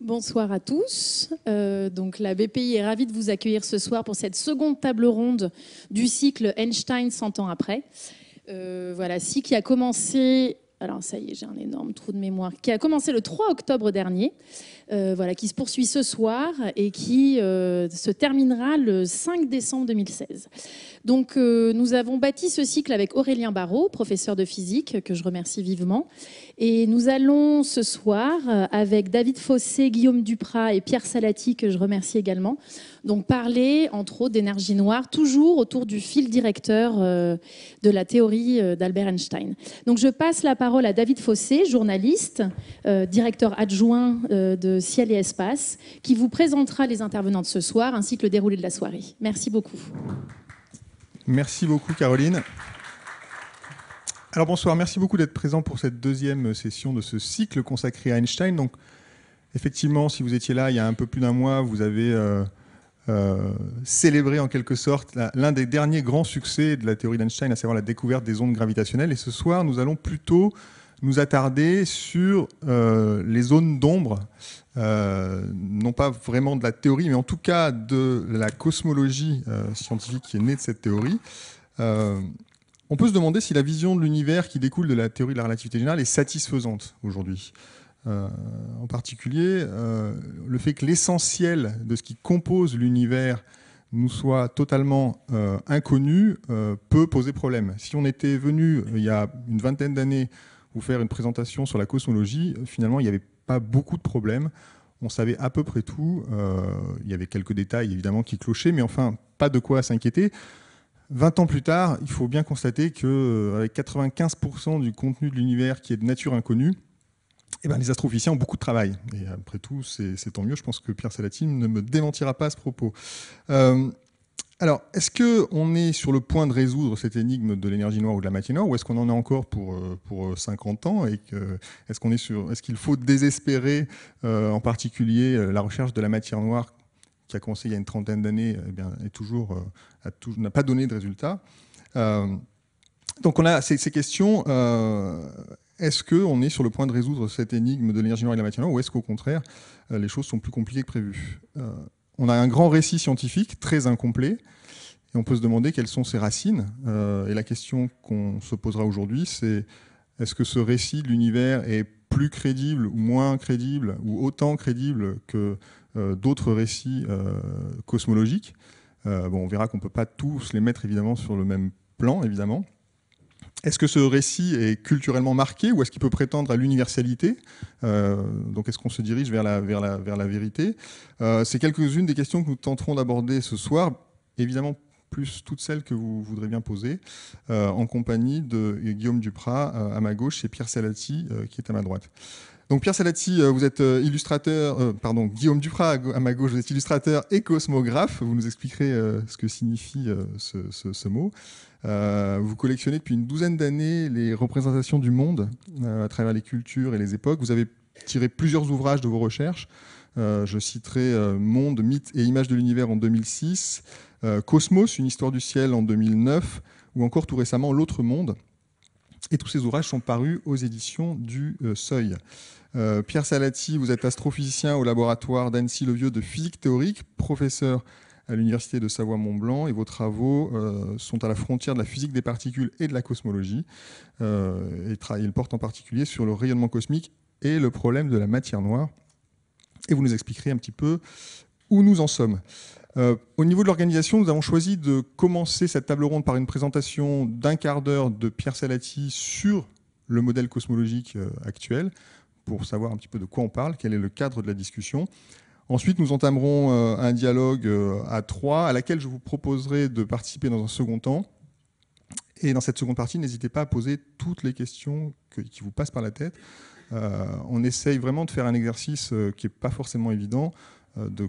Bonsoir à tous. Euh, donc la BPI est ravie de vous accueillir ce soir pour cette seconde table ronde du cycle Einstein 100 ans après. Euh, voilà, si qui a commencé. Alors ça y est, j'ai un énorme trou de mémoire. Qui a commencé le 3 octobre dernier, euh, voilà, qui se poursuit ce soir et qui se terminera le 5 décembre 2016. Donc nous avons bâti ce cycle avec Aurélien Barraud, professeur de physique, que je remercie vivement, et nous allons ce soir, euh, avec David Fossé, Guillaume Duprat et Pierre Salati, que je remercie également, donc parler entre autres d'énergie noire, toujours autour du fil directeur euh, de la théorie euh, d'Albert Einstein. Donc je passe la parole à David Fossé, journaliste, directeur adjoint de Ciel et Espace, qui vous présentera les intervenants de ce soir ainsi que le déroulé de la soirée. Merci beaucoup. Merci beaucoup Caroline. Alors bonsoir, merci beaucoup d'être présent pour cette deuxième session de ce cycle consacré à Einstein. Donc effectivement, si vous étiez là il y a un peu plus d'un mois, vous avez euh, euh, célébré en quelque sorte l'un des derniers grands succès de la théorie d'Einstein, à savoir la découverte des ondes gravitationnelles. Et ce soir, nous allons plutôt nous attarder sur euh, les zones d'ombre, non pas vraiment de la théorie, mais en tout cas de la cosmologie scientifique qui est née de cette théorie. On peut se demander si la vision de l'univers qui découle de la théorie de la relativité générale est satisfaisante aujourd'hui. Euh, en particulier, euh, le fait que l'essentiel de ce qui compose l'univers nous soit totalement euh, inconnu peut poser problème. Si on était venu il y a une vingtaine d'années vous faire une présentation sur la cosmologie, finalement, il n'y avait pas beaucoup de problèmes. On savait à peu près tout. il y avait quelques détails évidemment qui clochaient, mais enfin, pas de quoi s'inquiéter. 20 ans plus tard, il faut bien constater que euh, avec 95% du contenu de l'univers qui est de nature inconnue, eh ben, les astrophysiciens ont beaucoup de travail. Et après tout, c'est tant mieux. Je pense que Pierre Salatine ne me démentira pas à ce propos. Euh, alors, est-ce qu'on est sur le point de résoudre cette énigme de l'énergie noire ou de la matière noire, ou est-ce qu'on en est encore pour, euh, pour 50 ans et Est-ce qu'il est est qu'il faut désespérer en particulier la recherche de la matière noire qui a commencé il y a une trentaine d'années, eh bien, est toujours, euh, n'a pas donné de résultats. Euh, donc on a ces, ces questions. Euh, est-ce qu'on est sur le point de résoudre cette énigme de l'énergie noire et de la matière noire, ou est-ce qu'au contraire, les choses sont plus compliquées que prévues On a un grand récit scientifique, très incomplet, et on peut se demander quelles sont ses racines. et la question qu'on se posera aujourd'hui, c'est est-ce que ce récit de l'univers est plus crédible ou moins crédible ou autant crédible que euh, d'autres récits euh, cosmologiques. Euh, bon, on verra qu'on ne peut pas tous les mettre évidemment sur le même plan, évidemment. Est-ce que ce récit est culturellement marqué ou est-ce qu'il peut prétendre à l'universalité Donc est-ce qu'on se dirige vers la, vers la, vers la vérité C'est quelques-unes des questions que nous tenterons d'aborder ce soir, évidemment plus toutes celles que vous voudrez bien poser, euh, en compagnie de Guillaume Duprat euh, à ma gauche et Pierre Salati euh, qui est à ma droite. Donc Pierre Salati, vous êtes illustrateur, pardon, Guillaume Duprat à ma gauche, vous êtes illustrateur et cosmographe. Vous nous expliquerez ce que signifie ce, mot. vous collectionnez depuis une douzaine d'années les représentations du monde à travers les cultures et les époques. Vous avez tiré plusieurs ouvrages de vos recherches. je citerai Monde, Mythe et images de l'univers en 2006. Euh, Cosmos, une histoire du ciel en 2009, ou encore tout récemment L'autre monde. Et tous ces ouvrages sont parus aux éditions du euh, Seuil. Euh, Pierre Salati, vous êtes astrophysicien au laboratoire d'Annecy-le-Vieux de physique théorique, professeur à l'université de Savoie-Mont-Blanc et vos travaux sont à la frontière de la physique des particules et de la cosmologie. et ils portent en particulier sur le rayonnement cosmique et le problème de la matière noire. Et vous nous expliquerez un petit peu où nous en sommes. Euh, au niveau de l'organisation, nous avons choisi de commencer cette table ronde par une présentation d'un quart d'heure de Pierre Salati sur le modèle cosmologique euh, actuel, pour savoir un petit peu de quoi on parle, quel est le cadre de la discussion. Ensuite, nous entamerons euh, un dialogue à trois, à laquelle je vous proposerai de participer dans un second temps. Et dans cette seconde partie, n'hésitez pas à poser toutes les questions qui vous passent par la tête. on essaye vraiment de faire un exercice qui n'est pas forcément évident, euh, de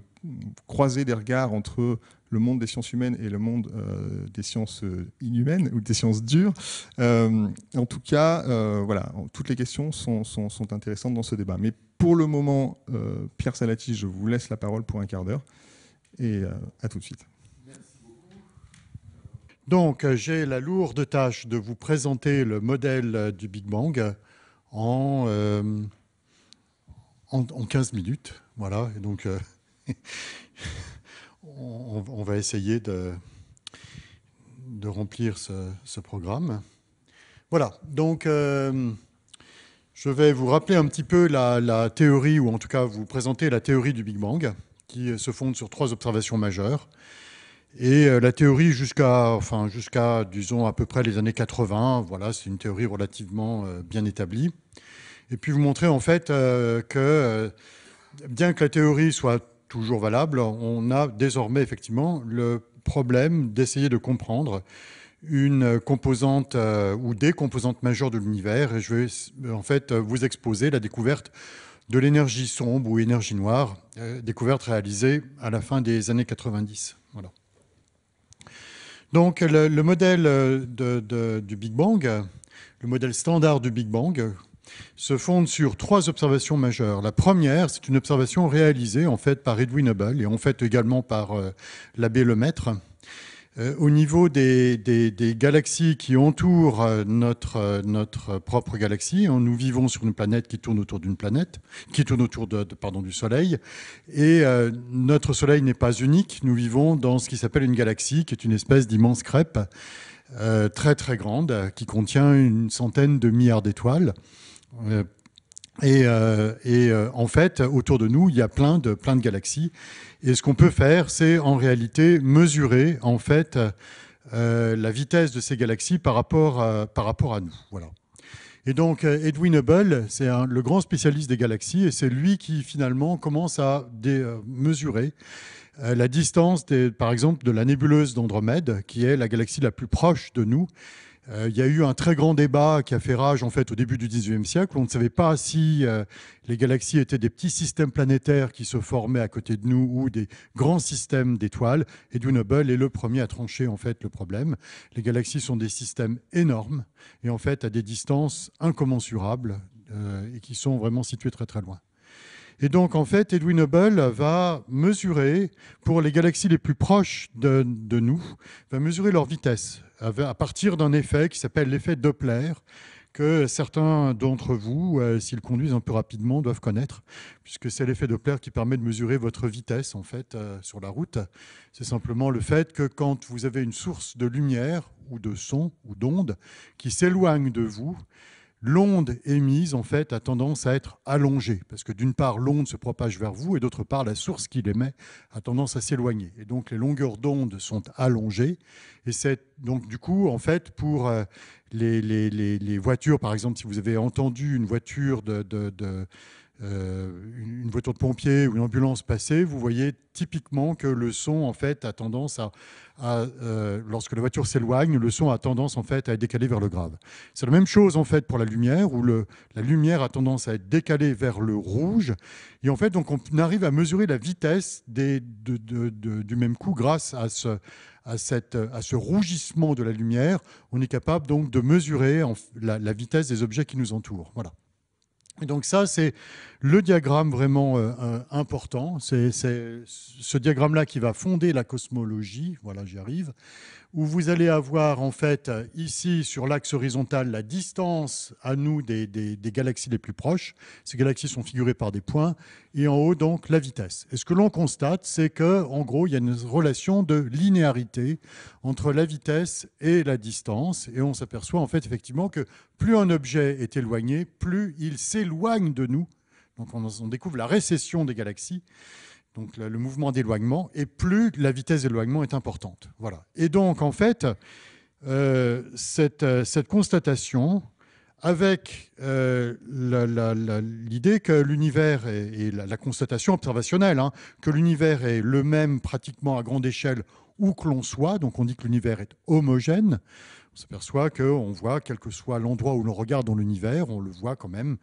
croiser des regards entre le monde des sciences humaines et le monde euh, des sciences euh, inhumaines ou des sciences dures. en tout cas, voilà, toutes les questions sont, intéressantes dans ce débat. Mais pour le moment, Pierre Salati, je vous laisse la parole pour un quart d'heure et à tout de suite. Donc, j'ai la lourde tâche de vous présenter le modèle du Big Bang en, en 15 minutes. Voilà, et donc euh, on, va essayer de, remplir ce, programme. Voilà, donc euh, je vais vous rappeler un petit peu la, théorie, ou en tout cas vous présenter la théorie du Big Bang, qui euh, se fonde sur trois observations majeures. Et la théorie jusqu'à, enfin, jusqu'à, disons, à peu près les années 80, voilà, c'est une théorie relativement bien établie. Et puis vous montrer en fait que bien que la théorie soit toujours valable, on a désormais effectivement le problème d'essayer de comprendre une composante euh, ou des composantes majeures de l'univers. Et je vais en fait vous exposer la découverte de l'énergie sombre ou énergie noire, euh, découverte réalisée à la fin des années 90. Donc le, modèle euh, du Big Bang, le modèle standard du Big Bang, se fonde sur trois observations majeures. La première, c'est une observation réalisée en fait par Edwin Hubble et en fait également par euh, l'abbé Lemaître. Euh, au niveau des, galaxies qui entourent euh, notre, propre galaxie, hein, nous vivons sur une planète qui tourne autour d'une planète, qui tourne autour de, pardon, du Soleil, et notre Soleil n'est pas unique. Nous vivons dans ce qui s'appelle une galaxie, qui est une espèce d'immense crêpe. très très grande, qui contient une centaine de milliards d'étoiles. Euh, et, euh, euh, en fait, autour de nous, il y a plein de, plein de galaxies. Et ce qu'on peut faire, c'est en réalité mesurer en fait la vitesse de ces galaxies par rapport à, par rapport à nous. Voilà. Et donc Edwin Hubble, c'est le grand spécialiste des galaxies, et c'est lui qui finalement commence à mesurer la distance, par exemple, de la nébuleuse d'Andromède, qui est la galaxie la plus proche de nous, euh, il y a eu un très grand débat qui a fait rage en fait au début du XIXe siècle. on ne savait pas si euh, les galaxies étaient des petits systèmes planétaires qui se formaient à côté de nous ou des grands systèmes d'étoiles. Et Hubble est le premier à trancher en fait le problème. Les galaxies sont des systèmes énormes et en fait à des distances incommensurables euh, et qui sont vraiment situées très très loin. Et donc, en fait, Edwin Hubble va mesurer, pour les galaxies les plus proches de, nous, va mesurer leur vitesse à partir d'un effet qui s'appelle l'effet Doppler, que certains d'entre vous, euh, s'ils conduisent un peu rapidement, doivent connaître, puisque c'est l'effet Doppler qui permet de mesurer votre vitesse en fait euh, sur la route. C'est simplement le fait que quand vous avez une source de lumière ou de son ou d'onde qui s'éloigne de vous, l'onde émise en fait a tendance à être allongée, parce que d'une part l'onde se propage vers vous et d'autre part la source qui l'émet a tendance à s'éloigner. Et donc les longueurs d'onde sont allongées. Et c'est donc du coup en fait pour euh, les, voitures, par exemple, si vous avez entendu une voiture de euh, une voiture de pompier ou une ambulance passée, vous voyez typiquement que le son en fait a tendance à, euh, lorsque la voiture s'éloigne, le son a tendance en fait à être décalé vers le grave. C'est la même chose en fait pour la lumière où la lumière a tendance à être décalée vers le rouge et en fait donc on arrive à mesurer la vitesse du même coup grâce à ce rougissement de la lumière, on est capable donc de mesurer la vitesse des objets qui nous entourent. Voilà. Donc ça, c'est le diagramme vraiment euh, euh, important. C'est ce diagramme-là qui va fonder la cosmologie. Voilà, j'y arrive où vous allez avoir en fait ici sur l'axe horizontal la distance à nous des, galaxies les plus proches. Ces galaxies sont figurées par des points et en haut donc la vitesse. Et ce que l'on constate, c'est que en gros il y a une relation de linéarité entre la vitesse et la distance et on s'aperçoit en fait effectivement que plus un objet est éloigné, plus il s'éloigne de nous. Donc on découvre la récession des galaxies donc le mouvement d'éloignement, et plus la vitesse d'éloignement est importante. Voilà. Et donc, en fait, euh, cette, euh, cette, constatation, avec euh, l'idée que l'univers, et la, constatation observationnelle, hein, que l'univers est le même pratiquement à grande échelle où que l'on soit, donc on dit que l'univers est homogène, on s'aperçoit qu'on voit, quel que soit l'endroit où l'on regarde dans l'univers, on le voit quand même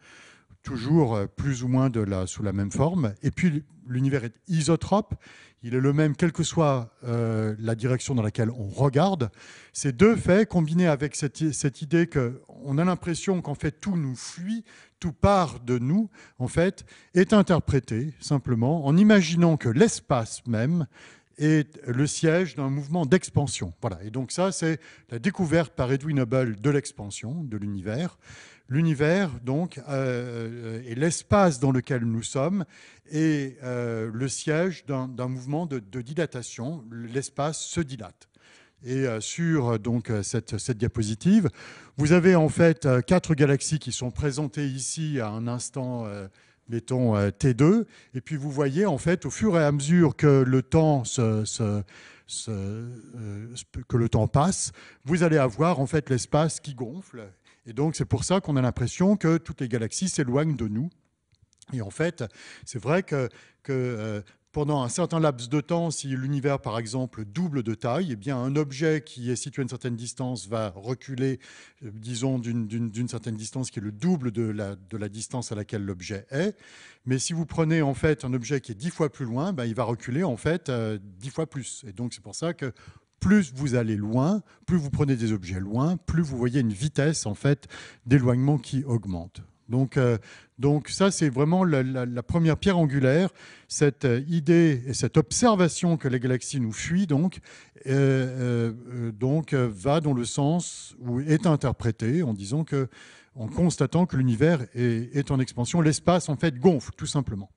toujours euh, plus ou moins de la, sous la même forme. Et puis l'univers est isotrope, il est le même quelle que soit euh, la direction dans laquelle on regarde. Ces deux faits, combinés avec cette, cette idée qu'on a l'impression qu'en fait tout nous fuit, tout part de nous, en fait, est interprété simplement en imaginant que l'espace même est le siège d'un mouvement d'expansion. Voilà. Et donc ça, c'est la découverte par Edwin Hubble de l'expansion de l'univers. L'univers, donc, est euh, euh, l'espace dans lequel nous sommes est euh, le siège d'un mouvement de, dilatation. L'espace se dilate. Et sur donc, cette, diapositive, vous avez en fait quatre galaxies qui sont présentées ici à un instant mettons T2, et puis vous voyez en fait au fur et à mesure que le temps que le temps passe, vous allez avoir en fait l'espace qui gonfle et donc c'est pour ça qu'on a l'impression que toutes les galaxies s'éloignent de nous. Et en fait, c'est vrai que, euh, pendant un certain laps de temps, si l'univers, par exemple, double de taille, eh bien, un objet qui est situé à une certaine distance va reculer, euh, disons, d'une certaine distance qui est le double de la, distance à laquelle l'objet est. Mais si vous prenez, en fait, un objet qui est dix fois plus loin, ben, il va reculer, en fait, euh, dix fois plus. Et donc, c'est pour ça que plus vous allez loin, plus vous prenez des objets loin, plus vous voyez une vitesse en fait d'éloignement qui augmente. Donc, euh, donc ça, c'est vraiment la, première pierre angulaire, cette euh, idée et cette observation que les galaxies nous fuient, donc, euh, donc va dans le sens où est interprétée en disant que, en constatant que l'univers est en expansion, l'espace en fait gonfle tout simplement.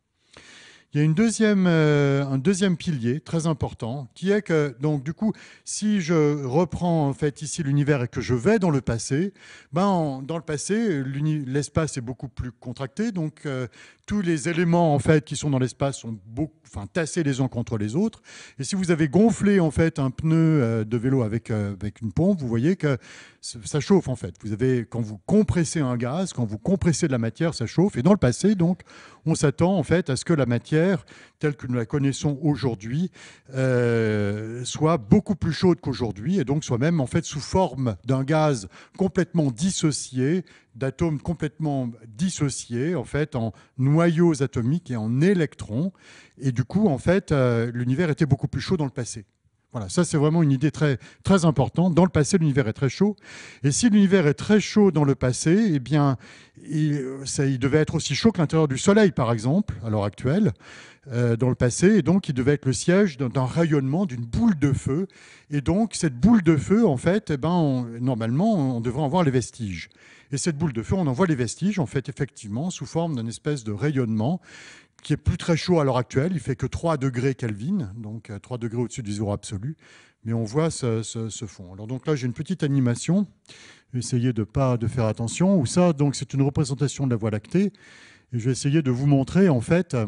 Il y a une deuxième, euh, un deuxième pilier très important qui est que, donc, du coup, si je reprends en fait ici l'univers et que je vais dans le passé, ben, dans le passé, l'espace est beaucoup plus contracté, donc euh, tous les éléments en fait qui sont dans l'espace sont beaucoup, enfin, tassés les uns contre les autres. Et si vous avez gonflé en fait un pneu euh, de vélo avec, avec une pompe, vous voyez que ça chauffe en fait. Vous avez, quand vous compressez un gaz, quand vous compressez de la matière, ça chauffe. Et dans le passé, donc, on s'attend en fait à ce que la matière, telle que nous la connaissons aujourd'hui, euh, soit beaucoup plus chaude qu'aujourd'hui, et donc soit même en fait sous forme d'un gaz complètement dissocié, d'atomes complètement dissociés, en fait, en noyaux atomiques et en électrons. Et du coup, en fait, euh, l'univers était beaucoup plus chaud dans le passé. Voilà, ça c'est vraiment une idée très, très importante. Dans le passé, l'univers est très chaud. Et si l'univers est très chaud dans le passé, eh bien, il, euh, ça, il devait être aussi chaud que l'intérieur du Soleil, par exemple, à l'heure actuelle, euh, dans le passé. Et donc, il devait être le siège d'un rayonnement, d'une boule de feu. Et donc, cette boule de feu, en fait, eh ben, normalement, on devrait en voir les vestiges. Et cette boule de feu, on en voit les vestiges, en fait, effectivement, sous forme d'une espèce de rayonnement qui est plus très chaud à l'heure actuelle. Il fait que 3 degrés Kelvin, donc 3 euh, degrés au-dessus du zéro absolu. Mais on voit ce, fond. Alors donc là, j'ai une petite animation. Essayez de pas de faire attention. Ou ça, donc c'est une représentation de la Voie lactée. Et je vais essayer de vous montrer en fait euh,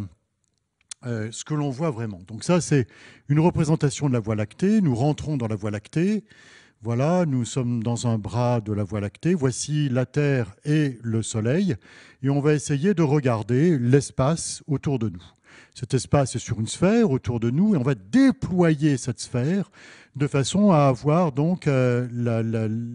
euh, ce que l'on voit vraiment. Donc ça, c'est une représentation de la Voie lactée. Nous rentrons dans la Voie lactée. Voilà, nous sommes dans un bras de la Voie lactée, voici la Terre et le Soleil, et on va essayer de regarder l'espace autour de nous. Cet espace est sur une sphère autour de nous, et on va déployer cette sphère de façon à avoir donc euh,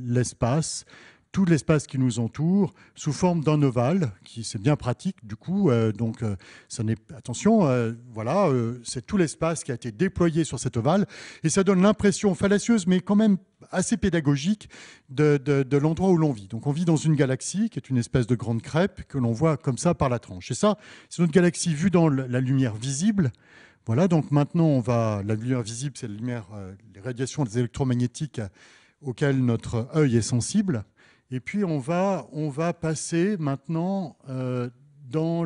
l'espace tout l'espace qui nous entoure sous forme d'un ovale, qui c'est bien pratique du coup. Euh, donc, euh, ça n'est attention, euh, voilà, c'est tout l'espace qui a été déployé sur cet ovale, et ça donne l'impression fallacieuse, mais quand même assez pédagogique de, de l'endroit où l'on vit. Donc, on vit dans une galaxie qui est une espèce de grande crêpe que l'on voit comme ça par la tranche. Et ça, c'est notre galaxie vue dans la lumière visible. Voilà, donc maintenant, on va la lumière visible, c'est la lumière, les radiations des électromagnétiques auxquelles notre œil est sensible. Et puis on va, on va passer maintenant euh, dans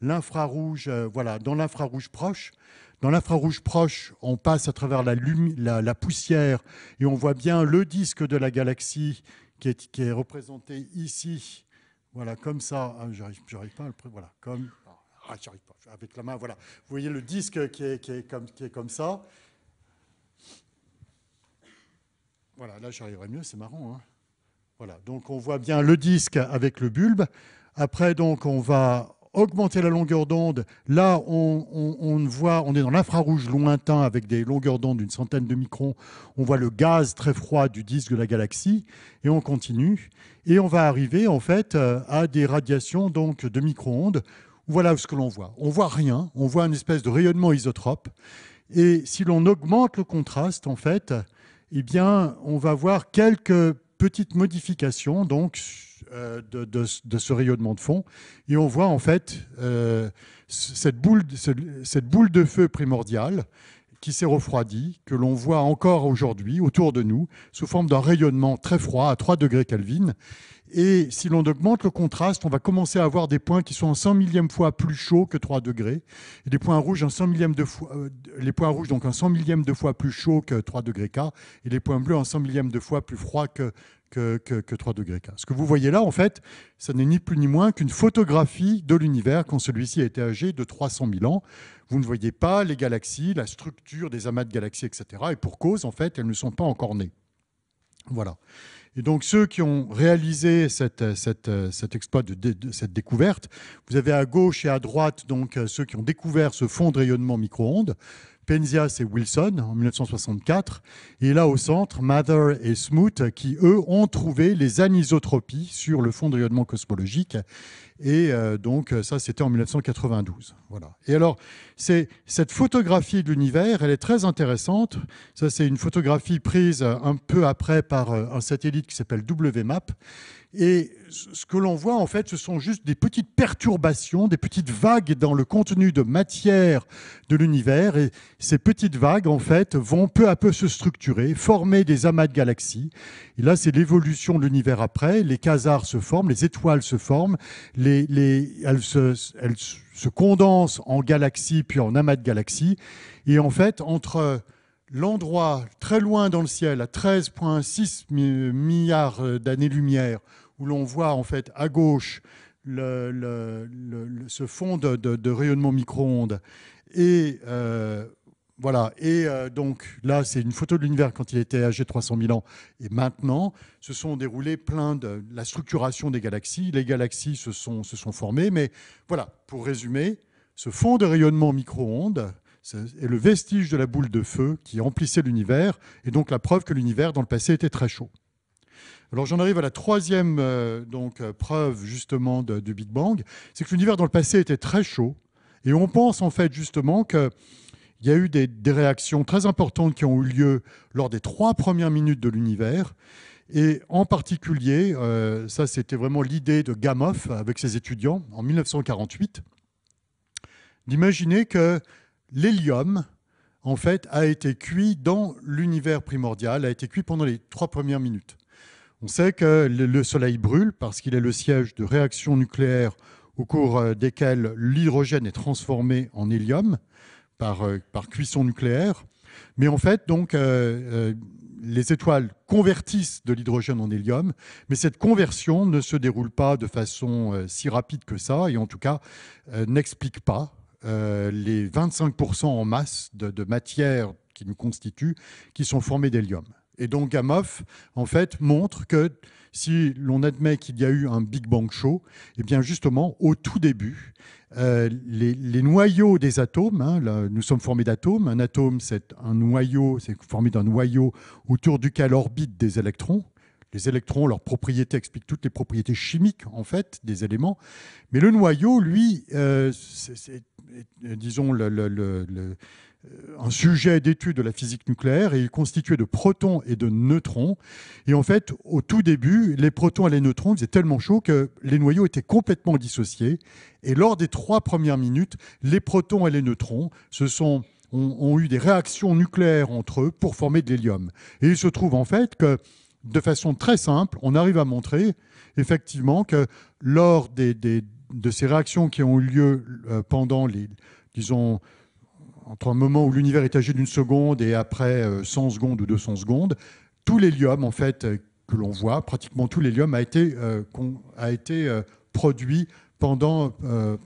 l'infrarouge, euh, voilà, dans l'infrarouge proche. Dans l'infrarouge proche, on passe à travers la, la, poussière et on voit bien le disque de la galaxie qui est, est représenté ici. Voilà, comme ça. Ah, j'arrive pas à le voilà, comme. Ah, j'arrive pas. Avec la main, voilà. Vous voyez le disque qui est, qui est, comme, qui est comme ça. Voilà, là j'arriverai mieux, c'est marrant. Hein voilà, donc on voit bien le disque avec le bulbe. Après, donc, on va augmenter la longueur d'onde. Là, on, voit, on est dans l'infrarouge lointain avec des longueurs d'onde d'une centaine de microns. On voit le gaz très froid du disque de la galaxie et on continue. Et on va arriver en fait euh, à des radiations donc de micro-ondes. Voilà ce que l'on voit. On voit rien. On voit une espèce de rayonnement isotrope. Et si l'on augmente le contraste, en fait, eh bien, on va voir quelques petite modification donc euh, de, ce rayonnement de fond et on voit en fait euh, cette, boule, cette boule de feu primordiale qui s'est refroidi, que l'on voit encore aujourd'hui autour de nous, sous forme d'un rayonnement très froid à 3 degrés Kelvin. Et si l'on augmente le contraste, on va commencer à avoir des points qui sont un 100 millième fois plus chauds que 3 degrés, et des points rouges en 100 millième de fois, euh, les points rouges donc un 100 millième de fois plus chauds que 3 degrés K, et les points bleus un 100 millième de fois plus froids que que, que, 3 degrés K. Ce que vous voyez là, en fait, ça n'est ni plus ni moins qu'une photographie de l'univers quand celui-ci a été âgé de 300 000 ans. Vous ne voyez pas les galaxies, la structure des amas de galaxies, etc. Et pour cause, en fait, elles ne sont pas encore nées. Voilà. Et donc ceux qui ont réalisé cet exploit, cette découverte, vous avez à gauche et à droite donc ceux qui ont découvert ce fond de rayonnement micro-ondes. Penzias et Wilson en 1964. Et là, au centre, Mather et Smoot, qui, eux, ont trouvé les anisotropies sur le fond de rayonnement cosmologique. Et euh, donc, euh, ça, c'était en 1992. Voilà. Et alors, c'est cette photographie de l'univers, elle est très intéressante. Ça, c'est une photographie prise un peu après par euh, un satellite qui s'appelle WMAP. Et ce que l'on voit, en fait, ce sont juste des petites perturbations, des petites vagues dans le contenu de matière de l'univers. Et ces petites vagues, en fait, vont peu à peu se structurer, former des amas de galaxies. Et là, c'est l'évolution de l'univers après. Les quasars se forment, les étoiles se forment, les les, elles, se, elles condensent en galaxies puis en amas de galaxies. Et en fait, entre l'endroit très loin dans le ciel, à 13,6 milliards d'années-lumière, où l'on voit en fait à gauche ce fond de, rayonnement micro-ondes, et euh, voilà, et euh, donc là, c'est une photo de l'univers quand il était âgé 300 000 ans et maintenant. Se sont déroulés plein de la structuration des galaxies. Les galaxies se sont, se sont formées, mais voilà, pour résumer, ce fond de rayonnement micro-ondes est le vestige de la boule de feu qui emplissait l'univers, et donc la preuve que l'univers dans le passé était très chaud. Alors j'en arrive à la troisième euh, donc, euh, preuve justement du Big Bang, c'est que l'univers dans le passé était très chaud, et on pense en fait justement que il y a eu des, réactions très importantes qui ont eu lieu lors des trois premières minutes de l'univers. Et en particulier, euh, ça c'était vraiment l'idée de Gamow avec ses étudiants en 1948, d'imaginer que l'hélium, en fait, a été cuit dans l'univers primordial, a été cuit pendant les trois premières minutes. On sait que le Soleil brûle parce qu'il est le siège de réactions nucléaires au cours euh, desquelles l'hydrogène est transformé en hélium. Euh, par, cuisson nucléaire. Mais en fait, donc, euh, euh, les étoiles convertissent de l'hydrogène en hélium, mais cette conversion ne se déroule pas de façon si rapide que ça, et en tout cas n'explique pas les 25% en masse de, matière qui nous constitue, qui sont formés d'hélium. Et donc Gamow, en fait, montre que si l'on admet qu'il y a eu un Big Bang Show, eh bien justement, au tout début, euh, les, noyaux des atomes, hein, nous sommes formés d'atomes, un atome c'est un noyau, c'est formé d'un noyau autour duquel orbitent des électrons, les électrons, leurs propriétés expliquent toutes les propriétés chimiques en fait des éléments. Mais le noyau, lui, euh, c'est, disons le, un sujet d'étude de la physique nucléaire et il est constitué de protons et de neutrons. Et en fait, au tout début, les protons et les neutrons faisaient tellement chaud que les noyaux étaient complètement dissociés. Et lors des trois premières minutes, les protons et les neutrons se sont ont, eu des réactions nucléaires entre eux pour former de l'hélium. Et il se trouve en fait que, de façon très simple, on arrive à montrer effectivement que lors des, de ces réactions qui ont eu lieu euh, pendant les, disons, entre un moment où l'univers est âgé d'une seconde et après 100 euh, secondes ou 200 secondes, tout l'hélium en fait euh, que l'on voit, pratiquement tout l'hélium a été, euh, a été produit pendant,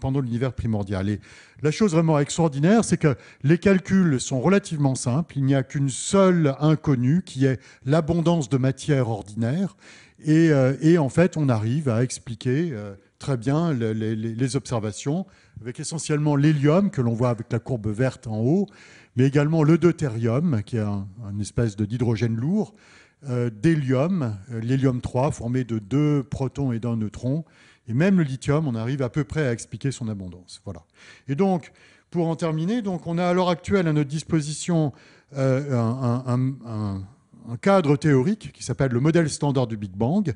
pendant l'univers primordial. Et la chose vraiment extraordinaire, c'est que les calculs sont relativement simples. Il n'y a qu'une seule inconnue qui est l'abondance de matière ordinaire. Et, et, en fait, on arrive à expliquer très bien les, observations, avec essentiellement l'hélium que l'on voit avec la courbe verte en haut, mais également le deutérium, qui est un, une espèce d'hydrogène lourd, euh, d'hélium, euh, l'hélium 3 formé de deux protons et d'un neutron, et même le lithium, on arrive à peu près à expliquer son abondance. Voilà. Et donc, pour en terminer, donc on a à l'heure actuelle à notre disposition euh, un, un cadre théorique qui s'appelle le modèle standard du Big Bang,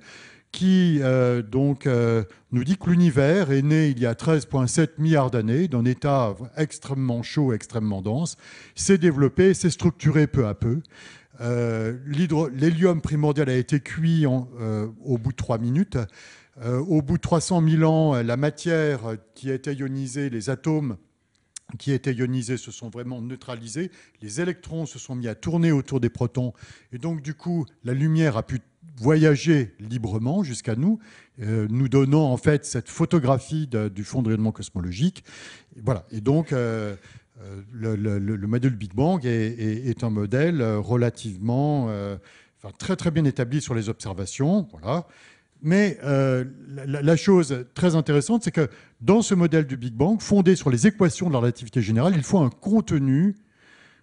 qui euh, donc, euh, nous dit que l'univers est né il y a 13,7 milliards d'années d'un état extrêmement chaud, extrêmement dense, s'est développé, s'est structuré peu à peu. Euh, l'hélium primordial a été cuit au bout de 3 minutes. au bout de 300 000 ans, la matière qui a été ionisée, les atomes qui étaient ionisés se sont vraiment neutralisés. Les électrons se sont mis à tourner autour des protons. Et donc, du coup, la lumière a pu voyager librement jusqu'à nous, euh, nous donnant en fait cette photographie du fond de rayonnement cosmologique. voilà. Et donc, euh, euh, le, modèle Big Bang est, un modèle relativement, enfin, très très bien établi sur les observations. Voilà. Mais la, chose très intéressante, c'est que dans ce modèle du Big Bang, fondé sur les équations de la relativité générale, il faut un contenu,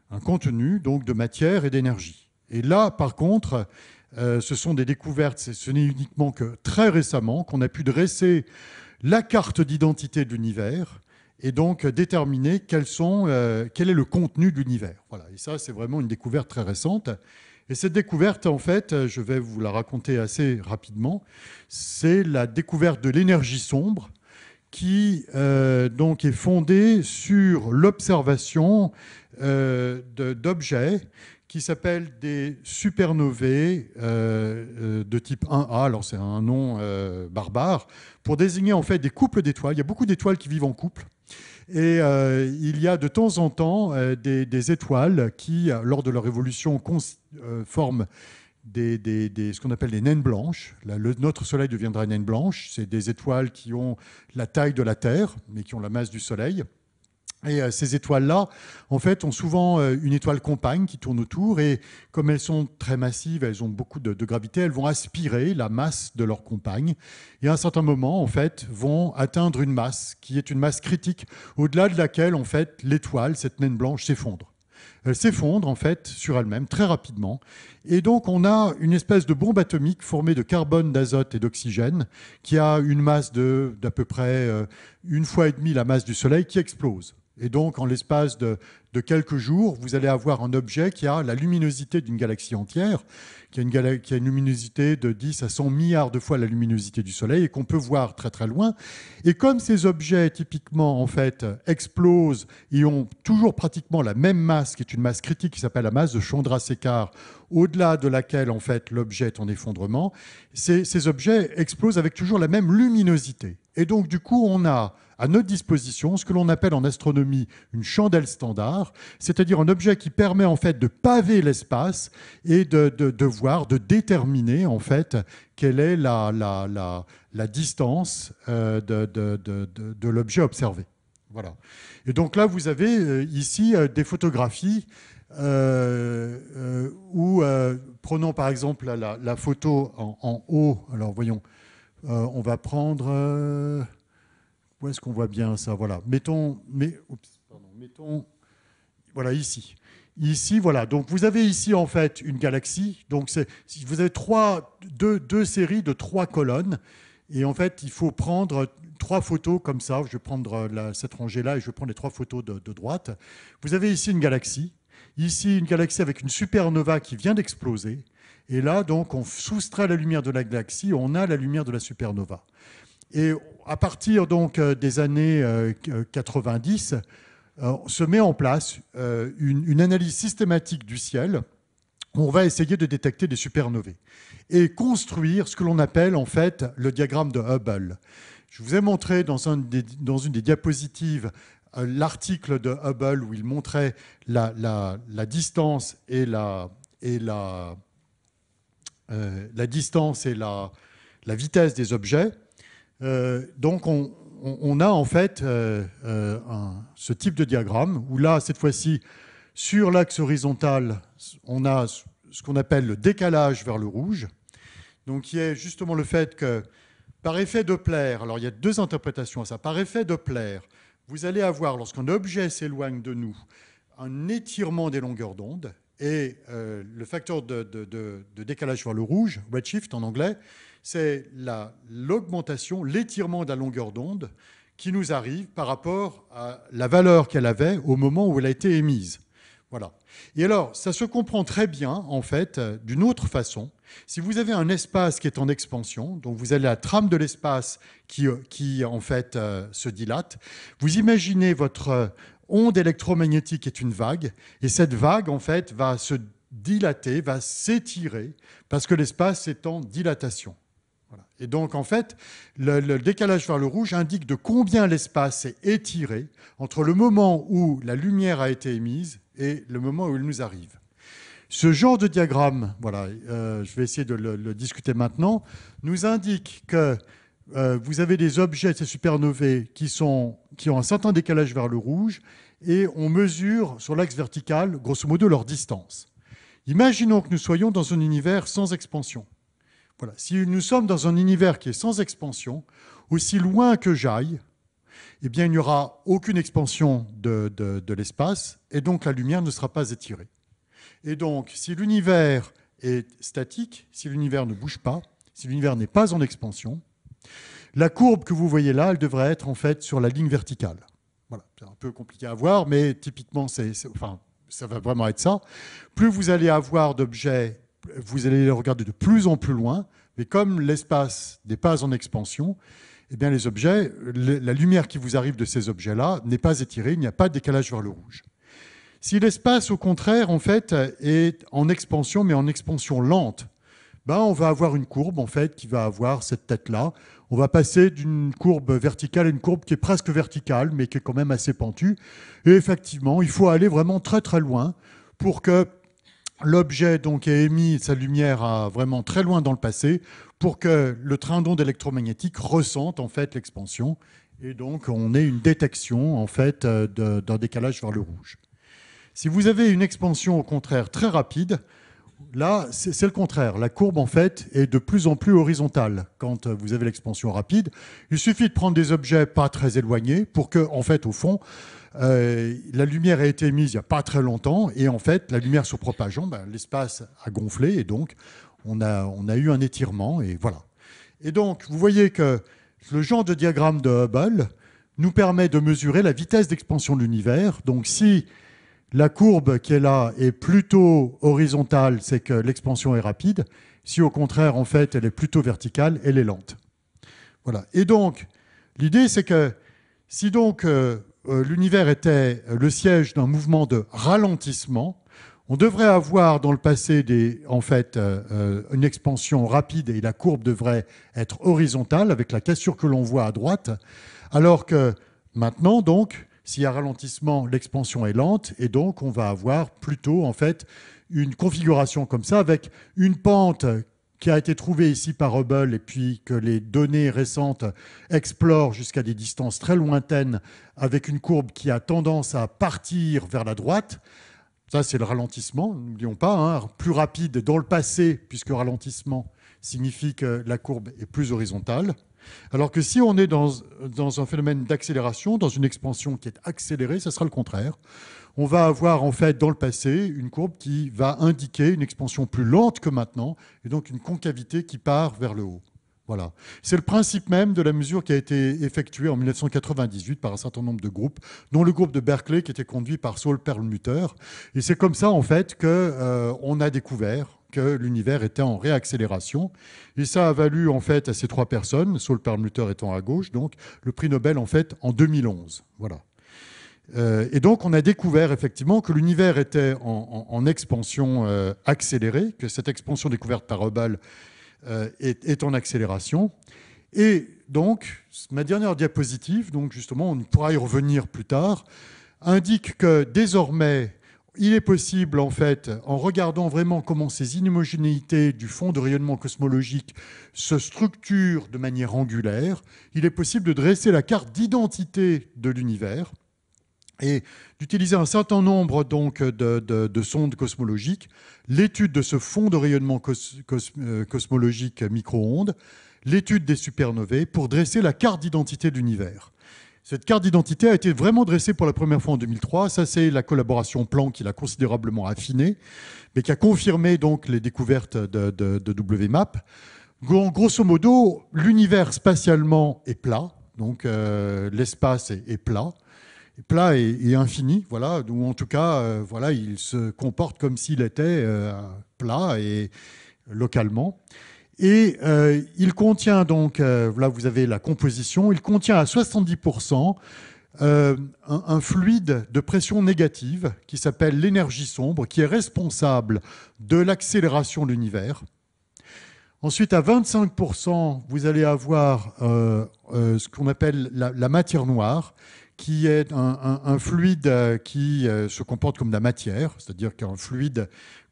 un contenu donc de matière et d'énergie. Et là, par contre, euh, ce sont des découvertes, ce n'est uniquement que très récemment qu'on a pu dresser la carte d'identité de l'univers et donc déterminer euh, quel est le contenu de l'univers. Voilà. Et ça, c'est vraiment une découverte très récente. Et cette découverte, en fait, je vais vous la raconter assez rapidement, c'est la découverte de l'énergie sombre qui euh, donc est fondée sur l'observation d'objets qui s'appellent des supernovae euh, euh, de type 1A, alors c'est un nom euh, barbare, pour désigner en fait des couples d'étoiles. Il y a beaucoup d'étoiles qui vivent en couple. Et il y a de temps en temps des, étoiles qui, lors de leur évolution, forment ce qu'on appelle des naines blanches. notre Soleil deviendra une naine blanche. C'est des étoiles qui ont la taille de la Terre, mais qui ont la masse du Soleil. Et euh, ces étoiles-là, en fait, ont souvent euh, une étoile compagne qui tourne autour. Et comme elles sont très massives, elles ont beaucoup de, gravité, elles vont aspirer la masse de leur compagne. Et à un certain moment, en fait, vont atteindre une masse qui est une masse critique, au-delà de laquelle, en fait, l'étoile, cette naine blanche, s'effondre. Elle s'effondre, en fait, sur elle-même très rapidement. Et donc, on a une espèce de bombe atomique formée de carbone, d'azote et d'oxygène, qui a une masse d'à peu près euh, une fois et demie la masse du Soleil, qui explose. Et donc, en l'espace de, quelques jours, vous allez avoir un objet qui a la luminosité d'une galaxie entière, qui a, une luminosité de 10 à 100 milliards de fois la luminosité du Soleil et qu'on peut voir très très loin. Et comme ces objets, typiquement, en fait, explosent et ont toujours pratiquement la même masse, qui est une masse critique qui s'appelle la masse de Chandrasekhar, au-delà de laquelle, en fait, l'objet est en effondrement, ces objets explosent avec toujours la même luminosité. Et donc, du coup, on a à notre disposition ce que l'on appelle en astronomie une chandelle standard, c'est-à-dire un objet qui permet en fait de paver l'espace et de, de, voir, de déterminer en fait quelle est la, la, la, distance euh, de, de l'objet observé. Voilà. Et donc là, vous avez euh, ici euh, des photographies où, prenons par exemple la, photo en, en haut, alors voyons, euh, on va prendre. Euh, où est-ce qu'on voit bien ça Voilà. Mettons. Mais, pardon, mettons. Voilà, ici. Ici, voilà. Donc vous avez ici en fait une galaxie. Donc vous avez trois, deux, deux séries de trois colonnes. Et en fait, il faut prendre trois photos comme ça. Je vais prendre euh, cette rangée-là et je vais prendre les trois photos de droite. Vous avez ici une galaxie. Ici, une galaxie avec une supernova qui vient d'exploser. Et là, donc, on soustrait la lumière de la galaxie, on a la lumière de la supernova. Et à partir donc euh, des années 90, euh, euh, se met en place une, analyse systématique du ciel. Où on va essayer de détecter des supernovae et construire ce que l'on appelle en fait le diagramme de Hubble. Je vous ai montré dans, dans une des diapositives l'article de Hubble où il montrait la, la distance et la, et la euh, la distance et la, vitesse des objets. Euh, donc on, a en fait euh, ce type de diagramme où là, cette fois-ci, sur l'axe horizontal, on a ce qu'on appelle le décalage vers le rouge, donc qui est justement le fait que par effet Doppler, alors il y a deux interprétations à ça, par effet Doppler, vous allez avoir, lorsqu'un objet s'éloigne de nous, un étirement des longueurs d'onde, et euh, le facteur de, décalage vers le rouge, redshift en anglais, c'est l'augmentation, l'étirement de la longueur d'onde qui nous arrive par rapport à la valeur qu'elle avait au moment où elle a été émise. Voilà. Et alors, ça se comprend très bien, en fait, d'une autre façon. Si vous avez un espace qui est en expansion, donc vous avez la trame de l'espace qui, euh, qui, en fait, euh, se dilate, vous imaginez votre onde électromagnétique est une vague, et cette vague, en fait, va se dilater, va s'étirer, parce que l'espace est en dilatation. Et donc, en fait, le, décalage vers le rouge indique de combien l'espace est étiré entre le moment où la lumière a été émise et le moment où elle nous arrive. Ce genre de diagramme, voilà, euh, je vais essayer de le discuter maintenant, nous indique que euh, vous avez des objets, ces supernovés, qui, ont un certain décalage vers le rouge, et on mesure sur l'axe vertical, grosso modo, leur distance. Imaginons que nous soyons dans un univers sans expansion. Voilà. Si nous sommes dans un univers qui est sans expansion, aussi loin que j'aille, eh bien, il n'y aura aucune expansion de l'espace, et donc la lumière ne sera pas étirée. Et donc, si l'univers est statique, si l'univers ne bouge pas, si l'univers n'est pas en expansion, la courbe que vous voyez là, elle devrait être en fait sur la ligne verticale. Voilà, c'est un peu compliqué à voir, mais typiquement, c'est, enfin, ça va vraiment être ça. Plus vous allez avoir d'objets, vous allez les regarder de plus en plus loin, mais comme l'espace n'est pas en expansion, eh bien les objets, la lumière qui vous arrive de ces objets-là n'est pas étirée, il n'y a pas de décalage vers le rouge. Si l'espace, au contraire, en fait, est en expansion, mais en expansion lente, ben on va avoir une courbe en fait qui va avoir cette tête-là on va passer d'une courbe verticale à une courbe qui est presque verticale, mais qui est quand même assez pentue. Et effectivement, il faut aller vraiment très très loin pour que l'objet ait émis sa lumière à vraiment très loin dans le passé, pour que le train d'onde électromagnétique ressente en fait l'expansion, et donc on ait une détection en fait euh, d'un décalage vers le rouge. Si vous avez une expansion au contraire très rapide, Là, c'est le contraire. La courbe, en fait, est de plus en plus horizontale quand euh, vous avez l'expansion rapide. Il suffit de prendre des objets pas très éloignés pour que, en fait, au fond, euh, la lumière ait été émise il n'y a pas très longtemps. Et en fait, la lumière se propageant, ben, l'espace a gonflé. Et donc, on a, on a eu un étirement. Et voilà. Et donc, vous voyez que le genre de diagramme de Hubble nous permet de mesurer la vitesse d'expansion de l'univers. Donc, si la courbe qui est là est plutôt horizontale, c'est que l'expansion est rapide. Si au contraire, en fait, elle est plutôt verticale, elle est lente. Voilà. Et donc, l'idée, c'est que si donc euh, euh, l'univers était le siège d'un mouvement de ralentissement, on devrait avoir dans le passé des, en fait, euh, une expansion rapide et la courbe devrait être horizontale avec la cassure que l'on voit à droite, alors que maintenant, donc, s'il y a ralentissement, l'expansion est lente et donc on va avoir plutôt en fait une configuration comme ça avec une pente qui a été trouvée ici par Hubble et puis que les données récentes explorent jusqu'à des distances très lointaines avec une courbe qui a tendance à partir vers la droite. Ça, c'est le ralentissement, n'oublions pas, hein, plus rapide dans le passé, puisque ralentissement signifie que la courbe est plus horizontale. Alors que si on est dans, un phénomène d'accélération, dans une expansion qui est accélérée, ce sera le contraire. On va avoir en fait dans le passé une courbe qui va indiquer une expansion plus lente que maintenant, et donc une concavité qui part vers le haut. Voilà. C'est le principe même de la mesure qui a été effectuée en 1998 par un certain nombre de groupes, dont le groupe de Berkeley qui était conduit par Saul Perlmutter. Et c'est comme ça, en fait, qu'on euh, a découvert, que l'univers était en réaccélération. Et ça a valu en fait à ces trois personnes, Saul Perlmutter étant à gauche, donc le prix Nobel en fait en 2011. Voilà. Euh, et donc on a découvert effectivement que l'univers était en, expansion euh, accélérée, que cette expansion découverte par Hubble euh, est, est en accélération. Et donc ma dernière diapositive, donc justement on pourra y revenir plus tard, indique que désormais il est possible, en fait, en regardant vraiment comment ces inhomogénéités du fond de rayonnement cosmologique se structurent de manière angulaire, il est possible de dresser la carte d'identité de l'univers et d'utiliser un certain nombre donc de, sondes cosmologiques, l'étude de ce fond de rayonnement euh, cosmologique micro-ondes, l'étude des supernovae pour dresser la carte d'identité de l'univers. Cette carte d'identité a été vraiment dressée pour la première fois en 2003. Ça, c'est la collaboration Plan qui l'a considérablement affinée, mais qui a confirmé donc les découvertes de, de, de WMAP. Grosso modo, l'univers spatialement est plat, donc euh, l'espace est, plat, plat et, infini, voilà, ou en tout cas, euh, voilà, il se comporte comme s'il était euh, plat et localement. Et euh, il contient donc, voilà euh, là vous avez la composition, il contient à 70% euh, un, fluide de pression négative qui s'appelle l'énergie sombre, qui est responsable de l'accélération de l'univers. Ensuite, à 25%, vous allez avoir ce qu'on appelle la, matière noire, qui est un, un fluide qui se comporte comme de la matière, c'est-à-dire qu'un fluide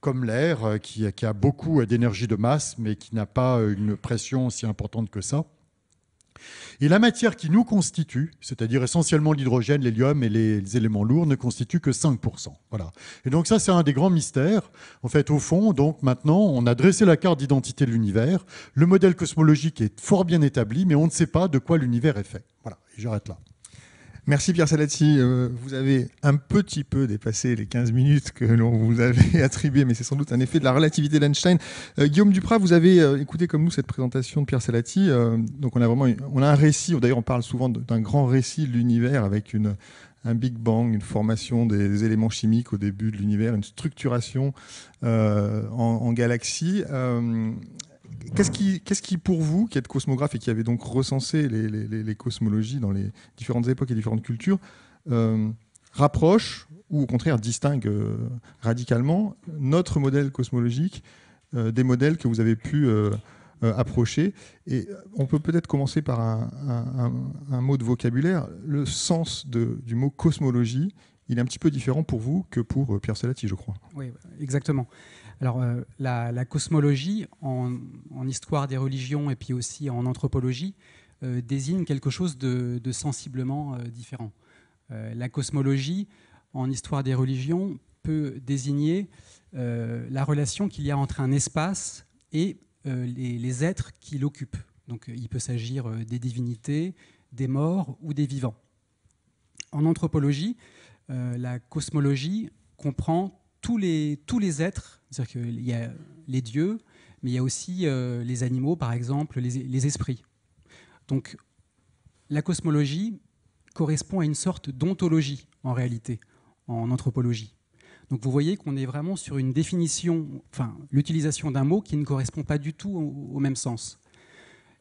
comme l'air, euh, qui, a beaucoup euh, d'énergie de masse, mais qui n'a pas euh, une pression aussi importante que ça. Et la matière qui nous constitue, c'est-à-dire essentiellement l'hydrogène, l'hélium et les, éléments lourds, ne constitue que 5%. Voilà. Et donc ça, c'est un des grands mystères. En fait, au fond, donc maintenant, on a dressé la carte d'identité de l'univers. Le modèle cosmologique est fort bien établi, mais on ne sait pas de quoi l'univers est fait. Voilà, j'arrête là. Merci Pierre Salati. Euh, vous avez un petit peu dépassé les 15 minutes que l'on vous avait attribuées, mais c'est sans doute un effet de la relativité d'Einstein. Euh, Guillaume Duprat, vous avez euh, écouté comme nous cette présentation de Pierre Salati. donc on a vraiment on a un récit, d'ailleurs on parle souvent d'un grand récit de l'univers avec un Big Bang, une formation des éléments chimiques au début de l'univers, une structuration en, galaxies galaxie. Qu'est-ce qui, qu'est-ce qui, pour vous, qui êtes cosmographe et qui avez donc recensé les, cosmologies dans les différentes époques et différentes cultures, euh, rapproche ou au contraire distingue euh, radicalement notre modèle cosmologique euh, des modèles que vous avez pu approcher Et on peut peut-être commencer par un, mot de vocabulaire. Le sens du mot cosmologie, il est un petit peu différent pour vous que pour Pierre Salati, je crois. Oui, exactement. Euh, la, cosmologie, en, histoire des religions et puis aussi en anthropologie, euh, désigne quelque chose de, sensiblement euh, différent. la cosmologie, en histoire des religions, peut désigner la relation qu'il y a entre un espace et les, les, êtres qui l'occupent. Donc, il peut s'agir des divinités, des morts ou des vivants. En anthropologie, la cosmologie comprend tous les, êtres, c'est-à-dire qu'il y a les dieux, mais il y a aussi euh, les animaux, par exemple, les, esprits. Donc la cosmologie correspond à une sorte d'ontologie, en réalité, en anthropologie. Donc vous voyez qu'on est vraiment sur une définition, enfin l'utilisation d'un mot qui ne correspond pas du tout au, même sens.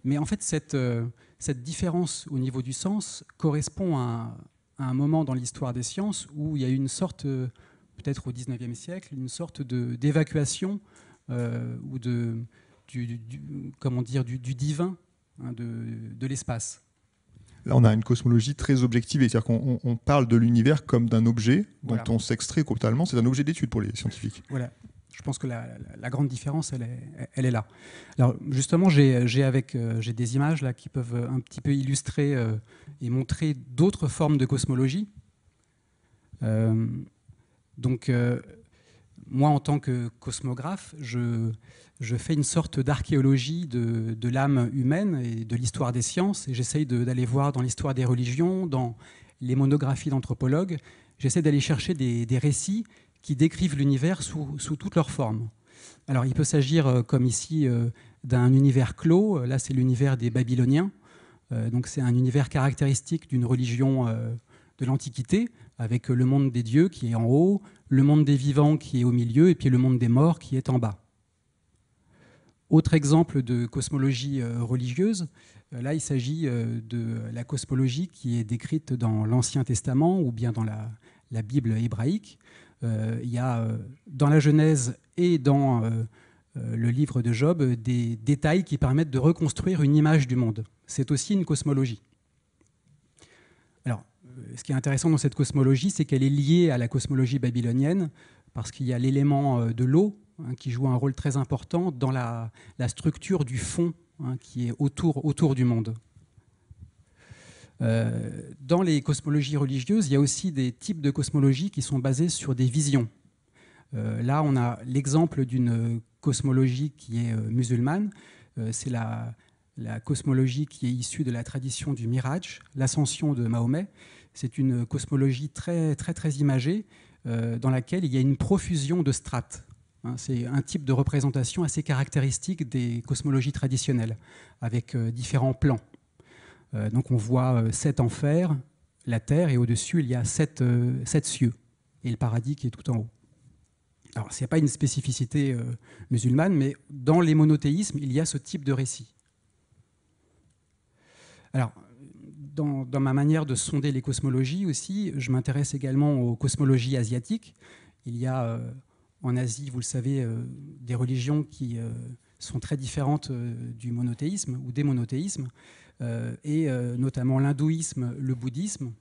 Mais en fait, euh, cette, différence au niveau du sens correspond à, un moment dans l'histoire des sciences où il y a une sorte... Euh, peut-être au XIXe siècle, une sorte d'évacuation euh, ou de, du, comment dire, du, divin hein, de, l'espace. Là, on a une cosmologie très objective, c'est-à-dire qu'on parle de l'univers comme d'un objet dont on s'extrait totalement. C'est un objet d'étude pour les scientifiques. Voilà. Je pense que la, grande différence, elle est, là. Alors justement, j'ai avec euh, j'ai des images là qui peuvent un petit peu illustrer euh, et montrer d'autres formes de cosmologie. Donc, euh, moi, en tant que cosmographe, je, fais une sorte d'archéologie de, l'âme humaine et de l'histoire des sciences. Et j'essaye d'aller voir dans l'histoire des religions, dans les monographies d'anthropologues, j'essaie d'aller chercher des, récits qui décrivent l'univers sous, sous, toutes leurs formes. Alors, il peut s'agir, euh, comme ici, euh, d'un univers clos. Là, c'est l'univers des Babyloniens. Donc, c'est un univers caractéristique d'une religion de l'Antiquité, avec le monde des dieux qui est en haut, le monde des vivants qui est au milieu, et puis le monde des morts qui est en bas. Autre exemple de cosmologie euh, religieuse, euh, là il s'agit euh, de la cosmologie qui est décrite dans l'Ancien Testament ou bien dans la, Bible hébraïque. il y a dans la Genèse et dans le livre de Job des détails qui permettent de reconstruire une image du monde. C'est aussi une cosmologie ce qui est intéressant dans cette cosmologie, c'est qu'elle est liée à la cosmologie babylonienne, parce qu'il y a l'élément euh, de l'eau hein, qui joue un rôle très important dans la, structure du fond hein, qui est autour, du monde. Euh, dans les cosmologies religieuses, il y a aussi des types de cosmologies qui sont basées sur des visions. Euh, là, on a l'exemple d'une cosmologie qui est musulmane. c'est la, la cosmologie qui est issue de la tradition du Miraj, l'ascension de Mahomet c'est une cosmologie très, très, très imagée euh, dans laquelle il y a une profusion de strates. Hein, c'est un type de représentation assez caractéristique des cosmologies traditionnelles, avec euh, différents plans. Euh, donc on voit sept enfers, la Terre, et au-dessus, il y a sept, sept, cieux, et le paradis qui est tout en haut. Alors, ce n'est pas une spécificité musulmane, mais dans les monothéismes, il y a ce type de récit. Alors, dans, ma manière de sonder les cosmologies aussi, je m'intéresse également aux cosmologies asiatiques. Il y a euh, en Asie, vous le savez, euh, des religions qui euh, sont très différentes du monothéisme ou des monothéismes, et notamment l'hindouisme, le bouddhisme,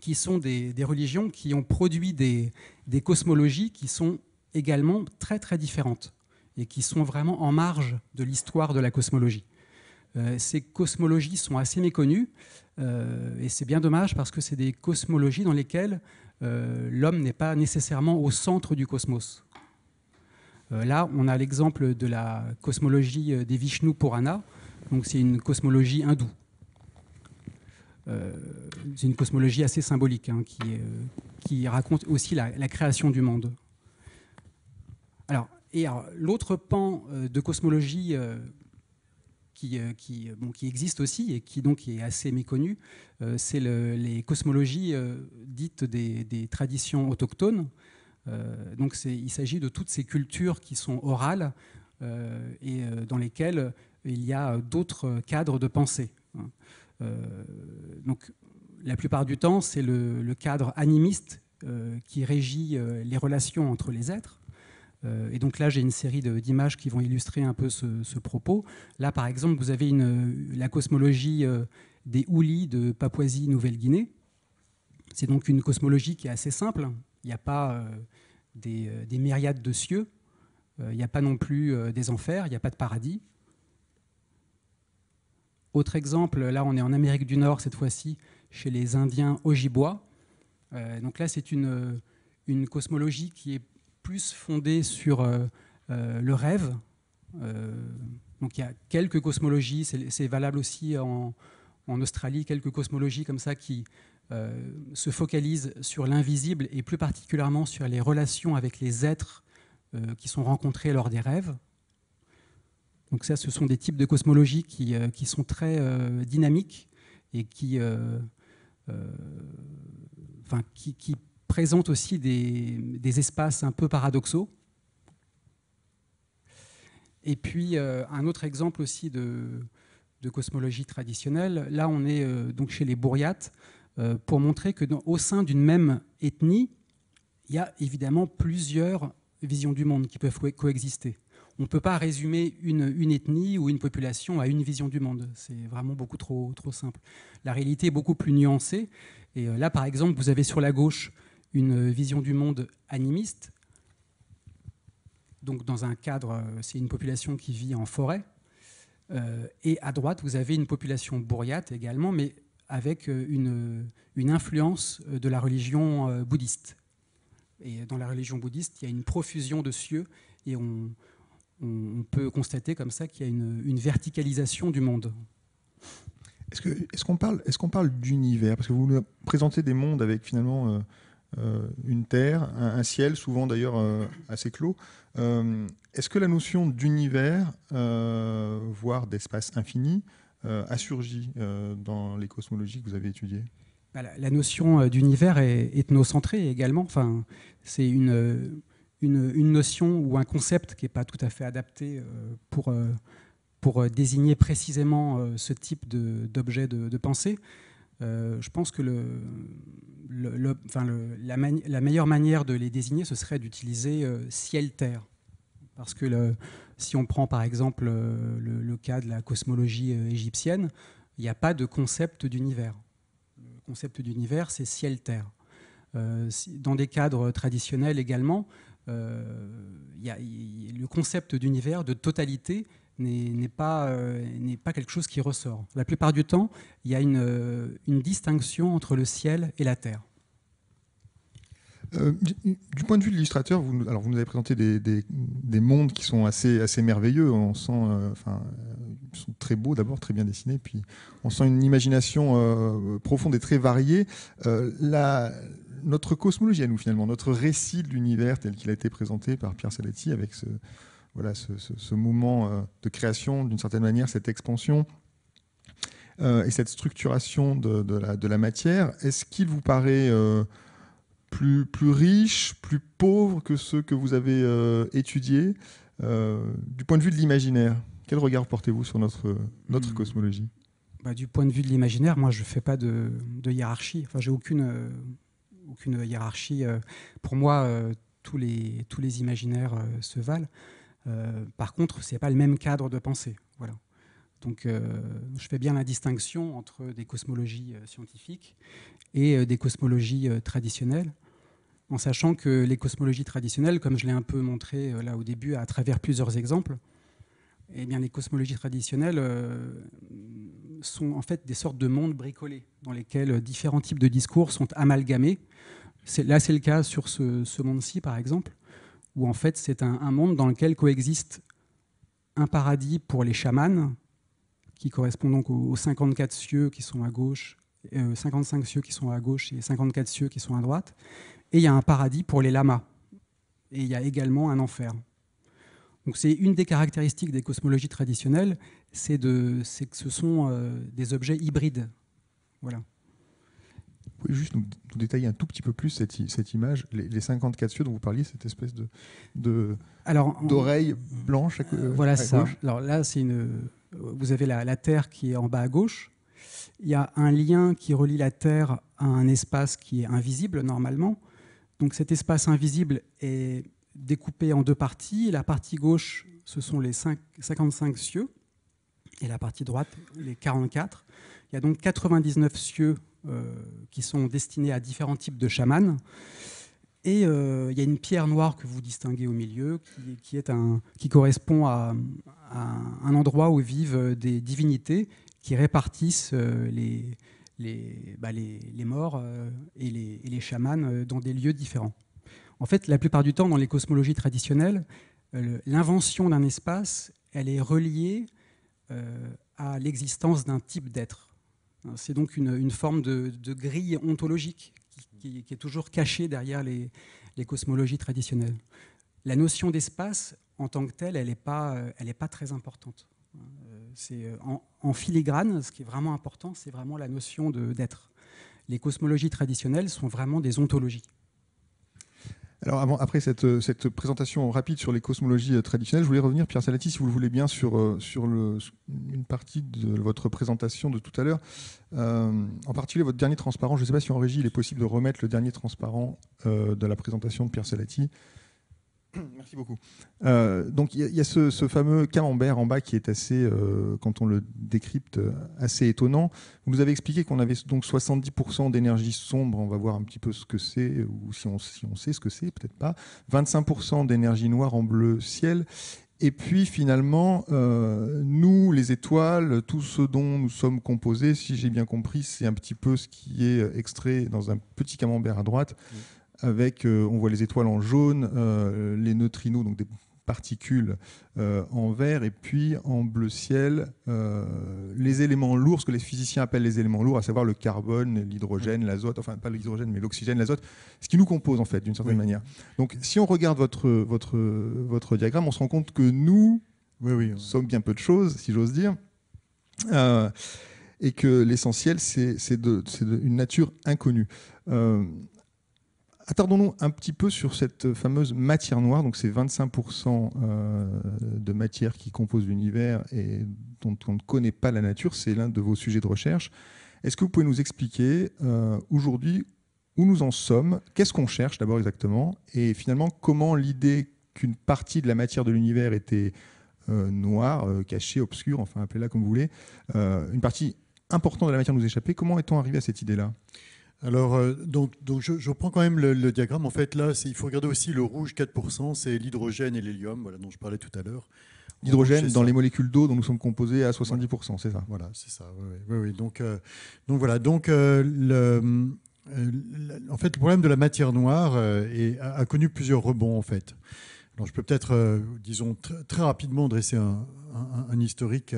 qui sont des, religions qui ont produit des, des, cosmologies qui sont également très très différentes et qui sont vraiment en marge de l'histoire de la cosmologie. ces cosmologies sont assez méconnues euh, et c'est bien dommage parce que c'est des cosmologies dans lesquelles euh, l'homme n'est pas nécessairement au centre du cosmos. Euh, là, on a l'exemple de la cosmologie des Vishnu Purana, donc c'est une cosmologie hindoue. c'est une cosmologie assez symbolique hein, qui, raconte aussi la, création du monde. Alors, et l'autre pan de cosmologie euh, euh, qui, existe aussi et qui donc est assez méconnue, euh, c'est les cosmologies dites des, traditions autochtones. donc il s'agit de toutes ces cultures qui sont orales et dans lesquelles il y a d'autres cadres de pensée. Hein. donc la plupart du temps, c'est le cadre animiste qui régit les relations entre les êtres euh, et donc là, j'ai une série d'images qui vont illustrer un peu ce, propos. Là, par exemple, vous avez une, la cosmologie euh, des Houlis de Papouasie-Nouvelle-Guinée. C'est donc une cosmologie qui est assez simple. Il n'y a pas euh, des, myriades de cieux, il n'y a pas non plus des enfers, il n'y a pas de paradis. Autre exemple, là on est en Amérique du Nord cette fois-ci, chez les Indiens Ojibwa. donc là c'est une cosmologie qui est plus fondée sur euh, euh, le rêve. Euh, donc il y a quelques cosmologies, c'est valable aussi en, Australie, quelques cosmologies comme ça qui se focalisent sur l'invisible et plus particulièrement sur les relations avec les êtres qui sont rencontrés lors des rêves. Donc ça, ce sont des types de cosmologies qui, sont très dynamiques et qui, qui présente aussi des, espaces un peu paradoxaux. Et puis euh, un autre exemple aussi de, cosmologie traditionnelle, là on est euh, donc chez les bourriates, euh, pour montrer que au sein d'une même ethnie, il y a évidemment plusieurs visions du monde qui peuvent coexister. On ne peut pas résumer une, une, ethnie ou une population à une vision du monde. C'est vraiment beaucoup trop, trop simple. La réalité est beaucoup plus nuancée. Et là, par exemple, vous avez sur la gauche une vision du monde animiste. Donc dans un cadre, euh, c'est une population qui vit en forêt. Euh, et à droite, vous avez une population bourriate également, mais avec euh, une, influence de la religion bouddhiste. Et dans la religion bouddhiste, il y a une profusion de cieux et on, peut constater comme ça qu'il y a une, verticalisation du monde. Est-ce qu'on parle, d'univers Parce que vous nous présentez des mondes avec finalement... Euh, une terre, un, ciel, souvent d'ailleurs euh, assez clos. Euh, est-ce que la notion d'univers, voire d'espace infini, a surgi dans les cosmologies que vous avez étudiées bah, la notion d'univers est ethnocentrée également. Enfin, c'est une, une, notion ou un concept qui n'est pas tout à fait adapté pour, pour désigner précisément ce type d'objet de, pensée. Euh, je pense que la, meilleure manière de les désigner, ce serait d'utiliser euh, ciel-terre. Parce que si on prend par exemple euh, le, cas de la cosmologie égyptienne, il n'y a pas de concept d'univers. Le concept d'univers, c'est ciel-terre. dans des cadres traditionnels également, le concept d'univers, de totalité, n'est pas, euh, n'est pas, quelque chose qui ressort. La plupart du temps, il y a une, euh, distinction entre le ciel et la terre. Euh, du point de vue de l'illustrateur, vous, alors vous nous avez présenté des, mondes qui sont assez, assez merveilleux. On sent, enfin, ils sont très beaux d'abord, très bien dessinés, puis on sent une imagination profonde et très variée. notre cosmologie à nous finalement, notre récit de l'univers tel qu'il a été présenté par Pierre Saletti avec ce, voilà, ce, ce, mouvement euh, de création, d'une certaine manière, cette expansion euh, et cette structuration de, la, matière, est-ce qu'il vous paraît euh, plus, plus riche, plus pauvre que ceux que vous avez étudiés du point de vue de l'imaginaire Quel regard portez-vous sur notre, notre hmm. cosmologie bah, du point de vue de l'imaginaire, moi, je ne fais pas de, hiérarchie. Enfin, j'ai aucune, hiérarchie. pour moi, tous, les, tous les imaginaires se valent. Euh, par contre, ce n'est pas le même cadre de pensée. Voilà. Donc euh, je fais bien la distinction entre des cosmologies euh, scientifiques et des cosmologies traditionnelles, en sachant que les cosmologies traditionnelles, comme je l'ai un peu montré là au début à travers plusieurs exemples, eh bien, les cosmologies traditionnelles sont en fait des sortes de mondes bricolés dans lesquels différents types de discours sont amalgamés. Là, c'est le cas sur ce monde-ci, par exemple où en fait c'est un, monde dans lequel coexiste un paradis pour les chamans, qui correspond donc aux, 54 cieux qui sont à gauche, 55 euh, cieux qui sont à gauche et 54 cieux qui sont à droite, et il y a un paradis pour les lamas, et il y a également un enfer. Donc c'est une des caractéristiques des cosmologies traditionnelles, c'est que ce sont euh, des objets hybrides. Voilà juste nous, détailler un tout petit peu plus cette, image, les, 54 cieux dont vous parliez, cette espèce de, de d'oreille blanche euh, euh, voilà ça. Alors là, c'est une. Euh, vous avez la, Terre qui est en bas à gauche. Il y a un lien qui relie la Terre à un espace qui est invisible normalement. Donc cet espace invisible est découpé en deux parties. La partie gauche, ce sont les 55 cieux, et la partie droite, les 44. Il y a donc 99 cieux euh, qui sont destinés à différents types de chamans. Et euh, il y a une pierre noire que vous distinguez au milieu, qui, correspond à, un endroit où vivent des divinités qui répartissent euh, bah, les, morts et les, chamans dans des lieux différents. En fait, la plupart du temps, dans les cosmologies traditionnelles, l'invention d'un espace, elle est reliée à l'existence d'un type d'être. Hein, c'est donc une, forme de, grille ontologique qui, est toujours cachée derrière les, cosmologies traditionnelles. La notion d'espace, en tant que telle, elle n'est euh, pas, très importante. Hein, euh, c'est euh, en, filigrane, ce qui est vraiment important, c'est vraiment la notion d'être. Les cosmologies traditionnelles sont vraiment des ontologies après euh, cette, présentation rapide sur les cosmologies euh, traditionnelles, je voulais revenir, Pierre Salati, si vous le voulez bien, sur, euh, une partie de votre présentation de tout à l'heure. en particulier votre dernier transparent. Je ne sais pas si en régie, il est possible de remettre le dernier transparent de la présentation de Pierre Salati. Merci beaucoup. Euh, donc il y, a ce, fameux camembert en bas qui est assez, euh, quand on le décrypte, euh, assez étonnant. Vous nous avez expliqué qu'on avait donc 70% d'énergie sombre, on va voir un petit peu ce que c'est, ou si on, si on sait ce que c'est, peut-être pas. 25% d'énergie noire en bleu ciel. Et puis finalement, nous, les étoiles, tout ce dont nous sommes composés, si j'ai bien compris, c'est un petit peu ce qui est extrait dans un petit camembert à droite avec, euh, on voit les étoiles en jaune, euh, les neutrinos, donc des particules euh, en vert et puis en bleu ciel les éléments lourds, ce que les physiciens appellent les éléments lourds, à savoir le carbone, l'hydrogène, l'azote, enfin pas l'hydrogène mais l'oxygène, l'azote, ce qui nous compose en fait d'une certaine manière. Donc si on regarde votre, votre, votre diagramme, on se rend compte que nous oui, sommes bien peu de choses, si j'ose dire. et que l'essentiel, c'est une nature inconnue. Attardons-nous un petit peu sur cette fameuse matière noire, donc c'est 25% euh, de matière qui compose l'univers et dont on ne connaît pas la nature, c'est l'un de vos sujets de recherche. Est-ce que vous pouvez nous expliquer euh, aujourd'hui où nous en sommes, qu'est-ce qu'on cherche d'abord exactement, et finalement comment l'idée qu'une partie de la matière de l'univers était euh, noire, cachée, obscure, enfin appelez-la comme vous voulez, une partie importante de la matière nous échappait, comment est-on arrivé à cette idée-là alors, euh, donc, je, je, prends quand même le, diagramme. En fait, là, il faut regarder aussi le rouge 4%, c'est l'hydrogène et l'hélium, voilà, dont je parlais tout à l'heure. L'hydrogène dans les molécules d'eau dont nous sommes composés à 70%, c'est ça Voilà, c'est ça. Oui, oui, donc, euh, donc voilà, donc euh, le, en fait, le problème de la matière noire a, connu plusieurs rebonds, en fait. Alors, je peux peut-être, disons, très rapidement dresser un, un historique.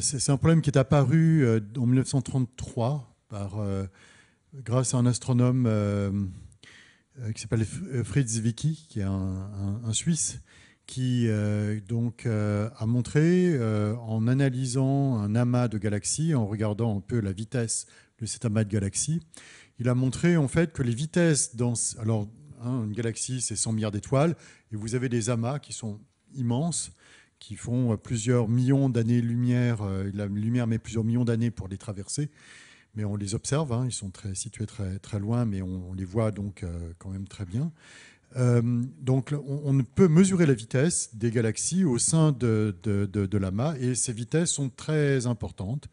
c'est un problème qui est apparu en 1933 par grâce à un astronome euh, euh, qui s'appelle euh, Fritz Zwicky, qui est un, Suisse, qui donc a montré en analysant un amas de galaxies, en regardant un peu la vitesse de cet amas de galaxies, il a montré en fait que les vitesses dans alors hein, une galaxie c'est 100 milliards d'étoiles et vous avez des amas qui sont immenses qui font plusieurs millions d'années-lumière, la lumière met plusieurs millions d'années pour les traverser mais on les observe. Hein, ils sont très, situés très, très loin, mais on, les voit donc euh, quand même très bien. Euh, donc on, peut mesurer la vitesse des galaxies au sein de, de, de, et ces vitesses sont très importantes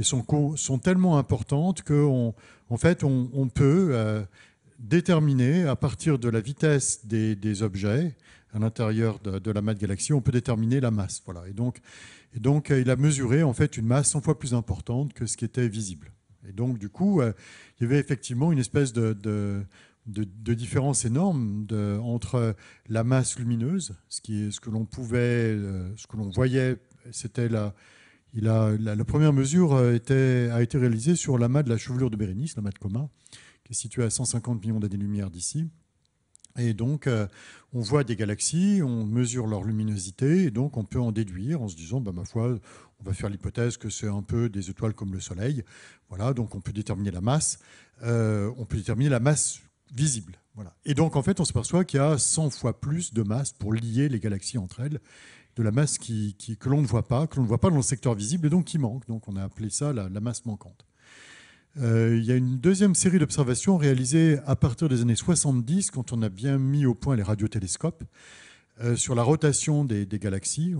et sont, sont tellement importantes qu'on en fait, on, peut euh, déterminer à partir de la vitesse des, des objets à l'intérieur de, de l'amas de galaxies, on peut déterminer la masse. Voilà. Et, donc, et donc il a mesuré en fait une masse 100 fois plus importante que ce qui était visible. Et donc, du coup, euh, il y avait effectivement une espèce de, de différence énorme de, entre la masse lumineuse, ce, qui est, ce que l'on pouvait, euh, ce que l'on voyait, c'était la, la, première mesure euh, était, a été réalisée sur l'amas de la chevelure de Bérénice, l'amas de Coma, qui est situé à 150 millions d'années-lumière d'ici. Et donc, on voit des galaxies, on mesure leur luminosité, et donc on peut en déduire en se disant, bah, ma foi, on va faire l'hypothèse que c'est un peu des étoiles comme le Soleil. Voilà, donc on peut déterminer la masse. Euh, on peut déterminer la masse visible. Voilà. Et donc en fait, on se perçoit qu'il y a 100 fois plus de masse pour lier les galaxies entre elles, de la masse qui, que l'on ne voit pas, que l'on ne voit pas dans le secteur visible et donc qui manque. Donc on a appelé ça la, masse manquante. Euh, il y a une deuxième série d'observations réalisées à partir des années 70, quand on a bien mis au point les radiotélescopes, euh, sur la rotation des galaxies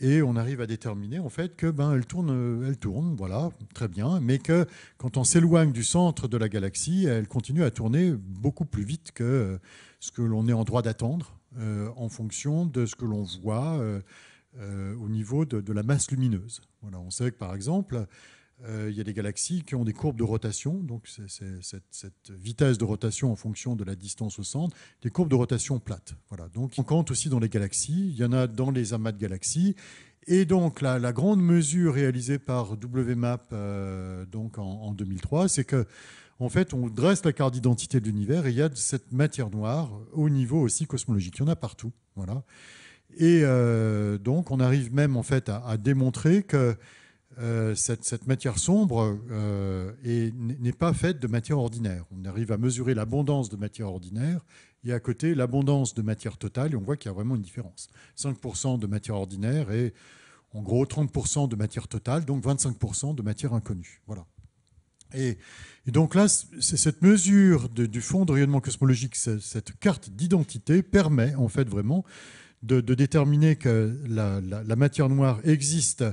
et on arrive à déterminer en fait que ben elle tourne, euh, elle tourne, voilà, très bien, mais que quand on s'éloigne du centre de la galaxie, elle continue à tourner beaucoup plus vite que euh, ce que l'on est en droit d'attendre euh, en fonction de ce que l'on voit au niveau de, de, la masse lumineuse. Voilà, on sait que par exemple euh, il y a des galaxies qui ont des courbes de rotation, donc cette, vitesse de rotation en fonction de la distance au centre, des courbes de rotation plates. Voilà. Donc on compte aussi dans les galaxies, il y en a dans les amas de galaxies. Et donc la, grande mesure réalisée par WMAP euh, donc en, 2003, c'est que en fait on dresse la carte d'identité de l'univers et il y a cette matière noire au niveau aussi cosmologique. Il y en a partout. Voilà. Et euh, donc on arrive même en fait à démontrer que euh, cette, matière sombre euh, n'est pas faite de matière ordinaire. On arrive à mesurer l'abondance de matière ordinaire et à côté l'abondance de matière totale et on voit qu'il y a vraiment une différence. 5% de matière ordinaire et en gros 30% de matière totale, donc 25% de matière inconnue. Voilà. Et, donc là, cette mesure du fond de rayonnement cosmologique, cette carte d'identité permet en fait vraiment de, déterminer que la, matière noire existe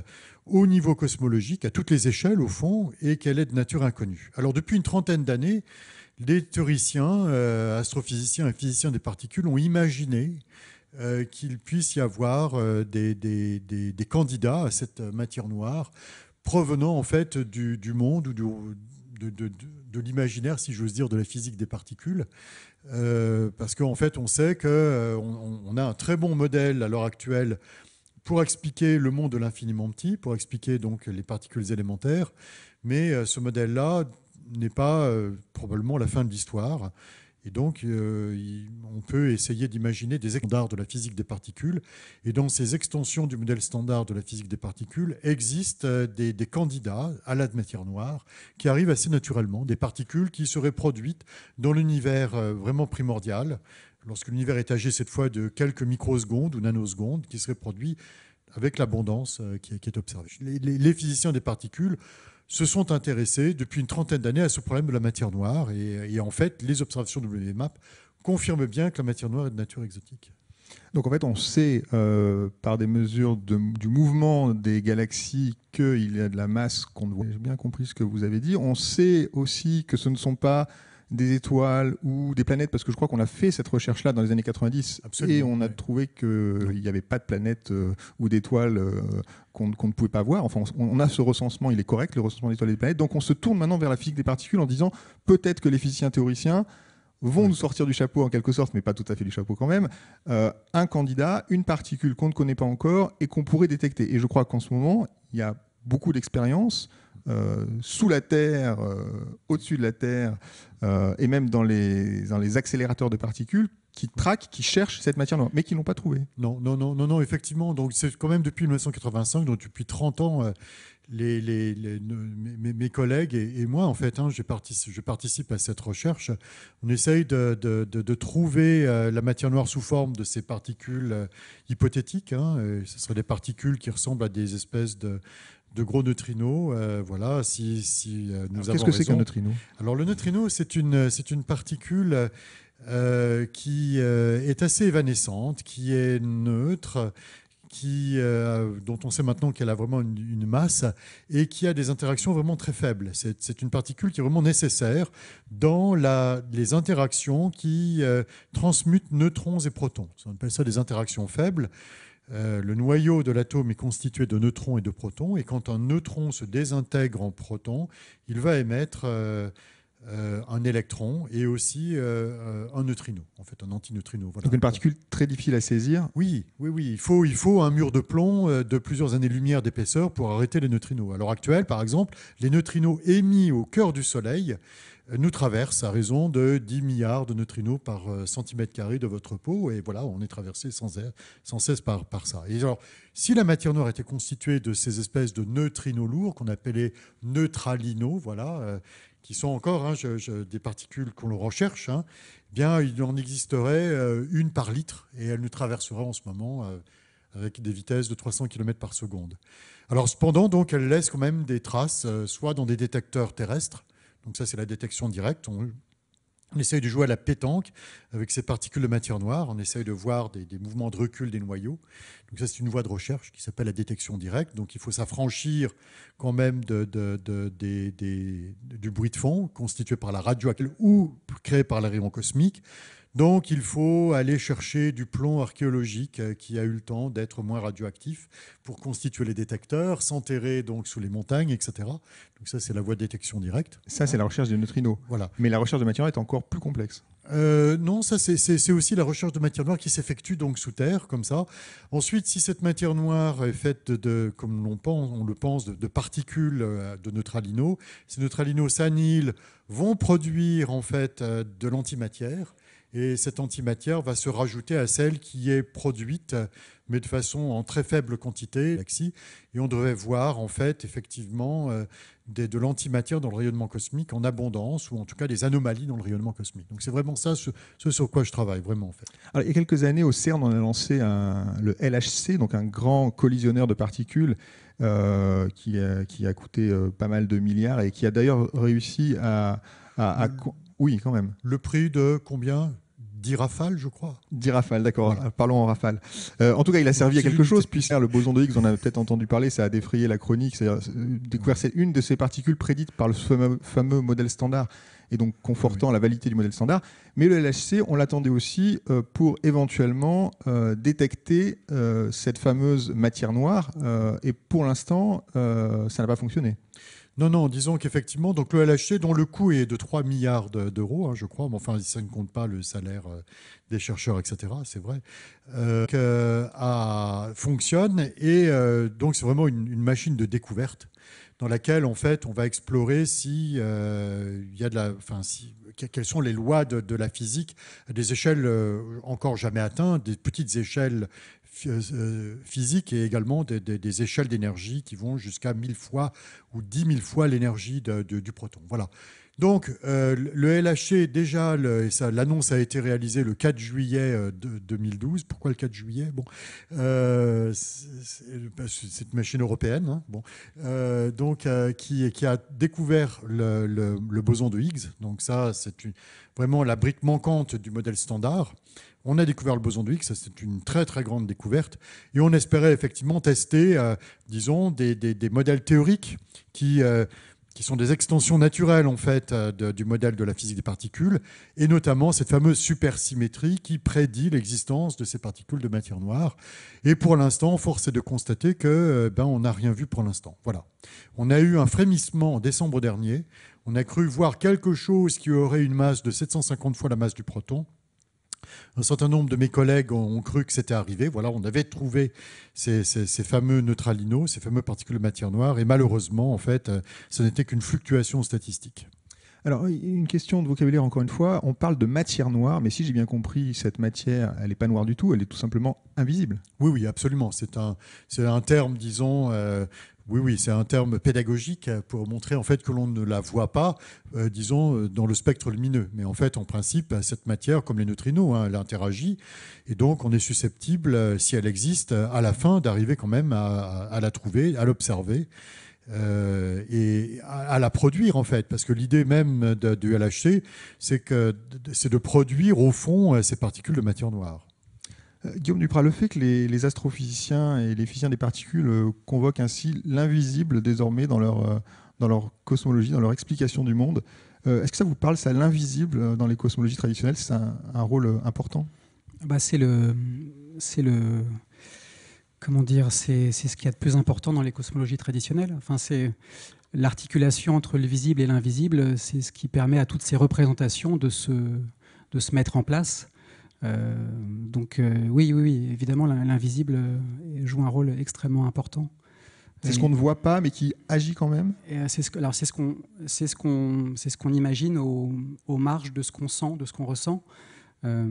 au niveau cosmologique, à toutes les échelles au fond, et qu'elle est de nature inconnue. Alors depuis une trentaine d'années, les théoriciens, euh, astrophysiciens et physiciens des particules ont imaginé euh, qu'il puisse y avoir euh, des, candidats à cette matière noire provenant en fait du, monde ou de, de l'imaginaire, si j'ose dire, de la physique des particules. Euh, parce qu'en fait, on sait qu'on euh, on a un très bon modèle à l'heure actuelle pour expliquer le monde de l'infiniment petit, pour expliquer donc les particules élémentaires. Mais euh, ce modèle-là n'est pas probablement la fin de l'histoire. Et donc, euh, on peut essayer d'imaginer des standards de la physique des particules. Et dans ces extensions du modèle standard de la physique des particules, existent euh, des, candidats à la matière noire qui arrivent assez naturellement, des particules qui seraient produites dans l'univers euh, vraiment primordial, lorsque l'univers est âgé cette fois de quelques microsecondes ou nanosecondes, qui seraient produites avec l'abondance qui est observée. les physiciens des particules se sont intéressés depuis une trentaine d'années à ce problème de la matière noire. Et, en fait, les observations de WMAP confirment bien que la matière noire est de nature exotique. Donc en fait, on sait euh, par des mesures du mouvement des galaxies qu'il y a de la masse qu'on voit. J'ai bien compris ce que vous avez dit. On sait aussi que ce ne sont pas des étoiles ou des planètes Parce que je crois qu'on a fait cette recherche-là dans les années 90 et on a trouvé qu'il n'y avait pas de planètes euh, ou d'étoiles euh, qu'on ne pouvait pas voir. Enfin, on, a ce recensement, il est correct, le recensement des étoiles et des planètes. Donc on se tourne maintenant vers la physique des particules en disant peut-être que les physiciens théoriciens vont nous sortir du chapeau en quelque sorte, mais pas tout à fait du chapeau quand même, euh, un candidat, une particule qu'on ne connaît pas encore et qu'on pourrait détecter. Et je crois qu'en ce moment, il y a beaucoup d'expériences euh, sous la Terre, euh, au-dessus de la Terre, euh, et même dans les, dans les accélérateurs de particules qui traquent, qui cherchent cette matière noire, mais qui ne l'ont pas trouvée. Non, non, non, non, non, effectivement. Donc c'est quand même depuis 1985, donc depuis 30 ans, les, mes, collègues et, moi, en fait, hein, je, participe, je, participe, à cette recherche. On essaye de, trouver la matière noire sous forme de ces particules hypothétiques. Hein, ce seraient des particules qui ressemblent à des espèces de, de gros neutrinos. Euh, voilà, si, si euh, nous Qu'est-ce que c'est qu'un neutrino Alors, le neutrino, c'est une, c'est une particule euh, qui est assez évanescente, qui est neutre, qui, dont on sait maintenant qu'elle a vraiment une, masse et qui a des interactions vraiment très faibles. C'est une particule qui est vraiment nécessaire dans la, les interactions qui transmutent neutrons et protons. On appelle ça des interactions faibles. Euh, le noyau de l'atome est constitué de neutrons et de protons, et quand un neutron se désintègre en proton, il va émettre euh, euh, un électron et aussi un neutrino, en fait un antineutrino. Donc une particule très difficile à saisir. Oui, oui, oui. Il faut, il faut un mur de plomb de plusieurs années-lumière d'épaisseur pour arrêter les neutrinos. À l'heure actuelle, par exemple, les neutrinos émis au cœur du Soleil nous traverse à raison de 10 milliards de neutrinos par euh, centimètre carré de votre peau. Et voilà, on est traversé sans, cesse par, par ça. Et alors, si la matière noire était constituée de ces espèces de neutrinos lourds qu'on appelait neutralinos, voilà, euh, qui sont encore hein, des particules qu'on recherche, hein, eh bien, il en existerait euh, une par litre et elle nous traverserait en ce moment. avec des vitesses de 300 km par seconde. Alors cependant, donc, elle laisse quand même des traces, soit dans des détecteurs terrestres, donc ça, c'est la détection directe. On, essaye de jouer à la pétanque avec ces particules de matière noire. On essaye de voir des, mouvements de recul des noyaux. Donc ça, c'est une voie de recherche qui s'appelle la détection directe. Donc il faut s'affranchir quand même du bruit de fond constitué par la radio ou créé par la rayon cosmique. Donc il faut aller chercher du plomb archéologique euh, qui a eu le temps d'être moins radioactif pour constituer les détecteurs, s'enterrer donc sous les montagnes, etc. Donc ça c'est la voie de détection directe. Ça c'est la recherche de neutrinos. Voilà. Mais la recherche de matière noire est encore plus complexe. Euh, non, ça c'est aussi la recherche de matière noire qui s'effectue donc sous terre, comme ça. Ensuite, si cette matière noire est faite de, comme on, le pense, de, particules euh, de neutralinos, ces neutralinos s'annihilent, vont produire en fait de l'antimatière et cette antimatière va se rajouter à celle qui est produite, mais de façon en très faible quantité, et on devrait voir en fait effectivement euh, de l'antimatière dans le rayonnement cosmique en abondance, ou en tout cas des anomalies dans le rayonnement cosmique. Donc c'est vraiment ça ce, sur quoi je travaille, vraiment fait. il y a quelques années au CERN, on a lancé le LHC, donc un grand collisionneur de particules. Euh, qui, a, coûté euh, pas mal de milliards et qui a d'ailleurs réussi à mm. Oui, quand même. Le prix de combien 10 rafales, je crois. 10 rafales, d'accord. Parlons en rafales. Euh, en tout cas, il a servi à quelque chose, puisque le boson de Higgs, on a peut-être entendu parler, ça a défrayé la chronique. C'est euh, découvert une de ces particules prédites par le fameux, modèle standard et donc confortant la validité du modèle standard. Mais le LHC, on l'attendait aussi euh, pour éventuellement détecter cette fameuse matière noire. et pour l'instant, ça n'a pas fonctionné. Non, non, disons qu'effectivement, donc le LHC, dont le coût est de 3 milliards d'euros, hein, je crois, mais enfin, ça ne compte pas le salaire euh, des chercheurs, etc., c'est vrai, euh, euh, fonctionne. Et donc, c'est vraiment une, machine de découverte dans laquelle, en fait, on va explorer si, il y a de la, enfin, si, quelles sont les lois de, de, la physique à des échelles encore jamais atteintes, des petites échelles euh, physique et également des, échelles d'énergie qui vont jusqu'à 1000 fois ou 10 000 fois l'énergie du proton. Voilà. Donc, euh, le LHC, déjà, l'annonce a été réalisée le 4 juillet 2012. Euh, Pourquoi le 4 juillet bon, euh, C'est une machine européenne hein, bon, donc, qui, qui, a découvert le, boson de Higgs. Donc, ça, c'est vraiment la brique manquante du modèle standard. On a découvert le boson de Higgs, c'est une très très grande découverte, et on espérait effectivement tester, euh, disons, des, modèles théoriques qui, euh, qui sont des extensions naturelles en fait euh, du modèle de la physique des particules, et notamment cette fameuse supersymétrie qui prédit l'existence de ces particules de matière noire. Et pour l'instant, force est de constater que ben, on n'a rien vu pour l'instant. Voilà. On a eu un frémissement en décembre dernier. On a cru voir quelque chose qui aurait une masse de 750 fois la masse du proton. Un certain nombre de mes collègues ont, cru que c'était arrivé. Voilà, on avait trouvé ces, fameux neutralinos, ces fameux particules de matière noire, et malheureusement, en fait, euh, ce n'était qu'une fluctuation statistique. Alors, une question de vocabulaire, encore une fois. On parle de matière noire, mais si j'ai bien compris, cette matière, elle n'est pas noire du tout, elle est tout simplement invisible. Oui, oui, absolument. C'est un, terme, disons, euh, oui, oui, c'est un terme pédagogique pour montrer en fait que l'on ne la voit pas, euh, disons, euh, dans le spectre lumineux. Mais en fait, en principe, cette matière, comme les neutrinos, hein, elle interagit. Et donc, on est susceptible, si elle existe, à la fin, d'arriver quand même à la trouver, à l'observer. Euh, et à, la produire en fait, parce que l'idée même du LHC, c'est que c'est de produire au fond euh, ces particules de matière noire. Euh, Guillaume Duprat, le fait que les, astrophysiciens et les physiciens des particules convoquent ainsi l'invisible désormais dans leur, dans leur cosmologie, dans leur explication du monde, est-ce que ça vous parle, ça, l'invisible dans les cosmologies traditionnelles, c'est un, un, rôle important bah C'est le, c'est le, comment dire, c'est ce qu'il y a de plus important dans les cosmologies traditionnelles. Enfin, c'est l'articulation entre le visible et l'invisible, c'est ce qui permet à toutes ces représentations de se, de se mettre en place. Euh, donc euh, oui, oui, évidemment, l'invisible euh, joue un rôle extrêmement important. C'est ce qu'on ne voit pas, mais qui agit quand même. C'est ce, c'est ce qu'on, ce qu'on, ce qu'on imagine aux, aux, marges de ce qu'on sent, de ce qu'on ressent. Euh,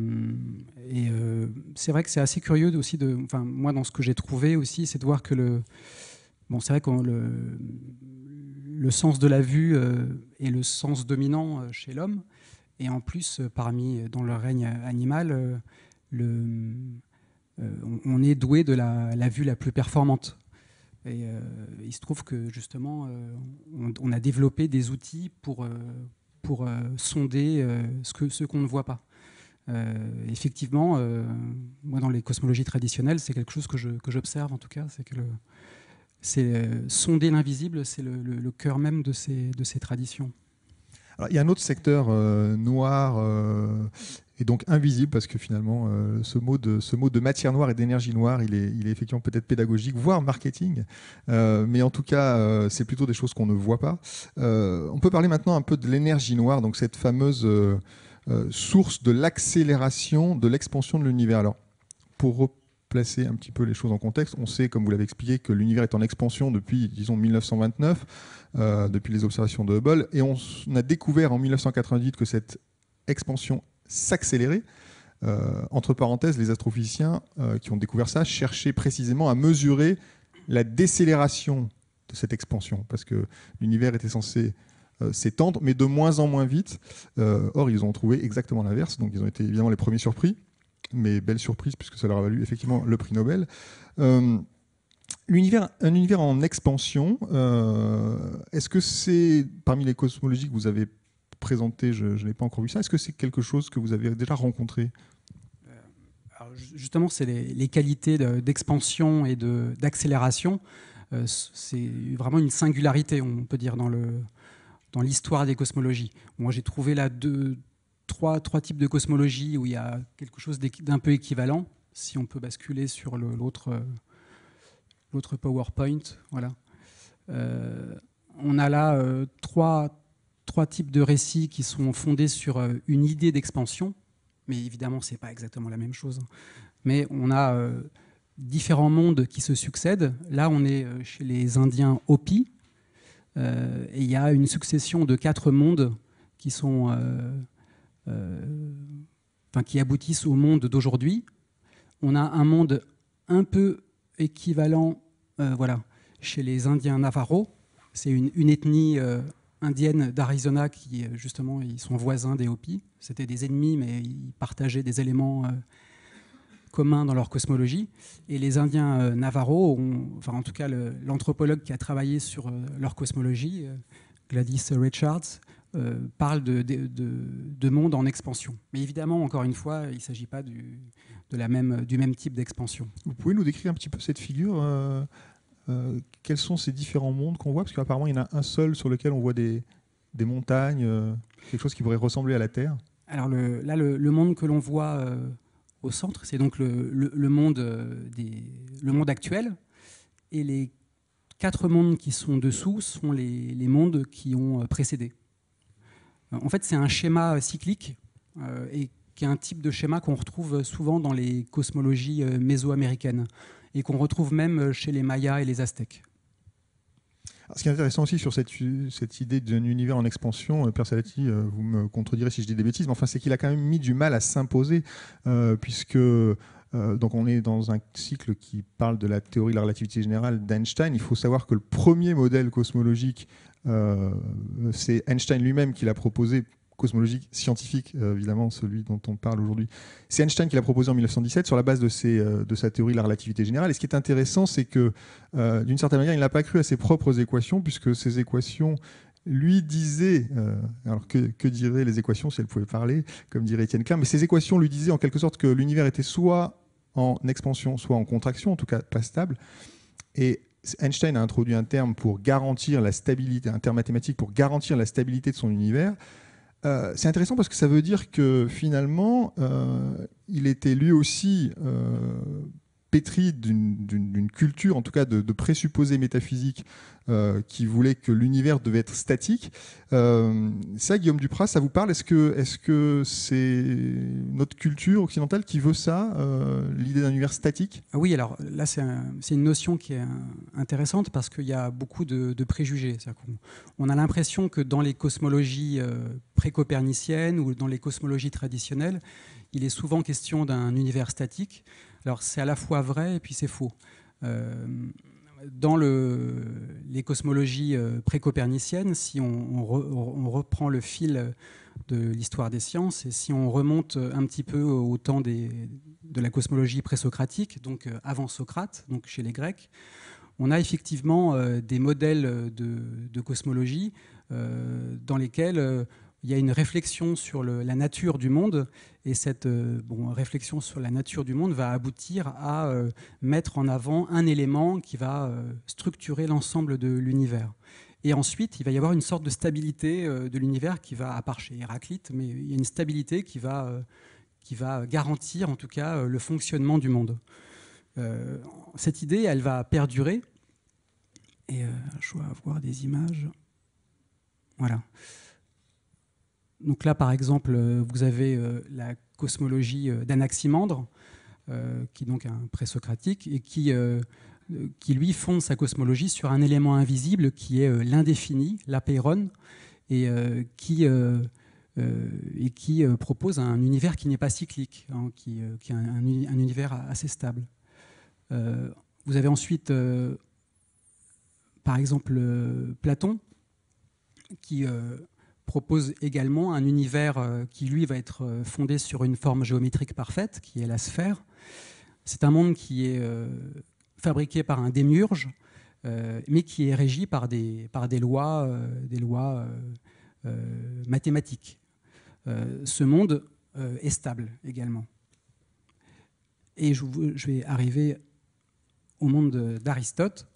et euh, c'est vrai que c'est assez curieux aussi, de, enfin, moi dans ce que j'ai trouvé aussi, c'est de voir que le... Bon, c'est vrai que le, le sens de la vue est euh, le sens dominant chez l'homme. Et en plus, parmi, dans le règne animal, le, on est doué de la, vue la plus performante. Et il se trouve que justement, on, a développé des outils pour, pour sonder ce qu'on ce qu'on ne voit pas. Euh, effectivement, euh, moi, dans les cosmologies traditionnelles, c'est quelque chose que j'observe en tout cas, c'est que c'est euh, sonder l'invisible, c'est le, le, cœur même de ces, traditions. Alors, il y a un autre secteur noir et donc invisible parce que finalement ce, mot de, matière noire et d'énergie noire, il est, il est effectivement peut-être pédagogique, voire marketing, mais en tout cas c'est plutôt des choses qu'on ne voit pas. on peut parler maintenant un peu de l'énergie noire, donc cette fameuse euh, source de l'accélération de l'expansion de l'univers. Alors, pour replacer un petit peu les choses en contexte, on sait, comme vous l'avez expliqué, que l'univers est en expansion depuis, disons, 1929, euh, depuis les observations de Hubble, et on, a découvert en 1998 que cette expansion s'accélérait. Euh, entre parenthèses, les astrophysiciens qui ont découvert ça cherchaient précisément à mesurer la décélération de cette expansion, parce que l'univers était censé euh, s'étendre, mais de moins en moins vite. Euh, or, ils ont trouvé exactement l'inverse, donc ils ont été évidemment les premiers surpris, mais belle surprise puisque ça leur a valu effectivement le prix Nobel. Euh, l'univers, un univers en expansion, est-ce que c'est parmi les cosmologies que vous avez présentées, je, n'ai pas encore vu ça, est-ce que c'est quelque chose que vous avez déjà rencontré justement, c'est les, qualités d'expansion et d'accélération. c'est vraiment une singularité, on peut dire, dans le, dans l'histoire des cosmologies. Moi, j'ai trouvé là deux, trois, trois types de cosmologie où il y a quelque chose d'un peu équivalent, si on peut basculer sur euh, l'autre PowerPoint. Voilà. Euh, on a là euh, trois, trois types de récits qui sont fondés sur une idée d'expansion, mais évidemment, ce n'est pas exactement la même chose. Hein. Mais on a différents mondes qui se succèdent. Là, on est chez les Indiens Hopi, euh, et il y a une succession de quatre mondes qui sont, euh, euh, enfin, qui aboutissent au monde d'aujourd'hui. On a un monde un peu équivalent, voilà, chez les Indiens Navarro. C'est une, une, ethnie indienne d'Arizona qui, justement, ils sont voisins des Hopis. C'était des ennemis, mais ils partageaient des éléments commun dans leur cosmologie. Et les Indiens euh, Navarro, ont, enfin en tout cas l'anthropologue qui a travaillé sur euh, leur cosmologie, euh, Gladys Richards, parle de, de, monde en expansion. Mais évidemment, encore une fois, il ne s'agit pas du, de la même, du même type d'expansion. Vous pouvez nous décrire un petit peu cette figure quels sont ces différents mondes qu'on voit Parce qu'apparemment, il y en a un seul sur lequel on voit des, des montagnes, quelque chose qui pourrait ressembler à la Terre. Alors le, là, le, monde que l'on voit euh, au centre. C'est donc euh, le, monde actuel. Et les quatre mondes qui sont dessous sont les, mondes qui ont euh, précédé. Euh, en fait, c'est un schéma cyclique et qui est un type de schéma qu'on retrouve souvent dans les cosmologies mésoaméricaines et qu'on retrouve même chez les Mayas et les Aztèques. Ah, ce qui est intéressant aussi sur cette, idée d'un univers en expansion, euh, Pierre Salati, euh, vous me contredirez si je dis des bêtises, mais c'est qu'il a quand même mis du mal à s'imposer, euh, puisque donc on est dans un cycle qui parle de la théorie de la relativité générale d'Einstein. Il faut savoir que le premier modèle cosmologique c'est Einstein lui-même qui l'a proposé cosmologique scientifique, euh, évidemment celui dont on parle aujourd'hui. C'est Einstein qui l'a proposé en 1917 sur la base de, ses, euh, de sa théorie de la relativité générale. Et ce qui est intéressant, c'est que euh, d'une certaine manière, il n'a pas cru à ses propres équations, puisque ces équations lui disaient, alors que, que, diraient les équations si elles pouvaient parler, comme dirait Étienne Klein, mais ces équations lui disaient en quelque sorte que l'univers était soit en expansion, soit en contraction, en tout cas pas stable. Et Einstein a introduit un terme pour garantir la stabilité, un terme mathématique pour garantir la stabilité de son univers. Euh, c'est intéressant parce que ça veut dire que finalement, euh, il était lui aussi euh, pétri d'une culture, en tout cas de, présupposés métaphysiques euh, qui voulaient que l'univers devait être statique. Euh, ça, Guillaume Duprat, ça vous parle Est-ce que c'est notre culture occidentale qui veut ça, euh, l'idée d'un univers statique ah Oui, alors là, c'est une notion qui est intéressante parce qu'il y a beaucoup de, préjugés. on, a l'impression que dans les cosmologies pré-coperniciennes ou dans les cosmologies traditionnelles, il est souvent question d'un univers statique alors c'est à la fois vrai et puis c'est faux. Euh, dans les cosmologies euh, pré-coperniciennes, si on, reprend le fil de l'histoire des sciences et si on remonte un petit peu au temps de la cosmologie présocratique, donc euh, avant Socrate, donc chez les Grecs, on a effectivement des modèles de cosmologie dans lesquels il y a une réflexion sur la nature du monde, et cette euh, réflexion sur la nature du monde va aboutir à euh, mettre en avant un élément qui va euh, structurer l'ensemble de l'univers. Et ensuite, il va y avoir une sorte de stabilité de l'univers qui va, à part chez Héraclite, mais il y a une stabilité qui va, qui va garantir en tout cas le fonctionnement du monde. cette idée, elle va perdurer. Et je dois avoir des images. Voilà donc là, par exemple, euh, vous avez euh, la cosmologie euh, d'Anaximandre, qui est donc un présocratique, et qui, qui, lui fonde sa cosmologie sur un élément invisible qui est l'indéfini, l'apeiron, et qui, et qui propose un univers qui n'est pas cyclique, hein, qui, est un, univers assez stable. vous avez ensuite, par exemple, Platon, qui propose également un univers euh, qui, lui, va être euh, fondé sur une forme géométrique parfaite, qui est la sphère. C'est un monde qui est euh, fabriqué par un démiurge, mais qui est régi par des, par des lois, des lois mathématiques. ce monde est stable également. Et je, vais arriver au monde d'Aristote,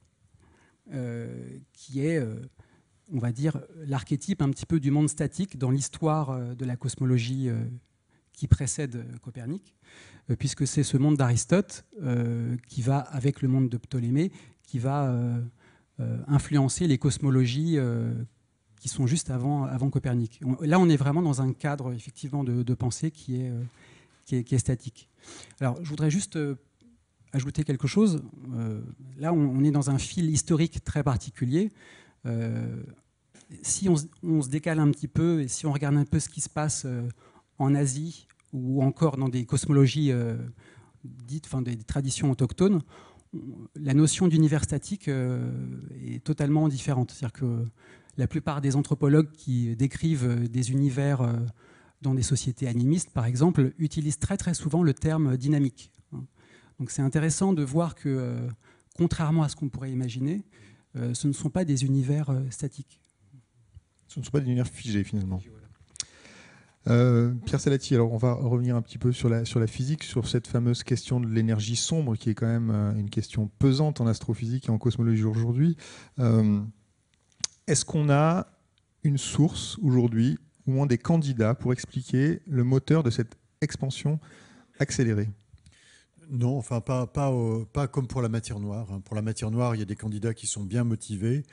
qui est on va dire, l'archétype un petit peu du monde statique dans l'histoire euh, de la cosmologie euh, qui précède euh, Copernic, puisque c'est ce monde d'Aristote qui va, avec le monde de Ptolémée, qui va influencer les cosmologies qui sont juste avant, avant Copernic. là, on est vraiment dans un cadre effectivement de, pensée qui est, qui est, qui, est, statique. Alors, je voudrais juste ajouter quelque chose. là, on, est dans un fil historique très particulier. Euh, si on, se décale un petit peu et si on regarde un peu ce qui se passe euh, en Asie ou encore dans des cosmologies euh, dites, enfin des, des traditions autochtones, la notion d'univers statique est totalement différente. C'est-à-dire que la plupart des anthropologues qui décrivent des univers dans des sociétés animistes, par exemple, utilisent très très souvent le terme dynamique. Donc c'est intéressant de voir que, contrairement à ce qu'on pourrait imaginer, euh, ce ne sont pas des univers euh, statiques. Ce ne sont pas des univers figés finalement. Euh, Pierre Salati, alors on va revenir un petit peu sur la, sur la physique, sur cette fameuse question de l'énergie sombre qui est quand même une question pesante en astrophysique et en cosmologie aujourd'hui. Est-ce qu'on a une source aujourd'hui, ou moins des candidats, pour expliquer le moteur de cette expansion accélérée non, enfin pas, euh, pas, comme pour la matière noire. Hein. Pour la matière noire, il y a des candidats qui sont bien motivés.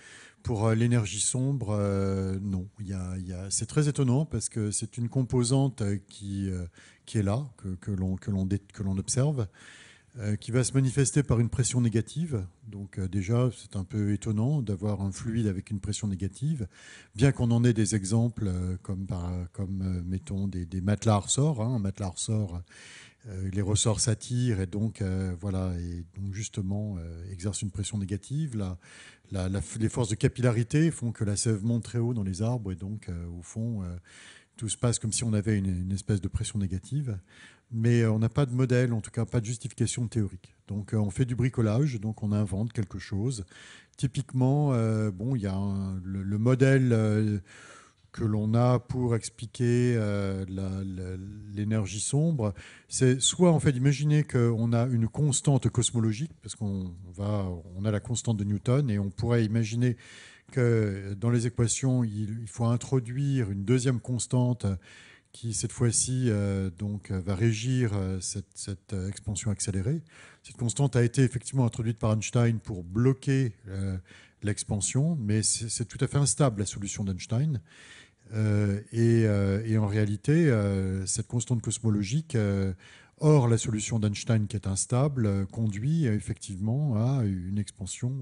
Pour euh, l'énergie sombre, euh, non. Il y a, c'est très étonnant parce que c'est une composante qui, qui est là, que, l'on, que, l'on, que l'on observe, qui va se manifester par une pression négative. Donc déjà, c'est un peu étonnant d'avoir un fluide avec une pression négative, bien qu'on en ait des exemples comme, par, comme mettons, des, des matelas à ressort. Hein. un matelas ressort euh, les ressorts s'attirent et donc euh, voilà et donc justement euh, exercent une pression négative. les forces de capillarité font que la sève monte très haut dans les arbres et donc au fond tout se passe comme si on avait une, espèce de pression négative. Mais on n'a pas de modèle, en tout cas pas de justification théorique. Donc on fait du bricolage, donc on invente quelque chose. Typiquement, bon, il y a le, modèle que l'on a pour expliquer euh, l'énergie sombre, c'est soit en fait imaginer qu'on a une constante cosmologique, parce qu'on va, on a la constante de Newton, et on pourrait imaginer que dans les équations, il, faut introduire une deuxième constante qui cette fois-ci euh, donc va régir euh, cette, expansion accélérée. Cette constante a été effectivement introduite par Einstein pour bloquer l'expansion, mais c'est tout à fait instable la solution d'Einstein. Euh, euh, et, en réalité, euh, cette constante cosmologique, hors la solution d'Einstein qui est instable, conduit effectivement à une expansion.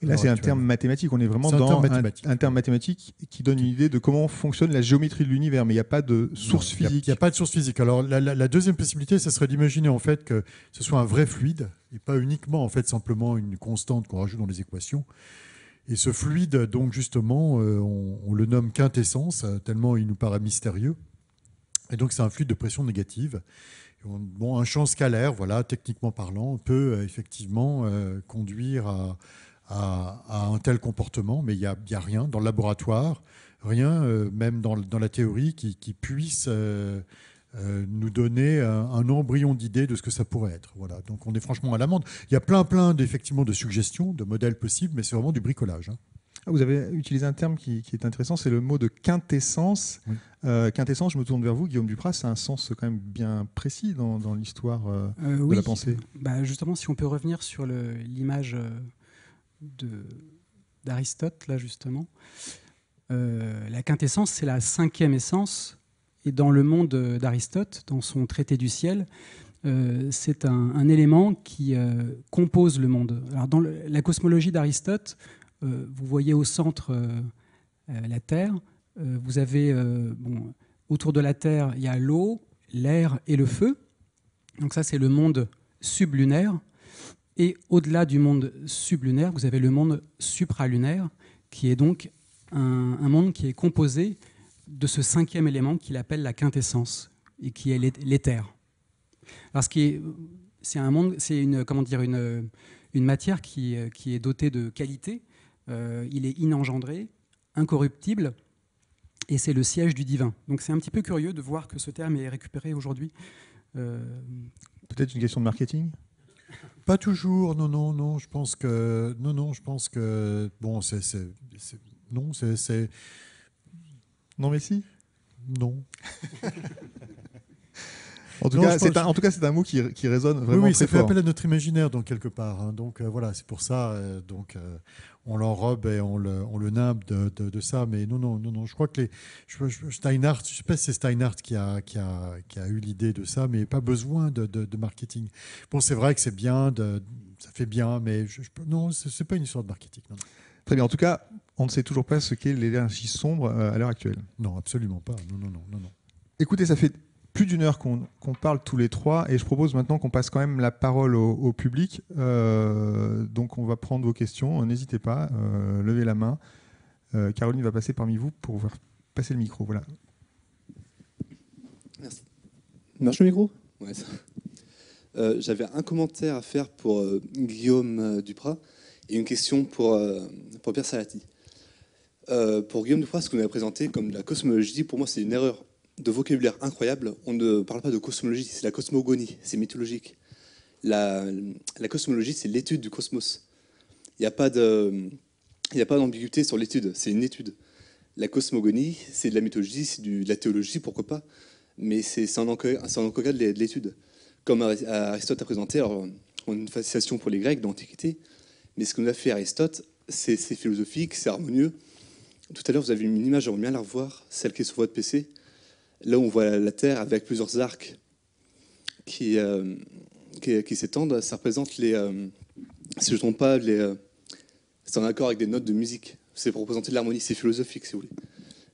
Et là, c'est un terme mathématique. On est vraiment dans un, terme mathématique qui donne une idée de comment fonctionne la géométrie de l'univers, mais il n'y a pas de source physique. Il n'y a, pas de source physique. Alors, la, deuxième possibilité, ce serait d'imaginer en fait que ce soit un vrai fluide et pas uniquement en fait simplement une constante qu'on rajoute dans les équations. Et ce fluide, donc justement, euh, on, le nomme quintessence, euh, tellement il nous paraît mystérieux. Et donc c'est un fluide de pression négative. Bon, un champ scalaire, voilà, techniquement parlant, peut euh, effectivement conduire à, un tel comportement, mais il n'y a, rien dans le laboratoire, rien, même dans, la théorie, qui, puisse euh, nous donner euh, un, embryon d'idée de ce que ça pourrait être. Voilà. Donc on est franchement à l'amende. Il y a plein plein d'effectivement de suggestions, de modèles possibles, mais c'est vraiment du bricolage. Hein. Ah, vous avez utilisé un terme qui, est intéressant, c'est le mot de quintessence. Euh, quintessence, je me tourne vers vous, Guillaume Duprat, c'est un sens quand même bien précis dans, l'histoire de la pensée. Bah, justement, si on peut revenir sur l'image d'Aristote, là justement, la quintessence, c'est la cinquième essence et dans le monde euh, d'Aristote, dans son traité du ciel, euh, c'est un, élément qui euh, compose le monde. Alors dans la cosmologie d'Aristote, vous voyez au centre la Terre. vous avez autour de la Terre, il y a l'eau, l'air et le feu. Donc ça, c'est le monde sublunaire. Et au-delà du monde sublunaire, vous avez le monde supralunaire, qui est donc un monde qui est composé de ce cinquième élément qu'il appelle la quintessence et qui est l'éther. Parce que c'est un monde, c'est une comment dire une, matière qui, est dotée de qualité. Euh, il est inengendré, incorruptible, et c'est le siège du divin. Donc c'est un petit peu curieux de voir que ce terme est récupéré aujourd'hui. Euh, Peut-être une question de marketing. Pas toujours, non, non, non. Je pense que non, non. Je pense que bon, c'est non, c'est non, mais si. Non. En tout, cas, c'est un, mot qui, résonne vraiment oui, oui, ça fait appel à notre imaginaire, donc quelque part. Hein. Donc euh, voilà, c'est pour ça. Euh, donc euh, on l'enrobe et on le, on nimbe de, ça. Mais non, non, non, non. Je crois que les, je, je, sais pas si c'est Steinhardt qui a, eu l'idée de ça, mais pas besoin de, marketing. Bon, c'est vrai que c'est bien, ça fait bien, mais je, non, ce n'est pas une histoire de marketing. Très bien. En tout cas, on ne sait toujours pas ce qu'est l'énergie sombre euh, à l'heure actuelle. Non, absolument pas. Non, Écoutez, ça fait plus d'une heure qu'on parle tous les trois et je propose maintenant qu'on passe quand même la parole au, public. Euh, donc on va prendre vos questions. N'hésitez pas, euh, levez la main. Caroline va passer parmi vous pour passer le micro. Voilà. Merci. Marche le micro ouais, J'avais un commentaire à faire pour Guillaume Duprat et une question pour, pour Pierre Salati. Euh, pour Guillaume Dufoy, ce qu'on a présenté comme de la cosmologie, pour moi, c'est une erreur de vocabulaire incroyable. On ne parle pas de cosmologie, c'est la cosmogonie, c'est mythologique. La, cosmologie, c'est l'étude du cosmos. Il n'y a pas d'ambiguïté sur l'étude, c'est une étude. La cosmogonie, c'est de la mythologie, c'est de la théologie, pourquoi pas, mais c'est un encodage de l'étude. Comme Aristote a présenté, on a une fascination pour les Grecs d'Antiquité, mais ce qu'on a fait Aristote, c'est philosophique, c'est harmonieux, tout à l'heure, vous avez une image, j'aimerais bien la revoir, celle qui est sur votre PC. Là, on voit la Terre avec plusieurs arcs qui, euh, qui, s'étendent. Ça représente les. Euh, si je ne trompe pas, les. Euh, c'est en accord avec des notes de musique. C'est pour représenter de l'harmonie, c'est philosophique, si vous voulez.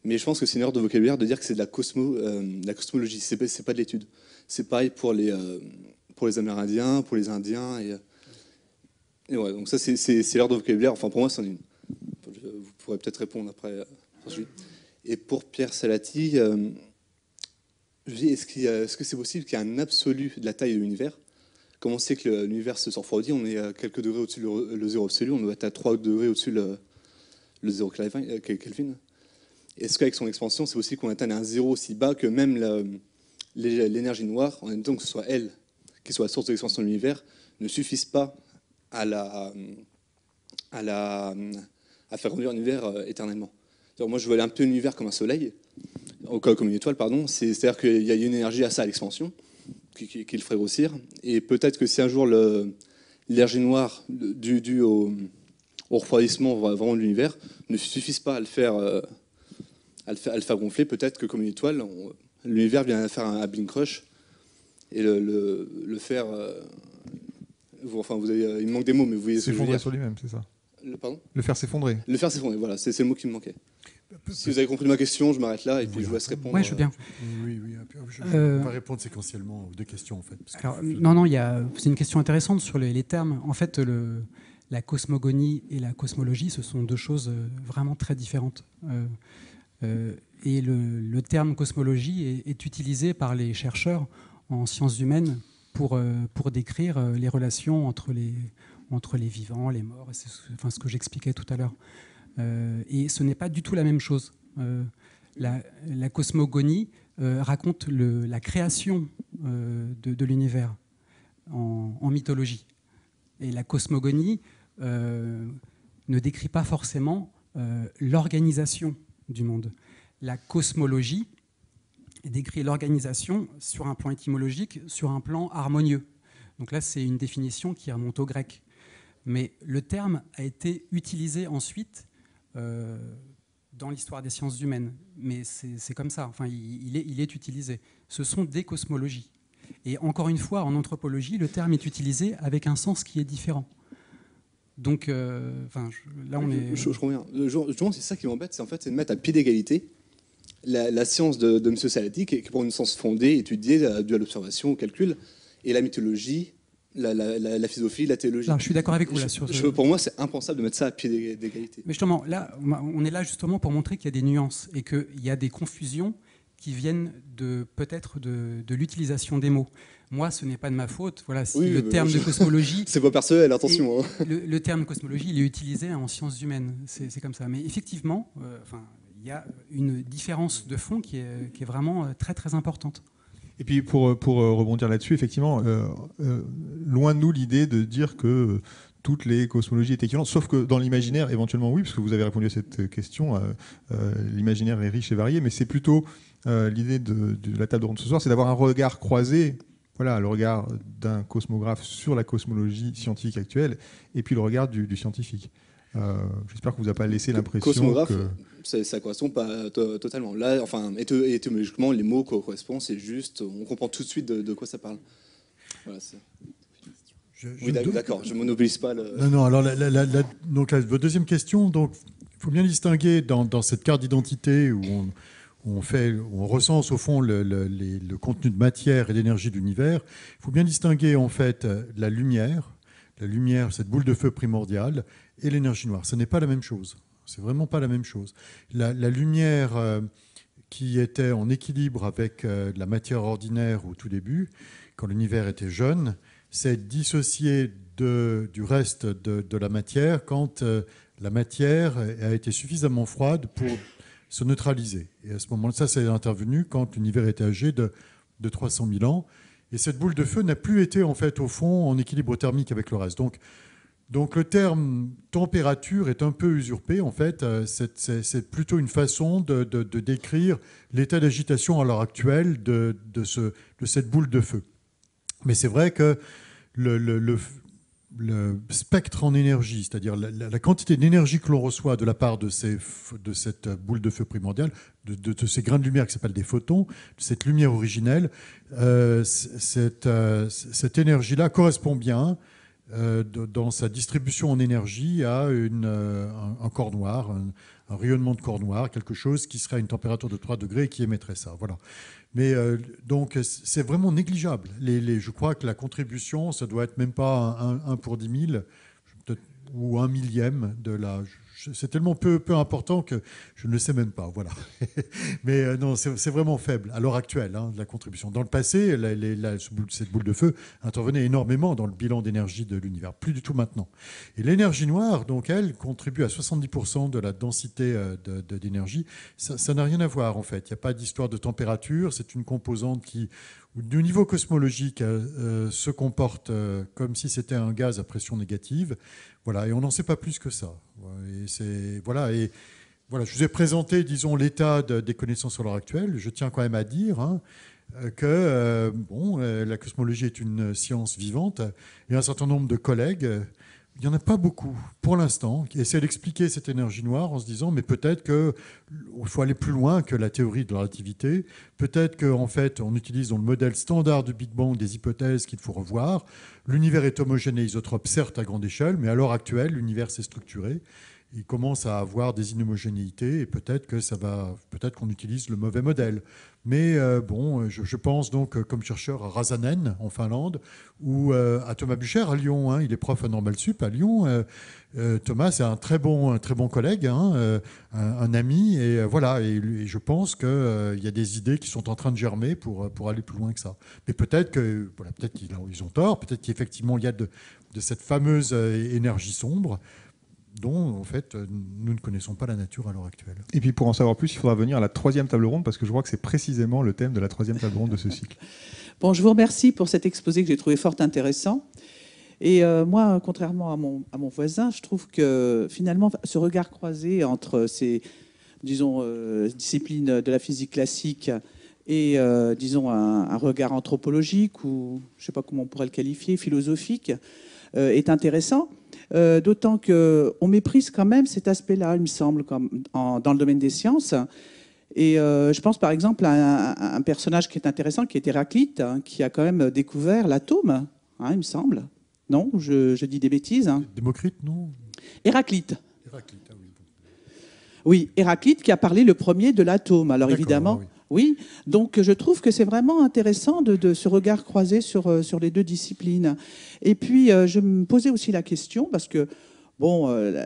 Mais je pense que c'est une erreur de vocabulaire de dire que c'est de la, cosmo, la cosmologie, c'est n'est pas de l'étude. C'est pareil pour les, pour les Amérindiens, pour les Indiens. Et, ouais, donc ça, c'est l'erreur de vocabulaire. Enfin, pour moi, c'en est une pourrait peut-être répondre après. Euh, Et pour Pierre Salati, euh, est-ce est-ce que c'est possible qu'il y ait un absolu de la taille de l'univers Comme on sait que euh, l'univers se refroidit, on est à quelques degrés au-dessus de le zéro absolu, on doit être à 3 degrés au-dessus le, le zéro Kelvin. Est-ce qu'avec son expansion, c'est possible qu'on atteigne un zéro aussi bas que même l'énergie noire, en même que ce soit elle qui soit la source de l'expansion de l'univers, ne suffisent pas à la, à la à faire grandir l'univers euh, éternellement. Moi, je veux aller un peu l'univers comme un soleil, comme une étoile, pardon. C'est-à-dire qu'il y a une énergie ça à l'expansion qui, qui, le ferait grossir. Et peut-être que si un jour l'énergie noire due, au, refroidissement vraiment de l'univers ne suffise pas à le faire, euh, à le faire, gonfler, peut-être que comme une étoile, l'univers vient faire un blink crush et le, faire. Euh, enfin, vous avez, il manque des mots, mais vous voyez ce que je veux dire. sur lui-même, c'est ça. Le, faire s'effondrer. Le faire s'effondrer, voilà, c'est le mot qui me manquait. Bah, si vous avez compris ma question, je m'arrête là et puis je vous laisse répondre. Oui, je veux euh, bien. Oui, oui, je ne euh, répondre séquentiellement aux deux questions en fait. Non, non, c'est une question intéressante sur les, termes. En fait, la cosmogonie et la cosmologie, ce sont deux choses euh, vraiment très différentes. et le, terme cosmologie est, est, utilisé par les chercheurs en sciences humaines pour, pour décrire les relations entre les, entre les vivants, les morts, c'est enfin, ce que j'expliquais tout à l'heure. Euh, et ce n'est pas du tout la même chose. Euh, la, cosmogonie euh, raconte la création de, l'univers en, mythologie. Et la cosmogonie ne décrit pas forcément l'organisation du monde. La cosmologie décrit l'organisation sur un plan étymologique, sur un plan harmonieux. Donc là, c'est une définition qui remonte au grec mais le terme a été utilisé ensuite euh, dans l'histoire des sciences humaines. Mais c'est comme ça, enfin, il, est, utilisé. Ce sont des cosmologies. Et encore une fois, en anthropologie, le terme est utilisé avec un sens qui est différent. Donc, euh, là, on est. Je, je reviens. que c'est ça qui m'embête, c'est en fait, de mettre à pied d'égalité la, science de, M. Salati, qui, est pour une sens fondée, étudiée, euh, due à l'observation, au calcul, et la mythologie, la, la, la, théologie. je suis d'accord avec vous là sur je, Pour moi, c'est impensable de mettre ça à pied d'égalité. Mais justement, là, on est là justement pour montrer qu'il y a des nuances et qu'il y a des confusions qui viennent de peut-être de, l'utilisation des mots. Moi, ce n'est pas de ma faute. Voilà, si le terme de cosmologie. c'est pas personnel, attention. Hein. Le, terme cosmologie, il est utilisé en sciences humaines. C'est comme ça. Mais effectivement, euh, enfin, il y a une différence de fond qui est, qui est vraiment euh, très très importante. Et puis pour, euh, rebondir là-dessus, effectivement, euh, euh, loin de nous l'idée de dire que toutes les cosmologies étaient équivalentes, sauf que dans l'imaginaire, éventuellement oui, puisque vous avez répondu à cette question, l'imaginaire est riche et varié, mais c'est plutôt l'idée de, la table de ronde ce soir, c'est d'avoir un regard croisé, voilà, le regard d'un cosmographe sur la cosmologie scientifique actuelle, et puis le regard du scientifique. Euh, j'espère que vous n'avez pas laissé l'impression Cosmographe, que... ça, ne correspond pas totalement. Là, enfin, étymologiquement, les mots correspondent, c'est juste, on comprend tout de suite de, quoi ça parle. je, oui, d'accord, je ne monopolise pas Non, non, alors la, donc deuxième question, donc il faut bien distinguer dans, cette carte d'identité où on, fait, on recense au fond le, contenu de matière et d'énergie de l'univers, il faut bien distinguer en fait la lumière, la lumière, cette boule de feu primordiale, et l'énergie noire. Ce n'est pas la même chose. C'est vraiment pas la même chose. La, lumière euh, qui était en équilibre avec euh, la matière ordinaire au tout début, quand l'univers était jeune, s'est dissociée du reste de, la matière quand euh, la matière a été suffisamment froide pour se neutraliser. Et à ce moment-là, ça s'est intervenu quand l'univers était âgé de, de 300 000 ans. Et cette boule de feu n'a plus été en fait au fond en équilibre thermique avec le reste. Donc, donc le terme température est un peu usurpé en fait. Euh, c'est plutôt une façon de, décrire l'état d'agitation à l'heure actuelle de, ce, cette boule de feu. Mais c'est vrai que le, le, le spectre en énergie, c'est-à-dire la, quantité d'énergie que l'on reçoit de la part de, ces, de cette boule de feu primordiale, de, ces grains de lumière qui s'appellent des photons, de cette lumière originelle, euh, euh, cette, énergie-là correspond bien euh, dans sa distribution en énergie à une, un, corps noir, un rayonnement de corps noir, quelque chose qui serait à une température de 3 degrés et qui émettrait ça. Voilà. Mais euh, donc, c'est vraiment négligeable. je crois que la contribution, ça doit être même pas 1 pour 10 000 ou un millième de la c'est tellement peu, important que je ne le sais même pas. Voilà. Mais euh, non, c'est vraiment faible à l'heure actuelle, hein, la contribution. Dans le passé, cette boule de feu intervenait énormément dans le bilan d'énergie de l'univers, plus du tout maintenant. Et l'énergie noire, donc elle, contribue à 70% de la densité euh, d'énergie. Ça n'a rien à voir, en fait. Il n'y a pas d'histoire de température. C'est une composante qui, du niveau cosmologique, euh, se comporte comme si c'était un gaz à pression négative. Voilà, et on n'en sait pas plus que ça voilà et voilà, je vous ai présenté, disons, l'état des connaissances sur l'heure actuelle. Je tiens quand même à dire hein, euh, que euh, bon, euh, la cosmologie est une science vivante et un certain nombre de collègues il n'y en a pas beaucoup pour l'instant qui essaient d'expliquer cette énergie noire en se disant mais peut-être qu'il faut aller plus loin que la théorie de la relativité, peut-être qu'en fait on utilise dans le modèle standard du Big Bang des hypothèses qu'il faut revoir. L'univers est homogène et isotrope certes à grande échelle, mais à l'heure actuelle l'univers s'est structuré, il commence à avoir des inhomogénéités et peut-être que ça va, peut-être qu'on utilise le mauvais modèle. Mais euh, bon, euh, je, pense donc euh, comme chercheur à Razanen en Finlande ou à Thomas Bucher à Lyon. Hein. il est prof à Normal Sup à Lyon. Thomas c'est un très bon, très bon collègue, hein, un, ami. Et voilà, et, je pense qu'il y a des idées qui sont en train de germer pour, pour aller plus loin que ça. Mais peut-être que voilà, peut-être qu'ils ont tort, peut-être qu'effectivement il y a de, de cette fameuse énergie sombre dont en fait euh, nous ne connaissons pas la nature à l'heure actuelle. Et puis pour en savoir plus, il faudra venir à la troisième table ronde parce que je crois que c'est précisément le thème de la troisième table ronde de ce cycle. bon, je vous remercie pour cet exposé que j'ai trouvé fort intéressant. Et euh, moi, contrairement à mon, voisin, je trouve que finalement, ce regard croisé entre ces, disons, euh, disciplines de la physique classique et, disons, un, regard anthropologique ou, je ne sais pas comment on pourrait le qualifier, philosophique, est intéressant. Euh, d'autant qu'on méprise quand même cet aspect-là, il me semble, comme dans le domaine des sciences. Et euh, je pense par exemple à un, personnage qui est intéressant, qui est Héraclite, hein, qui a quand même découvert l'atome, hein, il me semble. Non, je, dis des bêtises. Hein. Démocrite, non Héraclite. Héraclite ah oui. oui, Héraclite qui a parlé le premier de l'atome. Alors évidemment, oui, donc je trouve que c'est vraiment intéressant de, ce regard croisé sur, euh, sur les deux disciplines. Et puis, euh, je me posais aussi la question, parce que, bon, euh,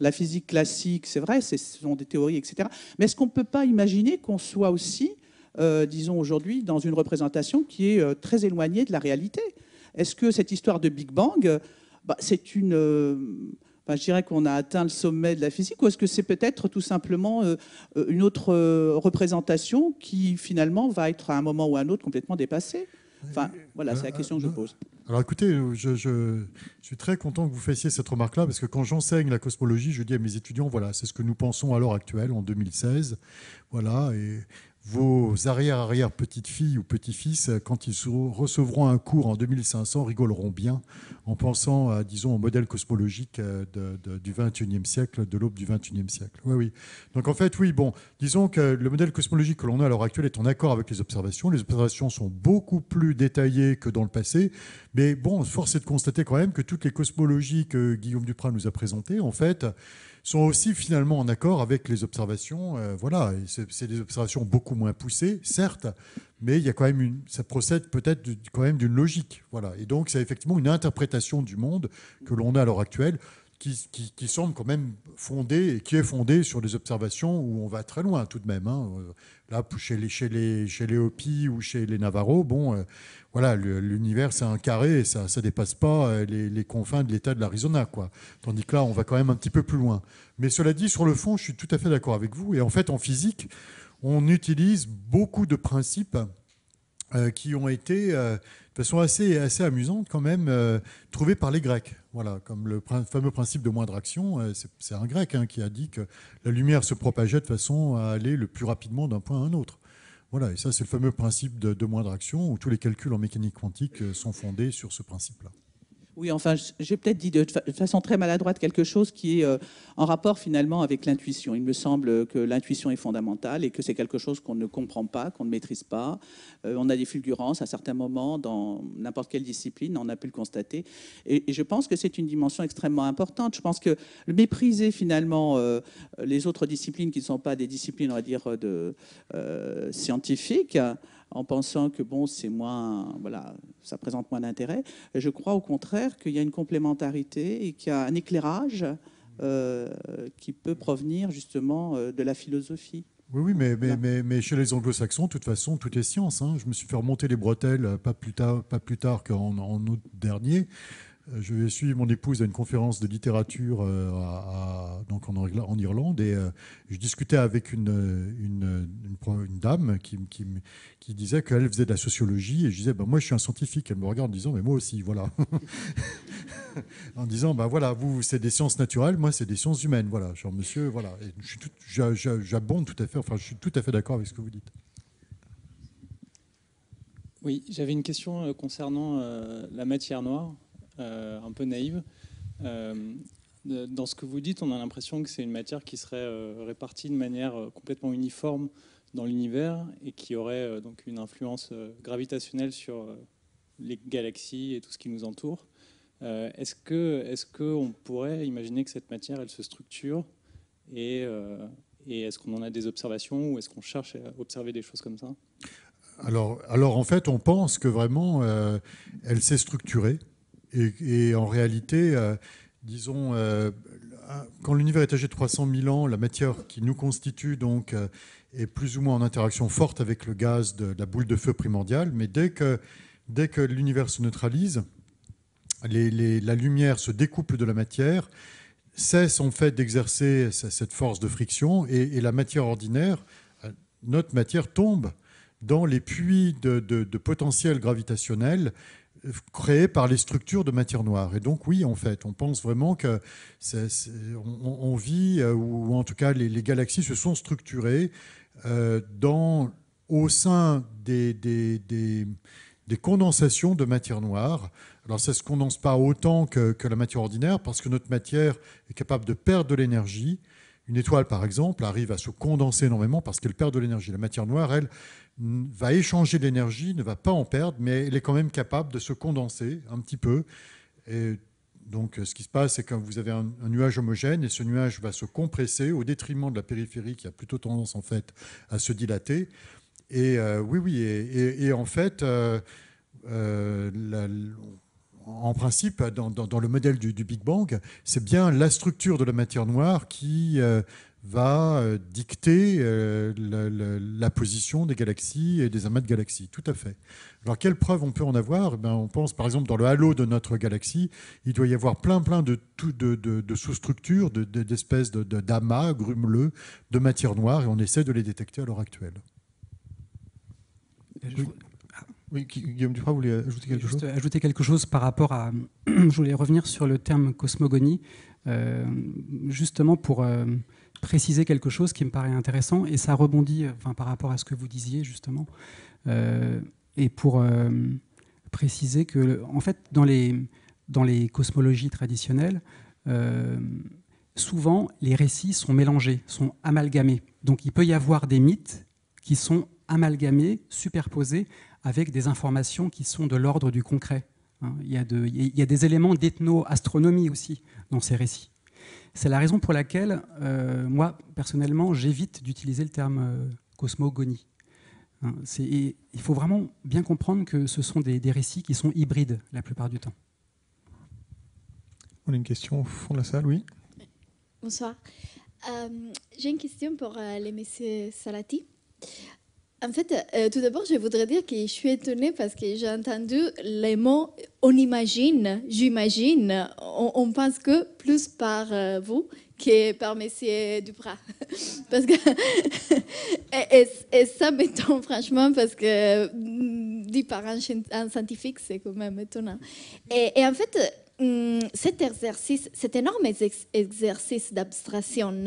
la, physique classique, c'est vrai, ce sont des théories, etc. Mais est-ce qu'on ne peut pas imaginer qu'on soit aussi, disons aujourd'hui, dans une représentation qui est très éloignée de la réalité Est-ce que cette histoire de Big Bang, bah, c'est une je dirais qu'on a atteint le sommet de la physique, ou est-ce que c'est peut-être tout simplement euh, euh, une autre euh, représentation qui finalement va être à un moment ou à un autre complètement dépassée Enfin, voilà, c'est la question que je pose. Alors écoutez, je, je, suis très content que vous fassiez cette remarque-là, parce que quand j'enseigne la cosmologie, je dis à mes étudiants, voilà, c'est ce que nous pensons à l'heure actuelle, en 2016. Voilà, et vos arrière-arrière-petites-filles ou petits-fils, quand ils recevront un cours en 2500, rigoleront bien en pensant, à, disons, au modèle cosmologique euh, du 21e siècle, de l'aube du 21e siècle. Oui, oui. Donc en fait, oui, bon, disons que le modèle cosmologique que l'on a à l'heure actuelle est en accord avec les observations. Les observations sont beaucoup plus détaillées que dans le passé, mais bon, force est de constater quand même que toutes les cosmologies que Guillaume Duprat nous a présentées, en fait, sont aussi finalement en accord avec les observations. Euh, voilà, c'est des observations beaucoup moins poussées, certes, mais il y a quand même une, ça procède peut-être quand même d'une logique. Voilà, et donc c'est effectivement une interprétation du monde que l'on a à l'heure actuelle qui, semble quand même fondée et qui est fondée sur des observations où on va très loin tout de même. Hein. Euh, là, chez les, chez, les, chez les ou chez les Navarro, bon, euh, voilà, l'univers c'est un carré et ça ne dépasse pas euh, les, les confins de l'État de l'Arizona. quoi. Tandis que là, on va quand même un petit peu plus loin. Mais cela dit, sur le fond, je suis tout à fait d'accord avec vous. Et en fait, en physique, on utilise beaucoup de principes euh, qui ont été, euh, de façon assez, assez amusante quand même, euh, trouvées par les Grecs. Voilà, comme le fameux principe de moindre action, c'est un Grec hein, qui a dit que la lumière se propageait de façon à aller le plus rapidement d'un point à un autre. Voilà, et ça c'est le fameux principe de, moindre action, où tous les calculs en mécanique quantique sont fondés sur ce principe-là. Oui, enfin, j'ai peut-être dit de, façon très maladroite quelque chose qui est euh, en rapport finalement avec l'intuition. Il me semble que l'intuition est fondamentale et que c'est quelque chose qu'on ne comprend pas, qu'on ne maîtrise pas. Euh, on a des fulgurances à certains moments dans n'importe quelle discipline, on a pu le constater. Et, je pense que c'est une dimension extrêmement importante. Je pense que mépriser finalement euh, les autres disciplines qui ne sont pas des disciplines, on va dire, de, scientifiques, en pensant que bon, c'est moins, voilà, ça présente moins d'intérêt. Je crois au contraire qu'il y a une complémentarité et qu'il y a un éclairage euh, qui peut provenir justement euh, de la philosophie. Oui, mais, mais, mais, mais chez les anglo-saxons, de toute façon, tout est science. Hein. Je me suis fait remonter les bretelles euh, pas plus tard, pas plus tard qu'en août dernier euh, je vais mon épouse à une conférence de littérature euh, donc en, en, Irlande et euh, je discutais avec une, dame qui, disait qu'elle faisait de la sociologie et je disais bah, moi je suis un scientifique. Elle me regarde en disant mais moi aussi voilà en disant ben voilà vous c'est des sciences naturelles moi c'est des sciences humaines voilà genre monsieur voilà j'abonde tout à fait enfin je suis tout à fait d'accord avec ce que vous dites. Oui, j'avais une question concernant la matière noire. Euh, un peu naïve. Euh, dans ce que vous dites, on a l'impression que c'est une matière qui serait euh, répartie de manière complètement uniforme dans l'univers et qui aurait donc une influence gravitationnelle sur les galaxies et tout ce qui nous entoure. est-ce que est-ce qu'on pourrait imaginer que cette matière elle se structure et, est-ce qu'on en a des observations ou est-ce qu'on cherche à observer des choses comme ça alors, alors en fait on pense que vraiment elle s'est structurée et, en réalité, euh, disons, euh, quand l'univers est âgé de 300 000 ans, la matière qui nous constitue donc euh, est plus ou moins en interaction forte avec le gaz de, la boule de feu primordiale. Mais dès que, dès que l'univers se neutralise, la lumière se découple de la matière, cesse en fait d'exercer cette force de friction et, la matière ordinaire, notre matière tombe dans les puits de potentiel gravitationnel créés par les structures de matière noire. Et donc oui, en fait, on pense vraiment que on, vit, euh, ou en tout cas les, galaxies se sont structurées euh, dans, au sein des, des, des, condensations de matière noire. Alors ça ne se condense pas autant que, que, la matière ordinaire, parce que notre matière est capable de perdre de l'énergie. Une étoile, par exemple, arrive à se condenser énormément parce qu'elle perd de l'énergie. La matière noire, elle, va échanger de l'énergie, ne va pas en perdre, mais elle est quand même capable de se condenser un petit peu. Et donc, ce qui se passe, c'est que vous avez un, nuage homogène et ce nuage va se compresser au détriment de la périphérie qui a plutôt tendance, en fait, à se dilater. Et euh, oui, oui, et, en fait, euh, euh, en principe, dans, le modèle du, Big Bang, c'est bien la structure de la matière noire qui euh, va euh, dicter euh, la, position des galaxies et des amas de galaxies. Tout à fait. Alors, quelles preuves on peut en avoir eh ben, On pense, par exemple, dans le halo de notre galaxie, il doit y avoir plein, plein de, sous-structures, d'espèces d'amas grumeleux de matière noire, et on essaie de les détecter à l'heure actuelle. Oui, Guillaume Duprat voulait ajouter quelque Juste chose. Ajouter quelque chose par rapport à. Je voulais revenir sur le terme cosmogonie, euh, justement pour euh, préciser quelque chose qui me paraît intéressant et ça rebondit, enfin, par rapport à ce que vous disiez justement, euh, et pour préciser que, en fait, dans les dans les cosmologies traditionnelles, souvent les récits sont mélangés, sont amalgamés. Donc, il peut y avoir des mythes qui sont amalgamés, superposés avec des informations qui sont de l'ordre du concret. Hein, il y, a il des éléments d'ethno-astronomie aussi dans ces récits. C'est la raison pour laquelle, euh, moi, personnellement, j'évite d'utiliser le terme euh, cosmogonie. Hein, il faut vraiment bien comprendre que ce sont des, récits qui sont hybrides la plupart du temps. On a une question au fond de la salle, oui. Bonsoir. Euh, j'ai une question pour les messieurs Salati. En fait, euh, tout d'abord, je voudrais dire que je suis étonnée parce que j'ai entendu les mots on imagine, j'imagine. On, pense que plus par euh, vous que par Monsieur Duprat. parce que. et, ça m'étonne, franchement, parce que mm, dit par un, scientifique, c'est quand même étonnant. Et, en fait, mm, cet exercice, cet énorme exercice d'abstraction,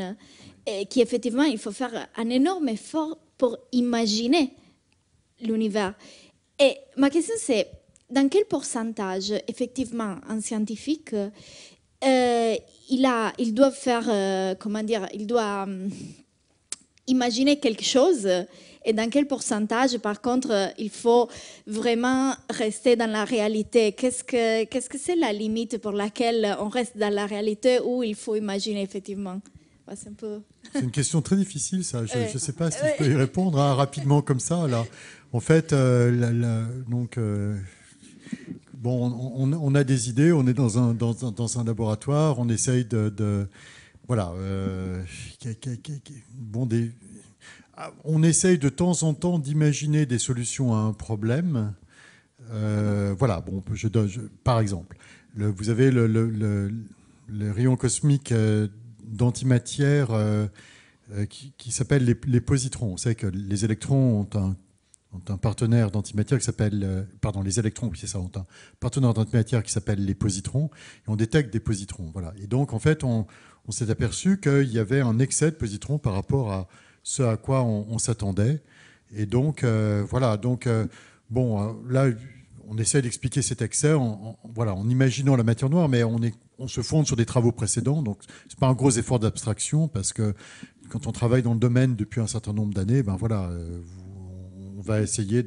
euh, qui effectivement, il faut faire un énorme effort pour imaginer l'univers. Et ma question c'est, dans quel pourcentage, effectivement, un scientifique, euh, euh, il, a, il doit faire, euh, comment dire, il doit imaginer quelque chose et dans quel pourcentage, par contre, il faut vraiment rester dans la réalité Qu'est-ce que c'est -ce que la limite pour laquelle on reste dans la réalité ou il faut imaginer effectivement bah, c'est une question très difficile, ça. Je ne sais pas si je peux y répondre hein, rapidement comme ça. Là. En fait, euh, donc. Euh, bon, on, a des idées, on est dans un, dans, un laboratoire, on essaye de, voilà, euh, bon, des, ah, on essaye de temps en temps d'imaginer des solutions à un problème. voilà, bon, je, par exemple, vous avez le, le, rayon cosmique d'antimatière euh, euh, qui, s'appelle les, positrons. On sait que les électrons ont un, partenaire d'antimatière qui s'appelle. Euh, pardon, les électrons, oui, c'est ça, ont un partenaire d'antimatière qui s'appelle les positrons. Et on détecte des positrons. Voilà. Et donc, en fait, on, s'est aperçu qu'il y avait un excès de positrons par rapport à ce à quoi on, s'attendait. Et donc, voilà. Donc, bon, là on essaie d'expliquer cet excès en, voilà, en imaginant la matière noire, mais on, se fonde sur des travaux précédents. Donc, ce n'est pas un gros effort d'abstraction parce que quand on travaille dans le domaine depuis un certain nombre d'années, ben voilà, euh, on va essayer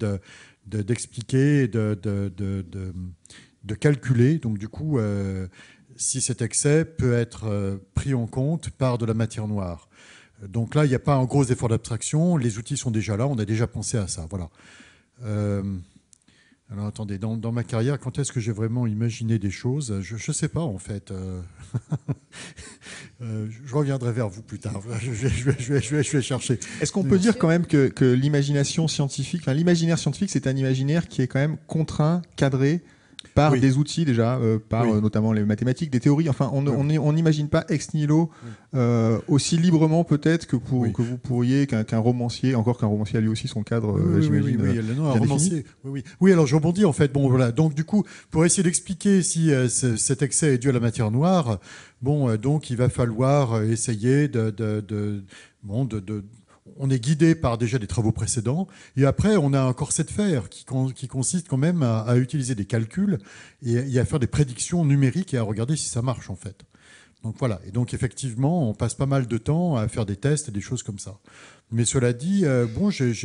d'expliquer, de, de, calculer. Donc, du coup, euh, si cet excès peut être euh, pris en compte par de la matière noire. Donc là, il n'y a pas un gros effort d'abstraction. Les outils sont déjà là. On a déjà pensé à ça. Voilà. Alors attendez, dans, ma carrière, quand est-ce que j'ai vraiment imaginé des choses Je ne sais pas en fait. Euh. Euh, je reviendrai vers vous plus tard. Je, vais, chercher. Est-ce qu'on peut dire quand même que, l'imagination scientifique, enfin l'imaginaire scientifique, c'est un imaginaire qui est quand même contraint, cadré, par des outils déjà, euh, par euh, notamment les mathématiques, des théories. Enfin, on n'imagine on, pas ex nihilo euh, aussi librement peut-être que, pour que vous pourriez, qu'un romancier, encore qu'un romancier a lui aussi son cadre, j'imagine. Oui, alors je rebondis en fait. Bon, voilà. Donc du coup, pour essayer d'expliquer si cet excès est dû à la matière noire, bon, donc il va falloir essayer de, de, bon, de on est guidé par déjà des travaux précédents, et après on a un corset de fer qui, consiste quand même à, utiliser des calculs et, à faire des prédictions numériques et à regarder si ça marche en fait. Donc voilà, et donc effectivement on passe pas mal de temps à faire des tests et des choses comme ça. Mais cela dit, euh, bon, je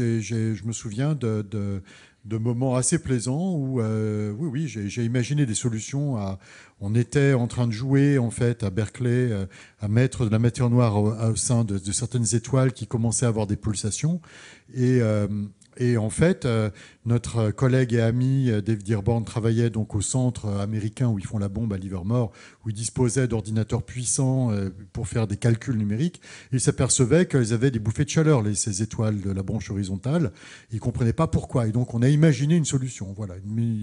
me souviens de de moments assez plaisants où, euh, oui, oui, j'ai imaginé des solutions. À, on était en train de jouer, en fait, à Berkeley, euh, à mettre de la matière noire au, sein de, certaines étoiles qui commençaient à avoir des pulsations. Et, euh, et en fait, euh, notre collègue et ami euh, Dave Dearborn travaillait donc au centre euh, américain où ils font la bombe à Livermore, où ils disposaient d'ordinateurs puissants pour faire des calculs numériques. Ils s'apercevaient qu'ils avaient des bouffées de chaleur, ces étoiles de la branche horizontale. Ils ne comprenaient pas pourquoi. Et donc, on a imaginé une solution. Voilà,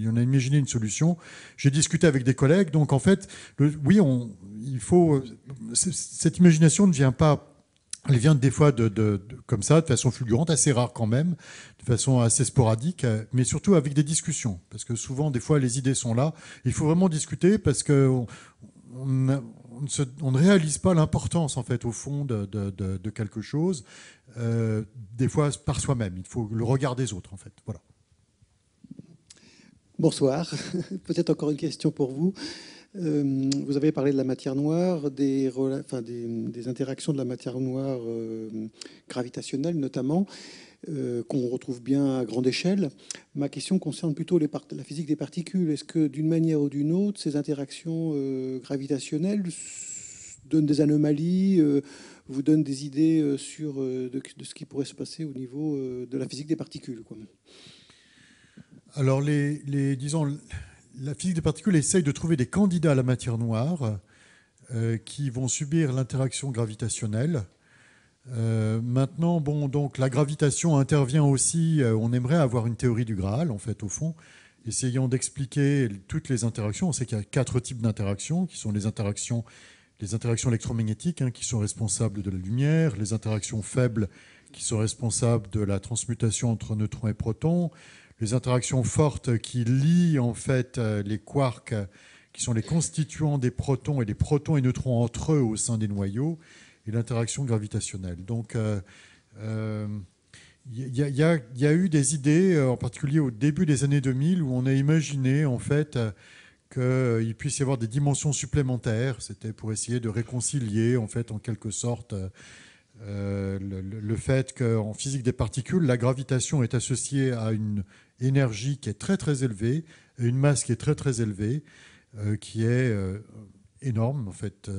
on a imaginé une solution. J'ai discuté avec des collègues. Donc, en fait, oui, on, il faut. Cette imagination ne vient pas elle vient des fois de, comme ça, de façon fulgurante, assez rare quand même de façon assez sporadique, mais surtout avec des discussions, parce que souvent, des fois, les idées sont là. Il faut vraiment discuter parce que on, ne réalise pas l'importance en fait au fond de, quelque chose, euh, des fois par soi-même. Il faut le regard des autres en fait. Voilà. Bonsoir. Peut-être encore une question pour vous. Euh, vous avez parlé de la matière noire, des, interactions de la matière noire euh, gravitationnelle notamment. Euh, qu'on retrouve bien à grande échelle. Ma question concerne plutôt la physique des particules. Est-ce que d'une manière ou d'une autre, ces interactions euh, gravitationnelles donnent des anomalies, euh, vous donnent des idées sur de, ce qui pourrait se passer au niveau de la physique des particules Alors, les, disons, la physique des particules essaye de trouver des candidats à la matière noire qui vont subir l'interaction gravitationnelle euh, maintenant, bon, donc la gravitation intervient aussi. Euh, on aimerait avoir une théorie du Graal, en fait, au fond, essayant d'expliquer toutes les interactions. On sait qu'il y a quatre types d'interactions, qui sont les interactions, électromagnétiques, hein, qui sont responsables de la lumière, les interactions faibles, qui sont responsables de la transmutation entre neutrons et protons, les interactions fortes qui lient en fait euh, les quarks, qui sont les constituants des protons et des protons et neutrons entre eux au sein des noyaux et l'interaction gravitationnelle. Donc, il euh, euh, y, a, eu des idées, euh, en particulier au début des années 2000, où on a imaginé en fait qu'il puisse y avoir des dimensions supplémentaires. C'était pour essayer de réconcilier en fait en quelque sorte le, fait qu'en physique des particules, la gravitation est associée à une énergie qui est très très élevée, une masse qui est très très élevée, qui est énorme en fait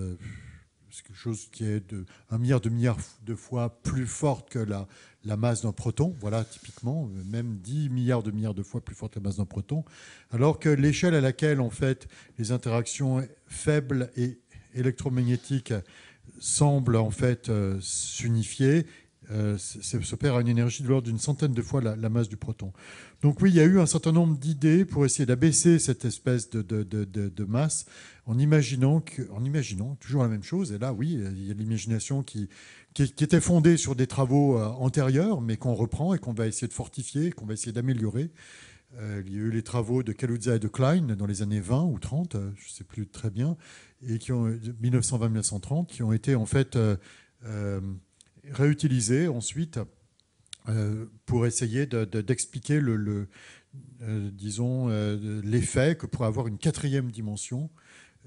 c'est quelque chose qui est de un milliard de milliards de fois plus forte que la, masse d'un proton. Voilà, typiquement, euh, même 10 milliards de milliards de fois plus forte que la masse d'un proton. Alors que l'échelle à laquelle, en fait, les interactions faibles et électromagnétiques semblent, en fait, euh, s'unifier, euh, s'opère à une énergie de l'ordre d'une centaine de fois la, masse du proton. Donc oui, il y a eu un certain nombre d'idées pour essayer d'abaisser cette espèce de, de masse en imaginant, en imaginant toujours la même chose. Et là, oui, il y a l'imagination qui, qui, était fondée sur des travaux euh, antérieurs, mais qu'on reprend et qu'on va essayer de fortifier, qu'on va essayer d'améliorer. Euh, il y a eu les travaux de Kaluza et de Klein dans les années 20 ou 30, euh, je ne sais plus très bien, et qui ont 1920-1930, qui ont été en fait réutilisés ensuite pour essayer d'expliquer le, disons, l'effet que pourrait avoir une quatrième dimension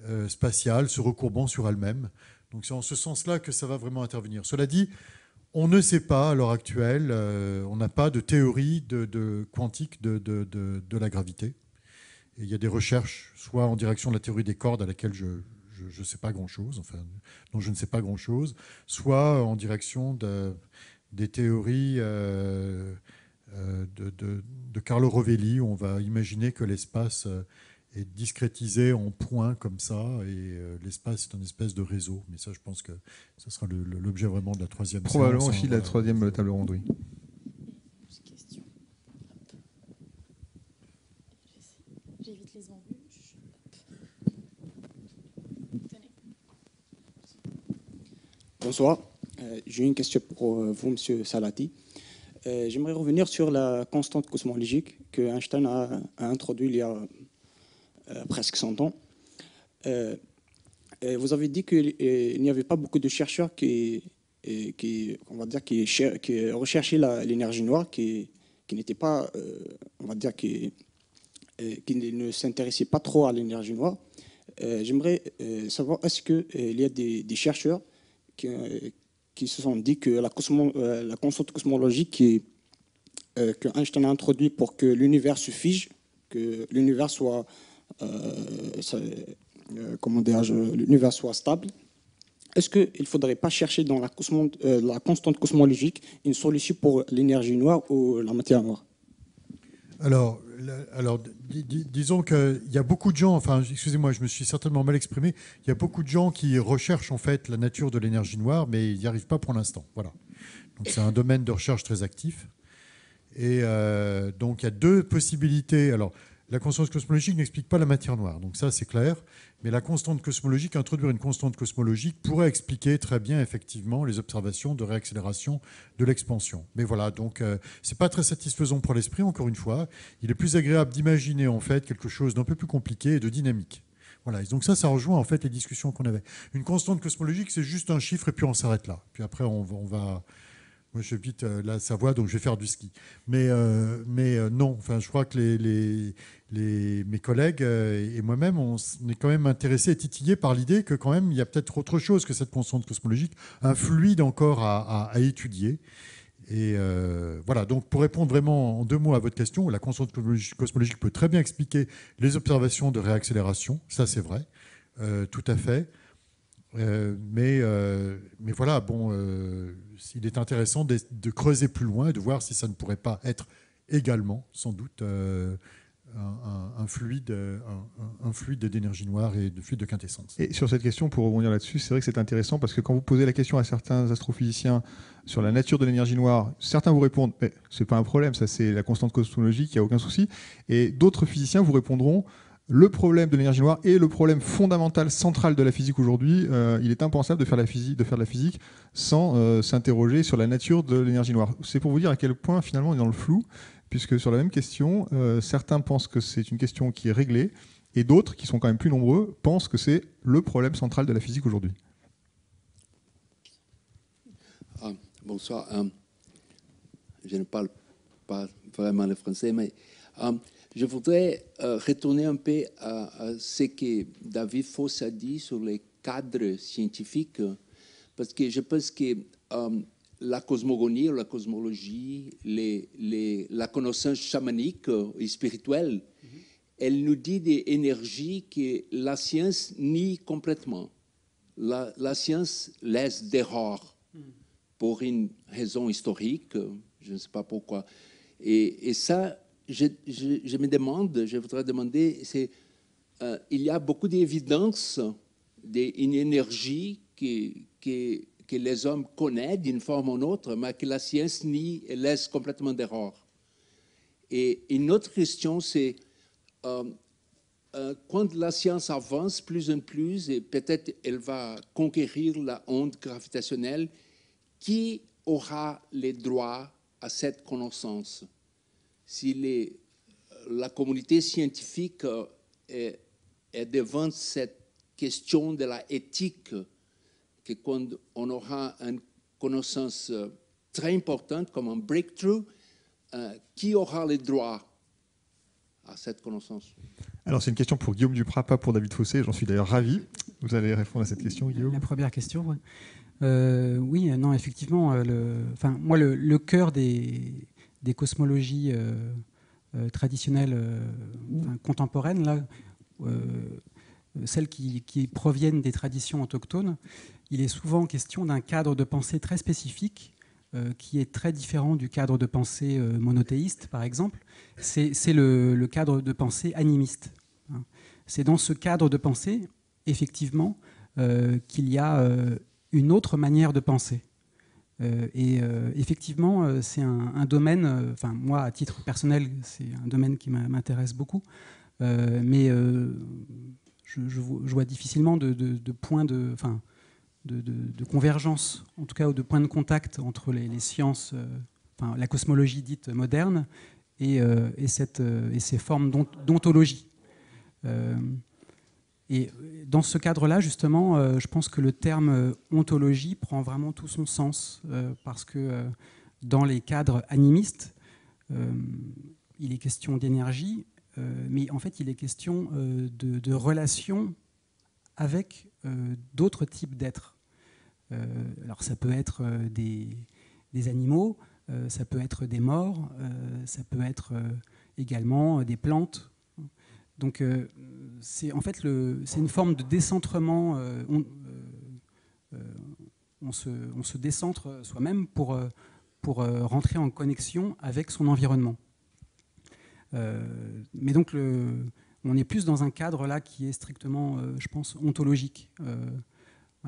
euh, spatiale se recourbant sur elle-même. Donc c'est en ce sens-là que ça va vraiment intervenir. Cela dit, on ne sait pas à l'heure actuelle, euh, on n'a pas de théorie de, quantique de, la gravité. il y a des recherches, soit en direction de la théorie des cordes à laquelle je, je, sais pas grand-chose, enfin, dont je ne sais pas grand-chose, soit en direction de, des théories euh, de, Carlo Rovelli, où on va imaginer que l'espace et discrétiser en points comme ça. Et euh, l'espace est un espèce de réseau. Mais ça, je pense que ce sera l'objet vraiment de la troisième. Probablement aussi de hein, la troisième table ronde, oui. Bonsoir. Euh, j'ai une question pour euh, vous, Monsieur Salati. J'aimerais revenir sur la constante cosmologique que Einstein a, a introduite il y a euh, presque 100 ans. Euh, vous avez dit qu'il euh, n'y avait pas beaucoup de chercheurs qui, qui, on va dire, qui, recherchaient l'énergie noire, qui, qui pas, on va dire, qui, ne s'intéressaient pas trop à l'énergie noire. J'aimerais savoir, est-ce qu'il y a des, chercheurs qui, se sont dit que la, cosmo, constante cosmologique qui, que Einstein a introduite pour que l'univers se fige, que l'univers soit euh, euh, comment l'univers soit stable, est-ce qu'il ne faudrait pas chercher dans la, euh, la, constante cosmologique une solution pour l'énergie noire ou la matière noire Alors, alors disons qu'il y a beaucoup de gens, enfin, excusez-moi, je me suis certainement mal exprimé, il y a beaucoup de gens qui recherchent en fait la nature de l'énergie noire, mais ils n'y arrivent pas pour l'instant. Voilà. Donc c'est un domaine de recherche très actif. Et donc il y a deux possibilités. Alors, la constante cosmologique n'explique pas la matière noire, donc ça c'est clair, mais la constante cosmologique, introduire une constante cosmologique pourrait expliquer très bien effectivement les observations de réaccélération de l'expansion. Mais voilà, donc ce euh, c'est pas très satisfaisant pour l'esprit, encore une fois. Il est plus agréable d'imaginer en fait quelque chose d'un peu plus compliqué et de dynamique. Voilà, et donc ça, ça rejoint en fait les discussions qu'on avait. Une constante cosmologique, c'est juste un chiffre et puis on s'arrête là. Puis après, on va moi, j'habite euh, la Savoie, donc je vais faire du ski. Mais, euh, mais euh, non, enfin, je crois que les, mes collègues et moi-même, on, est quand même intéressés et titillés par l'idée que quand même, il y a peut-être autre chose que cette constante cosmologique, un fluide encore à, étudier. Et voilà, donc pour répondre vraiment en deux mots à votre question, la constante cosmologique peut très bien expliquer les observations de réaccélération, ça c'est vrai, tout à fait. Euh, mais, euh, mais voilà, bon, euh, il est intéressant de, creuser plus loin et de voir si ça ne pourrait pas être également, sans doute, un, fluide, un, fluide d'énergie noire et de fluide de quintessence. Et sur cette question, pour rebondir là-dessus, c'est vrai que c'est intéressant parce que quand vous posez la question à certains astrophysiciens sur la nature de l'énergie noire, certains vous répondent "Mais c'est pas un problème, ça c'est la constante cosmologique, il n'y a aucun souci." Et d'autres physiciens vous répondront le problème de l'énergie noire est le problème fondamental central de la physique aujourd'hui. Euh, il est impensable de faire, la physique, de faire la physique sans euh, s'interroger sur la nature de l'énergie noire. C'est pour vous dire à quel point finalement on est dans le flou, puisque sur la même question, euh, certains pensent que c'est une question qui est réglée, et d'autres, qui sont quand même plus nombreux, pensent que c'est le problème central de la physique aujourd'hui. Ah, bonsoir. je ne parle pas vraiment le français, mais... Je voudrais euh, retourner un peu à, ce que David Foss a dit sur les cadres scientifiques, parce que je pense que euh, la cosmogonie, la cosmologie, les, la connaissance chamanique et spirituelle, mhm. elle nous dit des énergies que la science nie complètement. La, science laisse d'erreurs mhm. pour une raison historique, je ne sais pas pourquoi. et, et ça, je, me demande, je voudrais demander, euh, il y a beaucoup d'évidence d'une énergie que les hommes connaissent d'une forme ou d'une autre, mais que la science nie et laisse complètement d'erreur. Et une autre question, c'est euh, euh, quand la science avance plus en plus, et peut-être elle va conquérir la onde gravitationnelle, qui aura les droits à cette connaissance si la communauté scientifique euh, est, devant cette question de la éthique, que quand on aura une connaissance euh, très importante comme un breakthrough, euh, qui aura les droits à cette connaissance Alors c'est une question pour Guillaume Duprat, pas pour David Fossé, j'en suis d'ailleurs ravi. Vous allez répondre à cette question, Guillaume La première question, oui. oui, non, effectivement, le, enfin, moi, le cœur des, des cosmologies euh, euh, traditionnelles euh, contemporaines, là, celles qui, proviennent des traditions autochtones, il est souvent question d'un cadre de pensée très spécifique qui est très différent du cadre de pensée monothéiste, par exemple. C'est le, cadre de pensée animiste. Hein. C'est dans ce cadre de pensée, effectivement, qu'il y a une autre manière de penser. Euh, et euh, effectivement, euh, c'est un, domaine, enfin moi à titre personnel, c'est un domaine qui m'intéresse beaucoup, mais je, vois difficilement de, de points de, de, de, convergence, en tout cas, ou de points de contact entre les, sciences, la cosmologie dite moderne et, et, cette, et ces formes d'ontologie. Et dans ce cadre-là, justement, euh, je pense que le terme euh, ontologie prend vraiment tout son sens, euh, parce que dans les cadres animistes, il est question d'énergie, mais en fait, il est question de, relations avec d'autres types d'êtres. alors, ça peut être des animaux, ça peut être des morts, ça peut être également des plantes donc euh, c'est en fait c'est une forme de décentrement. Euh, euh, on, se, on, décentre soi-même pour, pour rentrer en connexion avec son environnement. mais donc on est plus dans un cadre là qui est strictement, je pense, ontologique.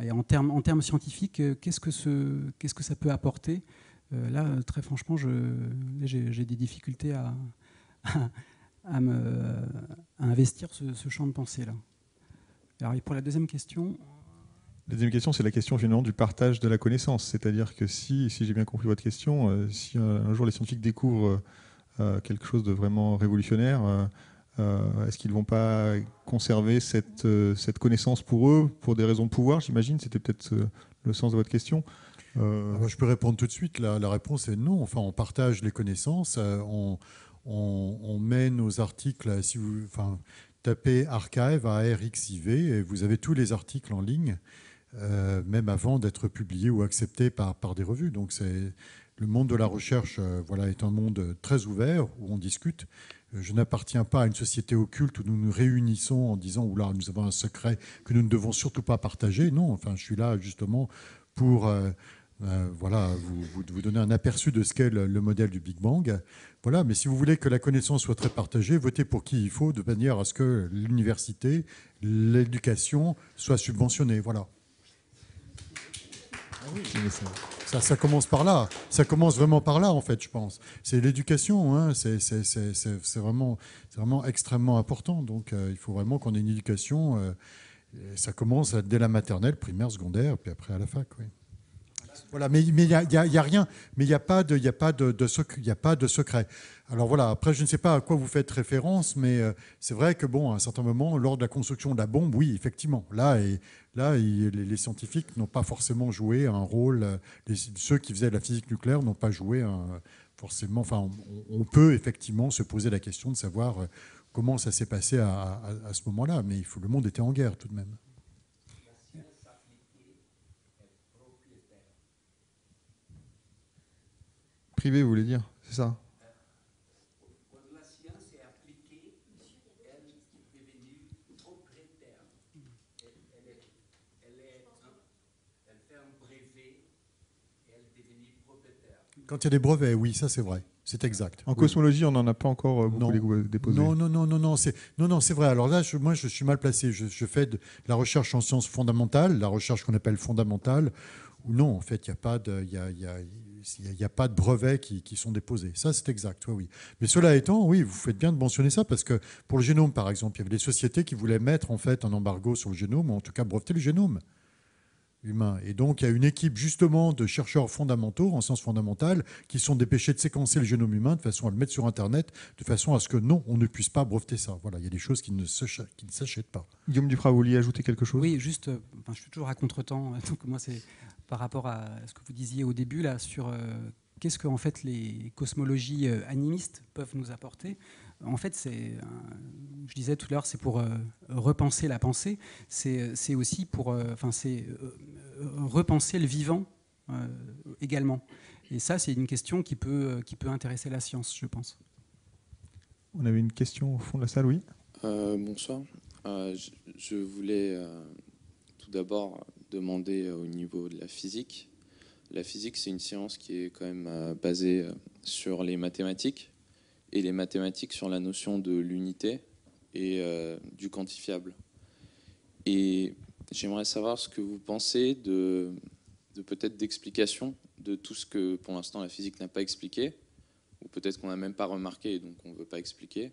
et en termes en scientifiques, qu'est-ce que que ça peut apporter Là, très franchement, j'ai des difficultés à à, me, investir ce, champ de pensée-là. Alors, pour la deuxième question. La deuxième question, c'est la question finalement du partage de la connaissance. C'est-à-dire que si, si j'ai bien compris votre question, euh, si euh, un jour les scientifiques découvrent euh, quelque chose de vraiment révolutionnaire, est-ce qu'ils ne vont pas conserver cette, cette, connaissance pour eux, pour des raisons de pouvoir, j'imagine C'était peut-être le sens de votre question. Ah, je peux répondre tout de suite. La, la, réponse est non. Enfin, on partage les connaissances. On, on, met nos articles, si vous enfin, tapez archive à RXIV et vous avez tous les articles en ligne, euh, même avant d'être publiés ou acceptés par, par des revues. Donc c'est le monde de la recherche euh, voilà, est un monde très ouvert où on discute. Euh, je n'appartiens pas à une société occulte où nous nous réunissons en disant là, nous avons un secret que nous ne devons surtout pas partager. Non, enfin, je suis là justement pour. Euh, voilà, vous, vous, donner un aperçu de ce qu'est le, modèle du Big Bang. Voilà, mais si vous voulez que la connaissance soit très partagée, votez pour qui il faut, de manière à ce que l'université, l'éducation soit subventionnées. Voilà. Ah ça, commence par là. Ça commence vraiment par là, en fait, je pense. C'est l'éducation. Hein. c'est vraiment, extrêmement important. Donc, euh, il faut vraiment qu'on ait une éducation. Euh, ça commence dès la maternelle, primaire, secondaire, puis après à la fac. Oui. Voilà, mais il n'y a, y a, rien, mais il n'y a pas de, a de, secret. Alors voilà, après je ne sais pas à quoi vous faites référence, mais euh, c'est vrai que bon, à un certain moment, lors de la construction de la bombe, oui, effectivement, là, et, là les, scientifiques n'ont pas forcément joué un rôle, euh, ceux qui faisaient la physique nucléaire n'ont pas joué un, forcément, enfin, on, peut effectivement se poser la question de savoir euh, comment ça s'est passé à, ce moment-là, mais le monde était en guerre tout de même. Privé, vous voulez dire, c'est ça Quand il y a des brevets, oui, ça c'est vrai. C'est exact. En cosmologie, on n'en a pas encore beaucoup non. déposé. Non, non, non, non, c'est non, non, c'est vrai. Alors là, moi, je suis mal placé. Je, fais de la recherche en sciences fondamentales, la recherche qu'on appelle fondamentale, ou non, en fait, il n'y a pas de, il n'y a, pas de brevets qui, sont déposés. Ça, c'est exact. Oui, oui. Mais cela étant, oui, vous faites bien de mentionner ça parce que pour le génome, par exemple, il y avait des sociétés qui voulaient mettre en fait un embargo sur le génome, ou en tout cas breveter le génome humain. Et donc, il y a une équipe justement de chercheurs fondamentaux en sciences fondamentales qui sont dépêchés de séquencer le génome humain de façon à le mettre sur Internet, de façon à ce que non, on ne puisse pas breveter ça. Voilà, il y a des choses qui ne s'achètent pas. Guillaume Duprat, vous vouliez ajouter quelque chose Oui, juste, euh, je suis toujours à contre-temps, donc moi c'est par rapport à ce que vous disiez au début là sur euh, qu'est-ce que en fait les cosmologies euh, animistes peuvent nous apporter En fait, c'est, je disais tout à l'heure, c'est pour euh, repenser la pensée. C'est aussi pour, enfin, c'est repenser le vivant également. Et ça, c'est une question qui peut, qui peut intéresser la science, je pense. On avait une question au fond de la salle, oui. bonsoir. je, voulais tout d'abord demander euh, au niveau de la physique. La physique, c'est une science qui est quand même euh, basée euh, sur les mathématiques et les mathématiques sur la notion de l'unité et du quantifiable. Et j'aimerais savoir ce que vous pensez de, de peut-être d'explication de tout ce que pour l'instant la physique n'a pas expliqué, ou peut-être qu'on n'a même pas remarqué et donc on ne veut pas expliquer,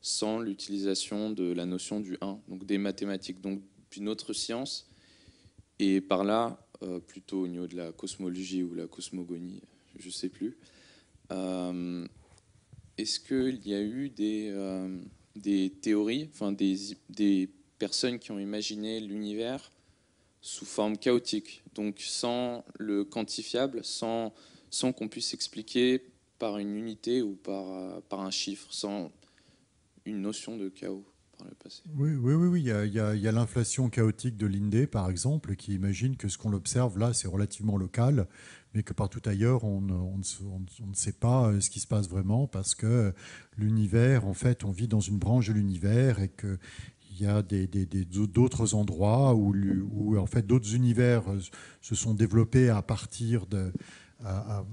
sans l'utilisation de la notion du 1, donc des mathématiques, donc d'une autre science et par là, euh, plutôt au niveau de la cosmologie ou la cosmogonie, je ne sais plus, euh, est-ce qu'il y a eu des, euh, des théories, enfin des, des, personnes qui ont imaginé l'univers sous forme chaotique, donc sans le quantifiable, sans, sans qu'on puisse expliquer par une unité ou par, par un chiffre, sans une notion de chaos passé. Oui, oui, oui, oui. il y a, l'inflation chaotique de l'INDE, par exemple, qui imagine que ce qu'on observe là, c'est relativement local, mais que partout ailleurs, on, on, ne sait pas euh, ce qui se passe vraiment, parce que l'univers, en fait, on vit dans une branche de l'univers et que... Il y a d'autres endroits où, en fait d'autres univers euh, se sont développés à partir de, à,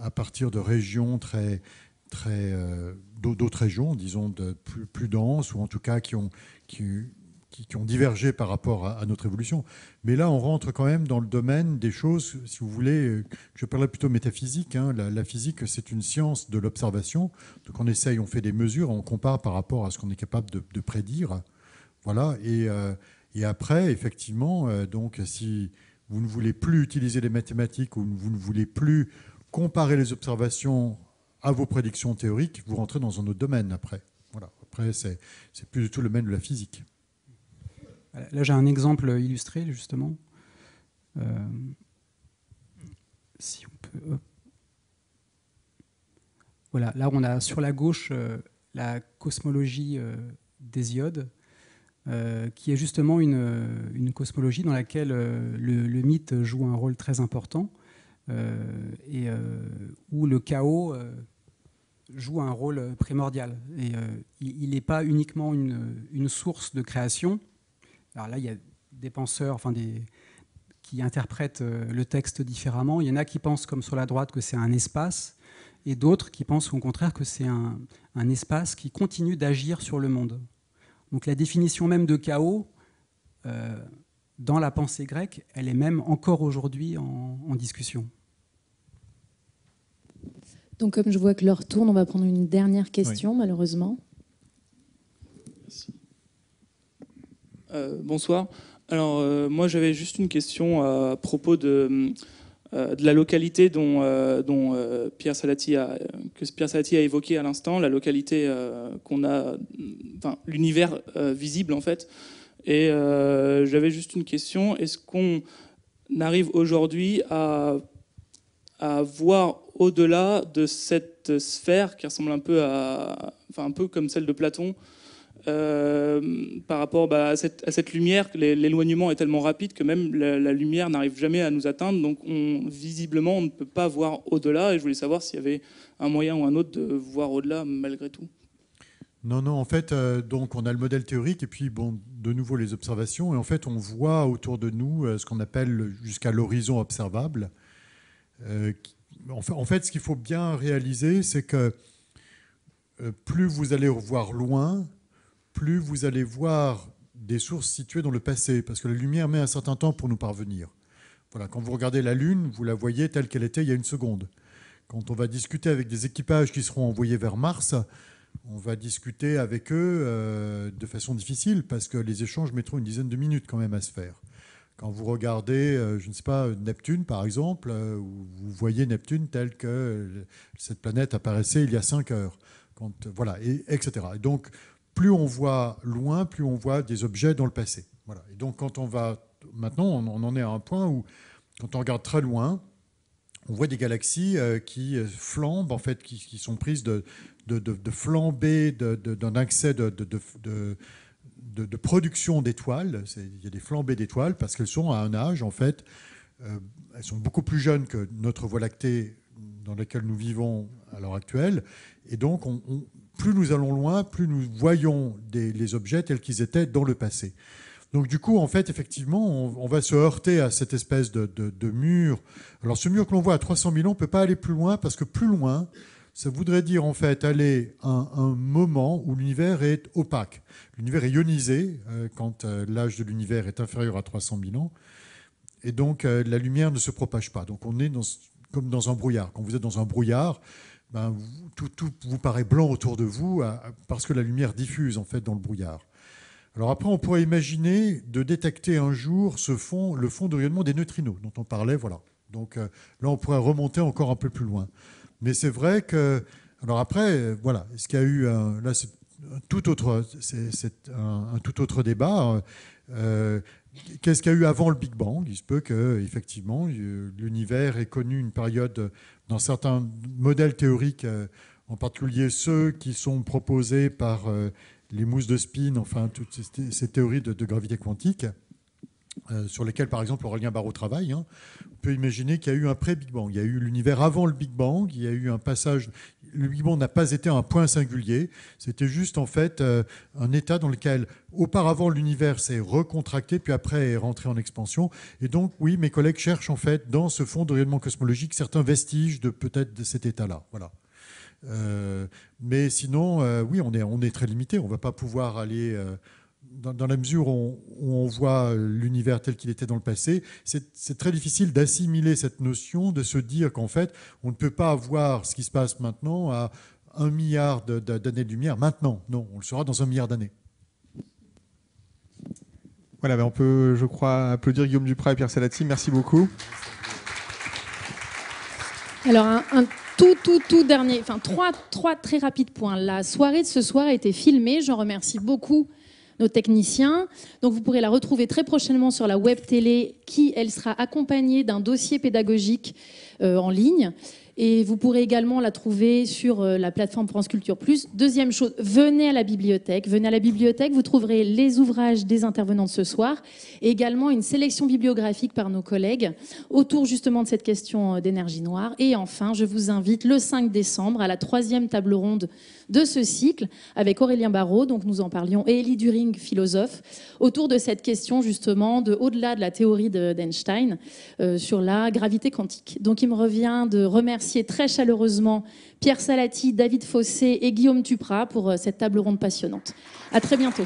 à, partir de régions très, très euh, d'autres régions, disons, de plus, plus denses, ou en tout cas qui ont, qui, ont divergé par rapport à, notre évolution. Mais là, on rentre quand même dans le domaine des choses, si vous voulez, euh, je parlais plutôt métaphysique. Hein, la, physique, c'est une science de l'observation. Donc on essaye, on fait des mesures, on compare par rapport à ce qu'on est capable de, prédire. Voilà. Et, euh, et après, effectivement, donc si vous ne voulez plus utiliser les mathématiques ou vous ne voulez plus comparer les observations à vos prédictions théoriques, vous rentrez dans un autre domaine après. Voilà. Après, c'est plus du tout le domaine de la physique. Là, j'ai un exemple illustré, justement. Euh, si on peut. Voilà, là, on a sur la gauche euh, la cosmologie euh, euh, qui est justement une, cosmologie dans laquelle le, mythe joue un rôle très important, et où le chaos joue un rôle euh, primordial. Et, euh, il n'est pas uniquement une, source de création. Alors là, il y a des penseurs, qui interprètent euh, le texte différemment. Il y en a qui pensent, comme sur la droite, que c'est un espace, et d'autres qui pensent au contraire que c'est un, espace qui continue d'agir sur le monde. Donc la définition même de chaos, dans la pensée grecque, elle est même encore aujourd'hui en discussion. Donc comme je vois que l'heure tourne, on va prendre une dernière question malheureusement. Euh, bonsoir. Alors euh, moi j'avais juste une question à propos de, euh, la localité dont, dont Pierre Salati a, que Pierre Salati a évoqué à l'instant, la localité qu'on a, enfin l'univers visible en fait. Et j'avais juste une question, est-ce qu'on arrive aujourd'hui à à voir au-delà de cette sphère qui ressemble un peu, à, enfin un peu comme celle de Platon, euh, par rapport bah, à, cette, lumière, l'éloignement est tellement rapide que même la, lumière n'arrive jamais à nous atteindre. Donc, visiblement, on ne peut pas voir au-delà. Et je voulais savoir s'il y avait un moyen ou un autre de voir au-delà malgré tout. Non, non, en fait, euh, donc on a le modèle théorique et puis, bon, de nouveau les observations. Et en fait, on voit autour de nous euh, ce qu'on appelle jusqu'à l'horizon observable. Euh, en fait, ce qu'il faut bien réaliser, c'est que euh, plus vous allez voir loin, plus vous allez voir des sources situées dans le passé, parce que la lumière met un certain temps pour nous parvenir. Voilà, quand vous regardez la Lune, vous la voyez telle qu'elle était il y a une seconde. Quand on va discuter avec des équipages qui seront envoyés vers Mars, on va discuter avec eux euh, de façon difficile, parce que les échanges mettront une dizaine de minutes quand même à se faire. Quand vous regardez, euh, je ne sais pas, Neptune par exemple, euh, vous voyez Neptune telle que euh, cette planète apparaissait il y a cinq heures. voilà, et, etc. Et donc, plus on voit loin, plus on voit des objets dans le passé. Voilà. Et donc, quand on va maintenant, on, en est à un point où, quand on regarde très loin, on voit des galaxies qui flambent, en fait, qui, sont prises de, de, flambées, d'un accès de, de, production d'étoiles. Il y a des flambées d'étoiles parce qu'elles sont à un âge, en fait, euh, elles sont beaucoup plus jeunes que notre Voie lactée dans laquelle nous vivons à l'heure actuelle. Et donc, plus nous allons loin, plus nous voyons des, les objets tels qu'ils étaient dans le passé. Donc du coup, en fait, effectivement, on, va se heurter à cette espèce de, mur. Alors ce mur que l'on voit à 300 000 ans, on ne peut pas aller plus loin parce que plus loin, ça voudrait dire en fait aller à un moment où l'univers est opaque. L'univers est ionisé euh, quand euh, l'âge de l'univers est inférieur à 300 000 ans. Et donc euh, la lumière ne se propage pas. Donc on est comme dans un brouillard. Quand vous êtes dans un brouillard, ben, tout, tout, vous paraît blanc autour de vous parce que la lumière diffuse en fait dans le brouillard. Alors après, on pourrait imaginer de détecter un jour ce fond, le fond de rayonnement des neutrinos dont on parlait. Voilà. Donc là, on pourrait remonter encore un peu plus loin. Mais c'est vrai que. Alors après, voilà, ce qu'il y a eu. là, c'est tout autre, c'est un, tout autre débat. Euh, qu'est-ce qu'il y a eu avant le Big Bang Il se peut que, effectivement, euh, l'univers ait connu une période dans certains modèles théoriques, euh, en particulier ceux qui sont proposés par les mousses de spin, enfin toutes ces théories de gravité quantique, euh, sur lesquels, par exemple, Aurélien Barreau travaille, hein. on peut imaginer qu'il y a eu un pré-Big Bang. Il y a eu l'univers avant le Big Bang, il y a eu un passage. Le Big Bang n'a pas été un point singulier, c'était juste en fait euh, un état dans lequel auparavant l'univers s'est recontracté, puis après est rentré en expansion. Et donc, oui, mes collègues cherchent en fait dans ce fond de rayonnement cosmologique certains vestiges de peut-être de cet état-là. Voilà. Euh, mais sinon, oui, on est, on est très limité, on ne va pas pouvoir aller dans, la mesure où on, voit euh, l'univers tel qu'il était dans le passé, c'est très difficile d'assimiler cette notion, de se dire qu'en fait, on ne peut pas avoir ce qui se passe maintenant à un milliard d'années-lumière de maintenant. Non, on le saura dans un milliard d'années. Voilà, ben, on peut, je crois, applaudir Guillaume Duprat et Pierre Salati. Merci beaucoup. Alors, un, tout, tout, tout dernier, enfin trois, trois très rapides points. La soirée de ce soir a été filmée. J'en remercie beaucoup nos techniciens. Donc vous pourrez la retrouver très prochainement sur la web télé qui, elle, sera accompagnée d'un dossier pédagogique euh, en ligne. Et vous pourrez également la trouver sur euh, la plateforme France Culture Plus. Deuxième chose, venez à la bibliothèque. Venez à la bibliothèque, vous trouverez les ouvrages des intervenants de ce soir et également une sélection bibliographique par nos collègues autour justement de cette question euh, d'énergie noire. Et enfin, je vous invite le 5 décembre à la troisième table ronde de ce cycle avec Aurélien Barraud, donc nous en parlions, et Elie During, philosophe, autour de cette question justement de au-delà de la théorie d'Einstein de, euh, sur la gravité quantique. Donc il me revient de remercier très chaleureusement Pierre Salati, David Fossé et Guillaume Tupra pour euh, cette table ronde passionnante. À très bientôt.